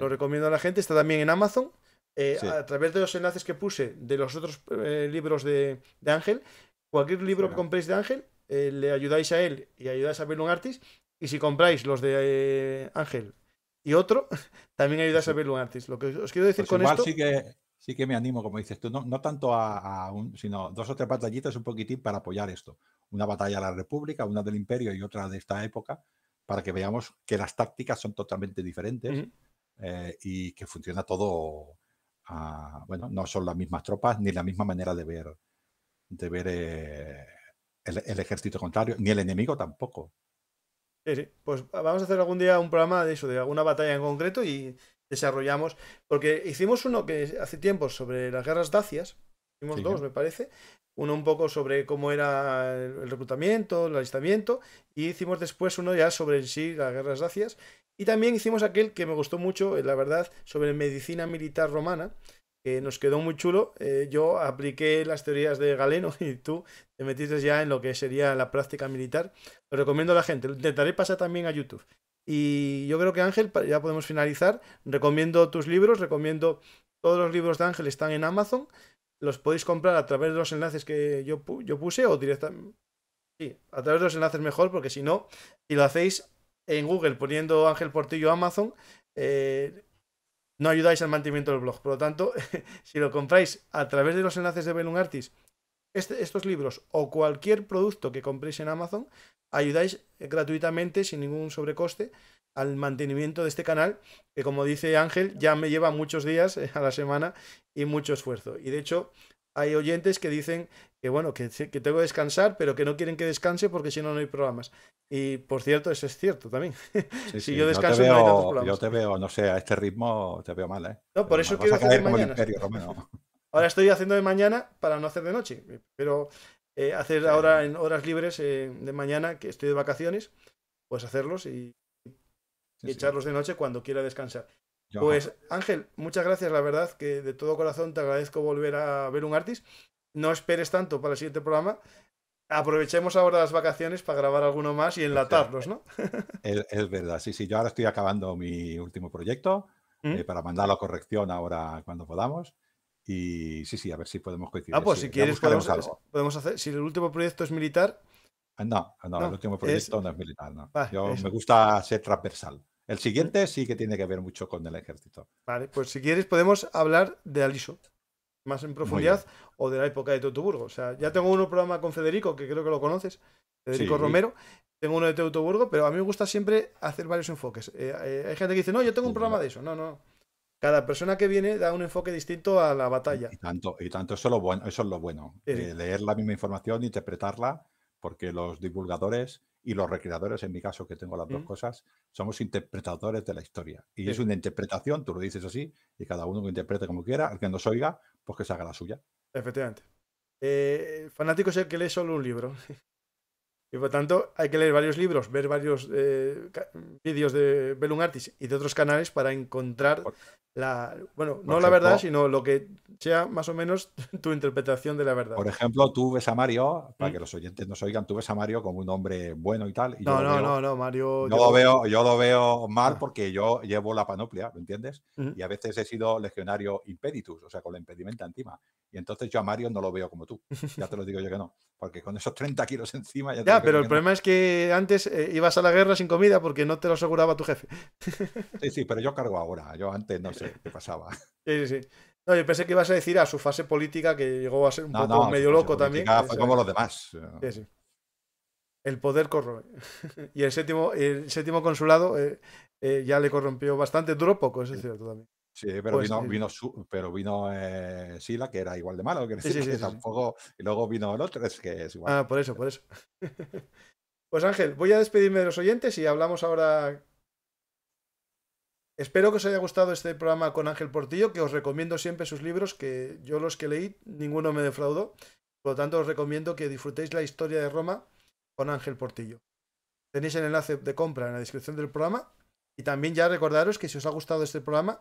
lo recomiendo a la gente, está también en Amazon. Eh, a través de los enlaces que puse de los otros eh, libros de, Ángel, cualquier libro que compréis de Ángel, eh, le ayudáis a él y ayudáis a un Artis. Y si compráis los de Ángel y otro, también ayudáis a un Artis. Lo que os quiero decir pues con esto. Sí que, sí que me animo, como dices tú, no, tanto a, un, sino dos o tres batallitas un poquitín para apoyar esto. Una batalla de la República, una del Imperio y otra de esta época, para que veamos que las tácticas son totalmente diferentes. Eh, y que funciona todo, bueno, no son las mismas tropas ni la misma manera de ver, de ver eh, el, ejército contrario, ni el enemigo tampoco. Sí, sí. Pues vamos a hacer algún día un programa de eso, de alguna batalla en concreto y desarrollamos, porque hicimos uno que hace tiempo sobre las guerras dacias, hicimos dos, me parece, uno un poco sobre cómo era el reclutamiento, el alistamiento, y hicimos después uno ya sobre sí las guerras dacias, y también hicimos aquel que me gustó mucho, eh, la verdad, sobre medicina militar romana, que nos quedó muy chulo. Eh, yo apliqué las teorías de Galeno y tú te metiste ya en lo que sería la práctica militar. Lo recomiendo a la gente. Lo intentaré pasar también a YouTube. Y yo creo que Ángel, ya podemos finalizar. Recomiendo tus libros, recomiendo todos los libros de Ángel están en Amazon. Los podéis comprar a través de los enlaces que yo, yo puse o directamente... Sí, a través de los enlaces mejor, porque si no, si lo hacéis en Google poniendo Ángel Portillo Amazon, eh, no ayudáis al mantenimiento del blog. Por lo tanto, si lo compráis a través de los enlaces de Belum Artis, este, estos libros o cualquier producto que compréis en Amazon, ayudáis eh, gratuitamente, sin ningún sobrecoste, al mantenimiento de este canal, que como dice Ángel, ya me lleva muchos días eh, a la semana y mucho esfuerzo. Y de hecho, hay oyentes que dicen que bueno, que, tengo que descansar, pero que no quieren que descanse porque si no, no hay programas. Y por cierto, eso es cierto también. si yo descanso, no, hay tantos programas. Yo te veo, no sé, a este ritmo te veo mal, ¿eh? No, por eso quiero hacer de mañana. ahora estoy haciendo de mañana para no hacer de noche, pero eh, hacer ahora en horas libres eh, de mañana, que estoy de vacaciones, pues hacerlos y, y echarlos de noche cuando quiera descansar pues Ángel, muchas gracias, la verdad, que de todo corazón te agradezco volver a ver un artist. No esperes tanto para el siguiente programa. Aprovechemos ahora las vacaciones para grabar alguno más y enlatarlos, ¿no? Es, verdad, sí, sí. Yo ahora estoy acabando mi último proyecto ¿Mm? eh, para mandar la corrección ahora cuando podamos. Y sí, sí, a ver si podemos coincidir. Ah, pues si quieres, podemos, podemos hacer. Si el último proyecto es militar, ah, no, no, el último proyecto no es militar. Yo, Me gusta ser transversal. El siguiente sí que tiene que ver mucho con el ejército. Vale, pues si quieres podemos hablar de Aliso más en profundidad o de la época de Teutoburgo. O sea, ya tengo uno programa con Federico, que creo que lo conoces, Federico Romero. Tengo uno de Teutoburgo, pero a mí me gusta siempre hacer varios enfoques. Eh, eh, hay gente que dice, no, yo tengo un programa de eso. No, no. Cada persona que viene da un enfoque distinto a la batalla. Y tanto, y tanto eso, es lo bueno, eso es lo bueno. Eh, leer la misma información, interpretarla, porque los divulgadores y los recreadores, en mi caso que tengo las dos cosas, somos interpretadores de la historia. Y es una interpretación, tú lo dices así, y cada uno que interprete como quiera, al que nos oiga, pues que se haga la suya. Efectivamente. Eh, fanático es el que lee solo un libro. Y por tanto, hay que leer varios libros, ver varios eh, vídeos de Bellum Artis y de otros canales para encontrar la. Bueno, no la verdad, sino lo que sea más o menos tu interpretación de la verdad. Por ejemplo, tú ves a Mario, para ¿Mm? que los oyentes nos oigan, tú ves a Mario como un hombre bueno y tal. no, yo no, no, no, Mario. Yo lo, veo, yo lo veo mal ah. porque yo llevo la panoplia, ¿me entiendes? ¿Mm? Y a veces he sido legionario impeditus, o sea, con la impedimenta encima. Y entonces yo a Mario no lo veo como tú. Ya te lo digo yo que no porque con esos 30 kilos encima ya... Ya, pero el problema es que antes eh, ibas a la guerra sin comida porque no te lo aseguraba tu jefe. Sí, sí, pero yo cargo ahora, yo antes no sé qué pasaba. Sí, sí. No, yo pensé que ibas a decir a su fase política que llegó a ser un poco medio loco también. Fue como los demás. Sí, sí. El poder corroe. y el séptimo, el séptimo consulado eh, eh, ya le corrompió bastante, duro poco, eso es cierto también. Sí, pero pues, vino, eh, pero vino eh, Sila, que era igual de malo, que, Y luego vino el otro, es que es igual. Ah, por eso, por eso. pues Ángel, voy a despedirme de los oyentes y hablamos ahora. Espero que os haya gustado este programa con Ángel Portillo, que os recomiendo siempre sus libros, que yo los que leí, ninguno me defraudó. Por lo tanto, os recomiendo que disfrutéis la historia de Roma con Ángel Portillo. Tenéis el enlace de compra en la descripción del programa. Y también ya recordaros que si os ha gustado este programa,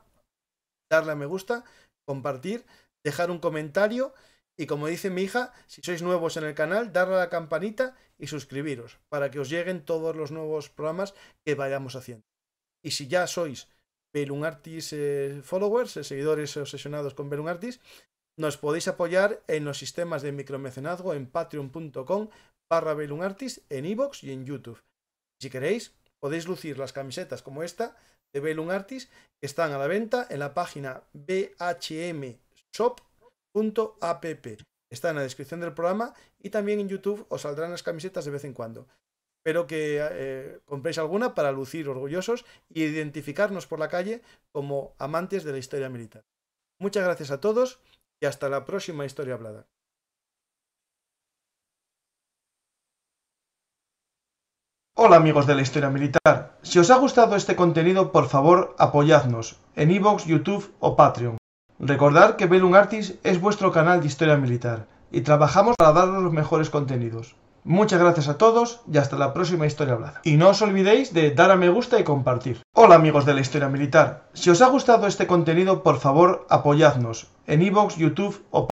darle a me gusta, compartir, dejar un comentario y como dice mi hija, si sois nuevos en el canal, darle a la campanita y suscribiros para que os lleguen todos los nuevos programas que vayamos haciendo. Y si ya sois BelunArtis Artis eh, followers, eh, seguidores obsesionados con BelunArtis, nos podéis apoyar en los sistemas de micromecenazgo en patreon.com barra en iVoox y en YouTube. Si queréis, podéis lucir las camisetas como esta de Belung Artis que están a la venta en la página bhmshop.app. Está en la descripción del programa y también en YouTube os saldrán las camisetas de vez en cuando. Espero que eh, compréis alguna para lucir orgullosos y identificarnos por la calle como amantes de la historia militar. Muchas gracias a todos y hasta la próxima historia hablada. Hola amigos de la historia militar, si os ha gustado este contenido por favor apoyadnos en iVoox, YouTube o Patreon. Recordad que Belum Artis es vuestro canal de historia militar y trabajamos para daros los mejores contenidos. Muchas gracias a todos y hasta la próxima historia hablada. Y no os olvidéis de dar a me gusta y compartir. Hola amigos de la historia militar, si os ha gustado este contenido por favor apoyadnos en iVox, YouTube o Patreon.